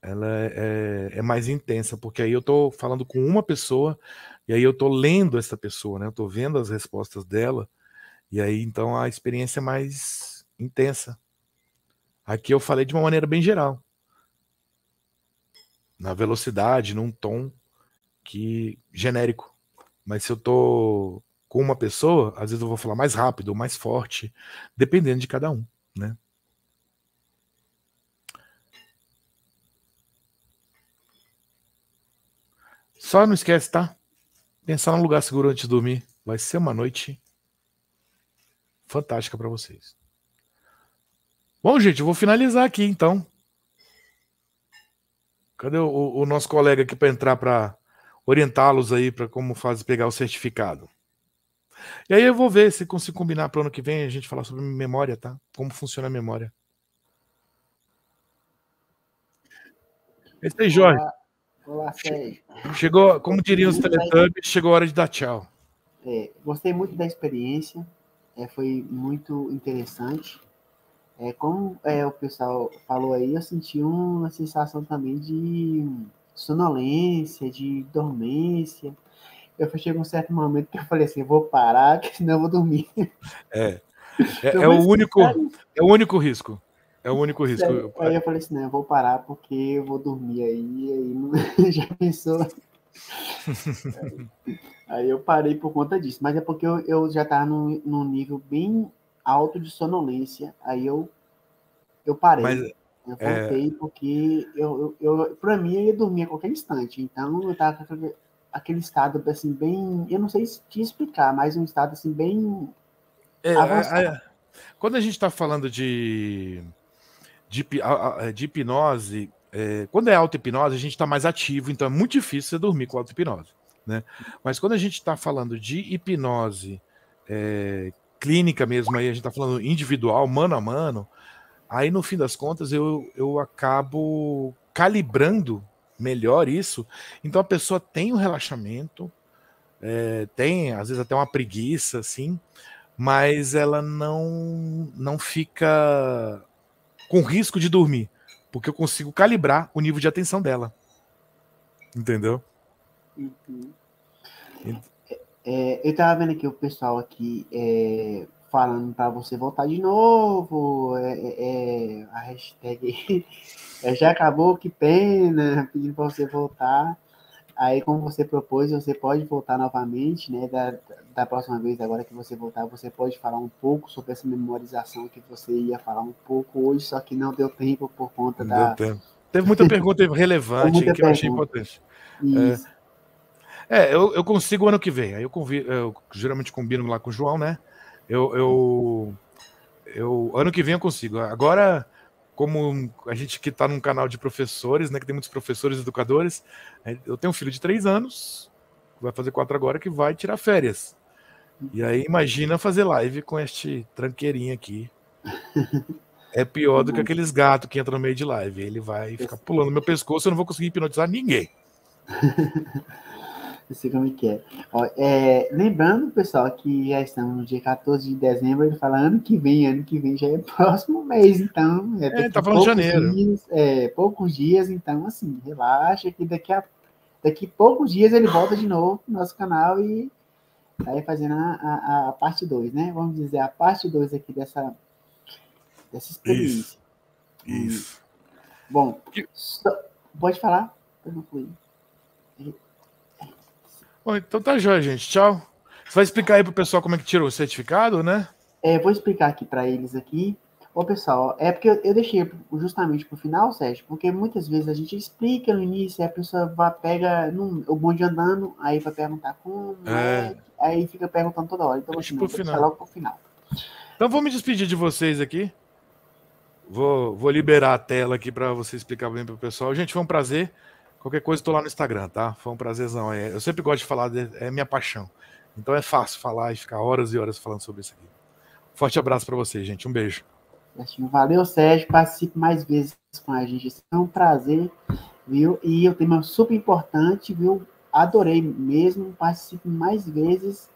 Ela é, é, é mais intensa, porque aí eu estou falando com uma pessoa e aí eu estou lendo essa pessoa, né? Eu estou vendo as respostas dela e aí então a experiência é mais intensa. Aqui eu falei de uma maneira bem geral, na velocidade, num tom que genérico. Mas se eu estou com uma pessoa, às vezes eu vou falar mais rápido ou mais forte, dependendo de cada um, né? Só não esquece, tá? Pensar num lugar seguro antes de dormir. Vai ser uma noite fantástica para vocês. Bom, gente, eu vou finalizar aqui então. Cadê o, o nosso colega aqui para entrar para orientá-los aí para como faz pegar o certificado? E aí eu vou ver se consigo combinar para o ano que vem a gente falar sobre memória, tá? Como funciona a memória. Esse é aí, Jorge. Olá, Sérgio. Chegou, como diriam os Teletubbies, chegou a hora de dar tchau. É, gostei muito da experiência, é, foi muito interessante. É, como é, o pessoal falou aí, eu senti uma sensação também de sonolência, de dormência eu chego um certo momento que eu falei assim, vou parar, que senão eu vou dormir. É. [laughs] É, então, é o único, é o único risco. É o único risco. aí eu falei assim, não, eu vou parar porque eu vou dormir aí, aí [laughs] já pensou. aí, [laughs] aí eu parei por conta disso, mas é porque eu, eu já estava num, num nível bem alto de sonolência, aí eu, eu parei. Mas... Eu é. voltei é... porque eu, eu, eu, pra mim eu ia dormir a qualquer instante, então eu tava aquele estado assim bem, eu não sei te explicar, mas um estado assim bem é, a, a, quando a gente está falando de de, de hipnose, é, quando é auto-hipnose, a gente está mais ativo, então é muito difícil você dormir com auto-hipnose. Né? Mas quando a gente está falando de hipnose é, clínica mesmo, aí a gente está falando individual, mano a mano, aí no fim das contas eu, eu acabo calibrando melhor isso, então a pessoa tem um relaxamento, é, tem às vezes até uma preguiça, assim, mas ela não, não fica com risco de dormir, porque eu consigo calibrar o nível de atenção dela. Entendeu? Uhum. É, é eu tava vendo aqui o pessoal aqui é, falando para você voltar de novo, é, é, é a hashtag já acabou, que pena, pedindo para você voltar. Aí, como você propôs, você pode voltar novamente, né? Da, da próxima vez, agora que você voltar, você pode falar um pouco sobre essa memorização que você ia falar um pouco hoje, só que não deu tempo por conta não da. Deu tempo. Teve muita pergunta [laughs] relevante muita que pergunta. eu achei importante. Isso. É, é eu, eu, consigo ano que vem. Aí eu, convi eu geralmente combino lá com o João, né? Eu, eu, eu, ano que vem eu consigo. Agora como a gente que está num canal de professores, né, que tem muitos professores educadores, é, eu tenho um filho de três anos, vai fazer quatro agora, que vai tirar férias. E aí imagina fazer live com este tranqueirinho aqui. É pior do que aqueles gatos que entram no meio de live. Ele vai ficar pulando meu pescoço, eu não vou conseguir hipnotizar ninguém. [laughs] Eu sei como é que é. é. Lembrando, pessoal, que já estamos no dia 14 de dezembro, ele fala ano que vem, ano que vem já é [laughs] próximo mês, então. É, é tá falando janeiro. Dias, é, poucos dias, então, assim, relaxa, que daqui a daqui poucos dias ele volta de novo no nosso canal e aí fazendo a, a, a parte 2, né? Vamos dizer, a parte 2 aqui dessa, dessa experiência. Isso. Isso. Bom, so, pode falar? Eu não fui. Bom, então tá jóia, gente. Tchau. Você vai explicar aí pro pessoal como é que tira o certificado, né? É, vou explicar aqui para eles aqui. Ô, pessoal, é porque eu, deixei justamente pro final, Sérgio, porque muitas vezes a gente explica no início, a pessoa vai, pega num, o bonde andando, aí vai perguntar como, é. aí, né? aí fica perguntando toda hora. Então, Deixa assim, pro final. logo pro final. Então, vou me despedir de vocês aqui. Vou, vou liberar a tela aqui para você explicar bem pro pessoal. Gente, foi um prazer. Qualquer coisa, estou lá no Instagram, tá? Foi um prazerzão. É, eu sempre gosto de falar, de, é minha paixão. Então é fácil falar e ficar horas e horas falando sobre isso aqui. Forte abraço para vocês, gente. Um beijo. Assim, valeu, Sérgio. Participe mais vezes com a gente. É um prazer, viu? E o tema é super importante, viu? Adorei mesmo. Participe mais vezes.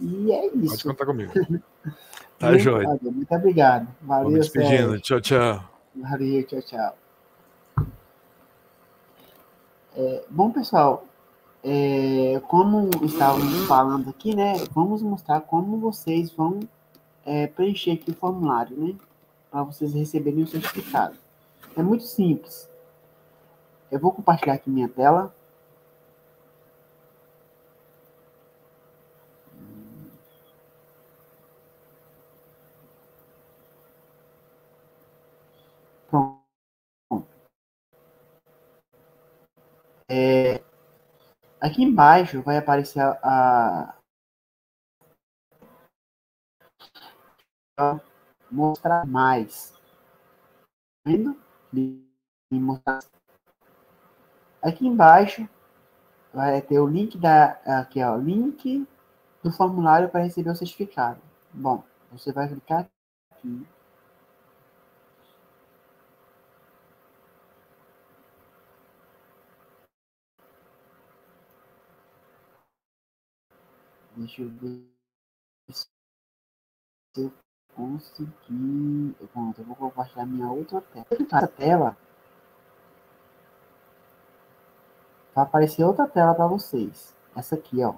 E é isso. Pode contar comigo. [laughs] tá, Joia. Muito obrigado. Valeu, Sérgio. Tchau, tchau. Valeu, tchau, tchau. É, bom, pessoal, é, como estávamos falando aqui, né? Vamos mostrar como vocês vão é, preencher aqui o formulário, né? Para vocês receberem o certificado. É muito simples. Eu vou compartilhar aqui minha tela. É, aqui embaixo vai aparecer a, a mostrar mais. Tá vendo? Aqui embaixo vai ter o link da aqui ó, link do formulário para receber o certificado. Bom, você vai clicar aqui. Deixa eu ver se eu consegui. Pronto, eu vou compartilhar minha outra tela. Tá essa tela vai aparecer outra tela para vocês. Essa aqui, ó.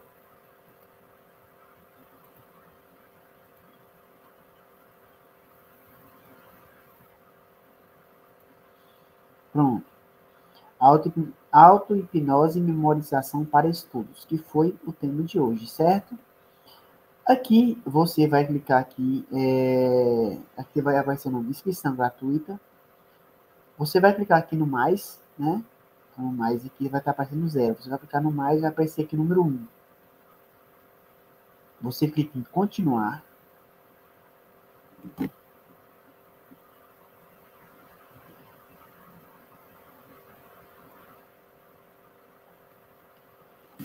Pronto. A outra auto-hipnose e memorização para estudos, que foi o tema de hoje, certo? Aqui você vai clicar aqui, é, aqui vai aparecer uma inscrição gratuita. Você vai clicar aqui no mais, né? No mais aqui vai estar aparecendo zero. Você vai clicar no mais vai aparecer aqui número 1. Um. Você clica em continuar.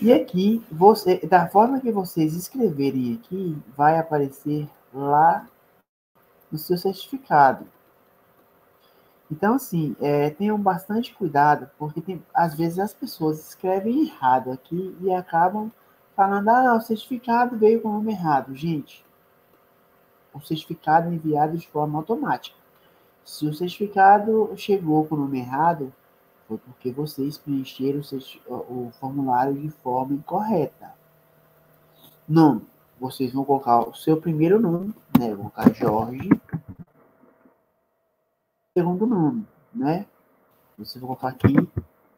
E aqui, você, da forma que vocês escreverem aqui, vai aparecer lá no seu certificado. Então, assim, é, tenham bastante cuidado, porque tem, às vezes as pessoas escrevem errado aqui e acabam falando, ah, o certificado veio com o nome errado. Gente, o certificado é enviado de forma automática. Se o certificado chegou com o nome errado, foi porque vocês preencheram o formulário de forma incorreta. Nome. Vocês vão colocar o seu primeiro nome, né? Vou colocar Jorge. Segundo nome, né? Vocês vão colocar aqui.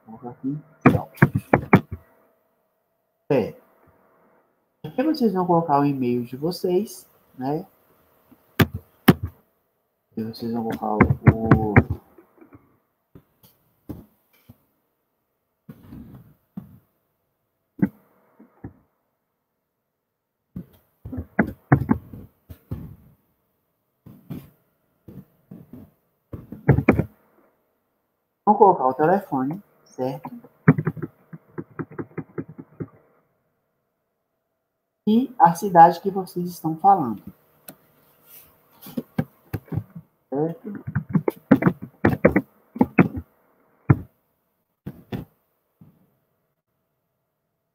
Vou colocar aqui. Jorge. É. Aqui vocês vão colocar o e-mail de vocês, né? E vocês vão colocar o colocar o telefone, certo? E a cidade que vocês estão falando. Certo?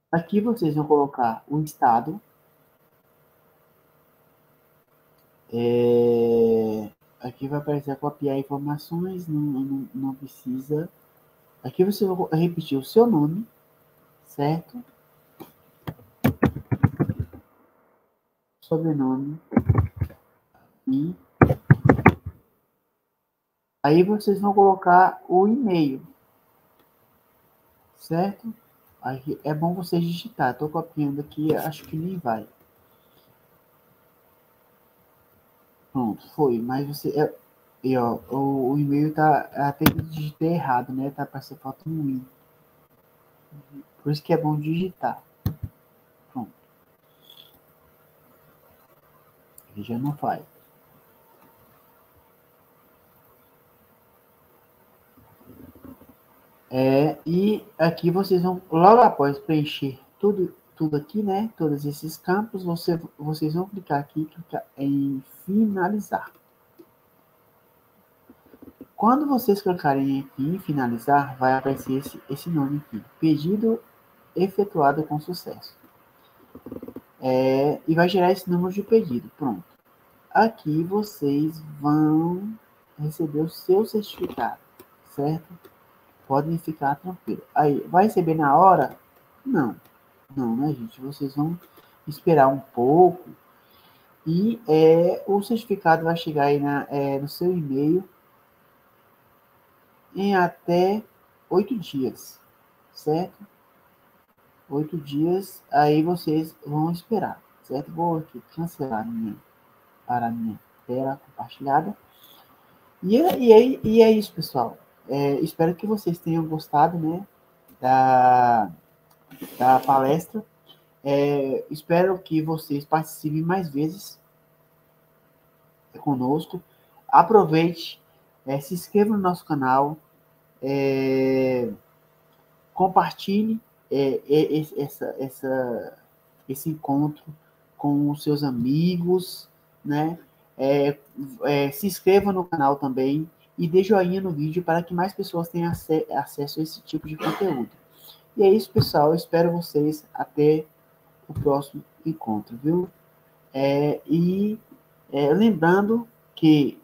Aqui vocês vão colocar o estado. É, Aqui vai aparecer copiar informações, não, não, não precisa. Aqui você vai repetir o seu nome, certo? Sobrenome. E aí vocês vão colocar o e-mail, certo? Aí é bom vocês digitar. Estou copiando aqui, acho que nem vai. Pronto, foi. Mas você. É, e, ó, o, o e-mail tá. É até digitei errado, né? Tá para ser foto ruim. Por isso que é bom digitar. Pronto. Ele já não faz. É, e aqui vocês vão, logo após preencher tudo tudo aqui, né? Todos esses campos, você, vocês vão clicar aqui clicar em finalizar. Quando vocês clicarem aqui em finalizar, vai aparecer esse, esse nome aqui, pedido efetuado com sucesso. É, e vai gerar esse número de pedido, pronto. Aqui vocês vão receber o seu certificado, certo? Podem ficar tranquilos. Aí, vai receber na hora? Não não, né, gente? Vocês vão esperar um pouco e é, o certificado vai chegar aí na, é, no seu e-mail em até oito dias, certo? Oito dias, aí vocês vão esperar, certo? Vou aqui cancelar minha, para a minha tela compartilhada. E é, e é, e é isso, pessoal. É, espero que vocês tenham gostado, né? Da, da palestra. É, espero que vocês participem mais vezes conosco. Aproveite, é, se inscreva no nosso canal, é, compartilhe esse, é, essa, essa, esse encontro com os seus amigos, né? É, é, se inscreva no canal também e dê joinha no vídeo para que mais pessoas tenham ac acesso a esse tipo de conteúdo. E é isso, pessoal. Eu espero vocês até o próximo encontro, viu? É, e é, lembrando que,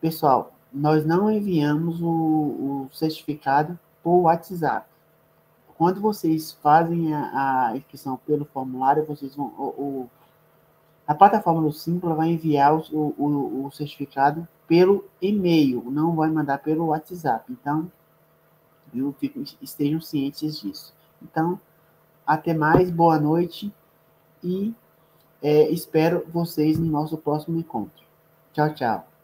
pessoal, nós não enviamos o, o, certificado por WhatsApp. Quando vocês fazem a, a inscrição pelo formulário, vocês vão. O, o, a plataforma do Simpla vai enviar o, o certificado pelo e-mail, não vai mandar pelo WhatsApp. Então, viu? Fico, estejam cientes disso. Então, até mais, boa noite e é, espero vocês no nosso próximo encontro. Tchau, tchau.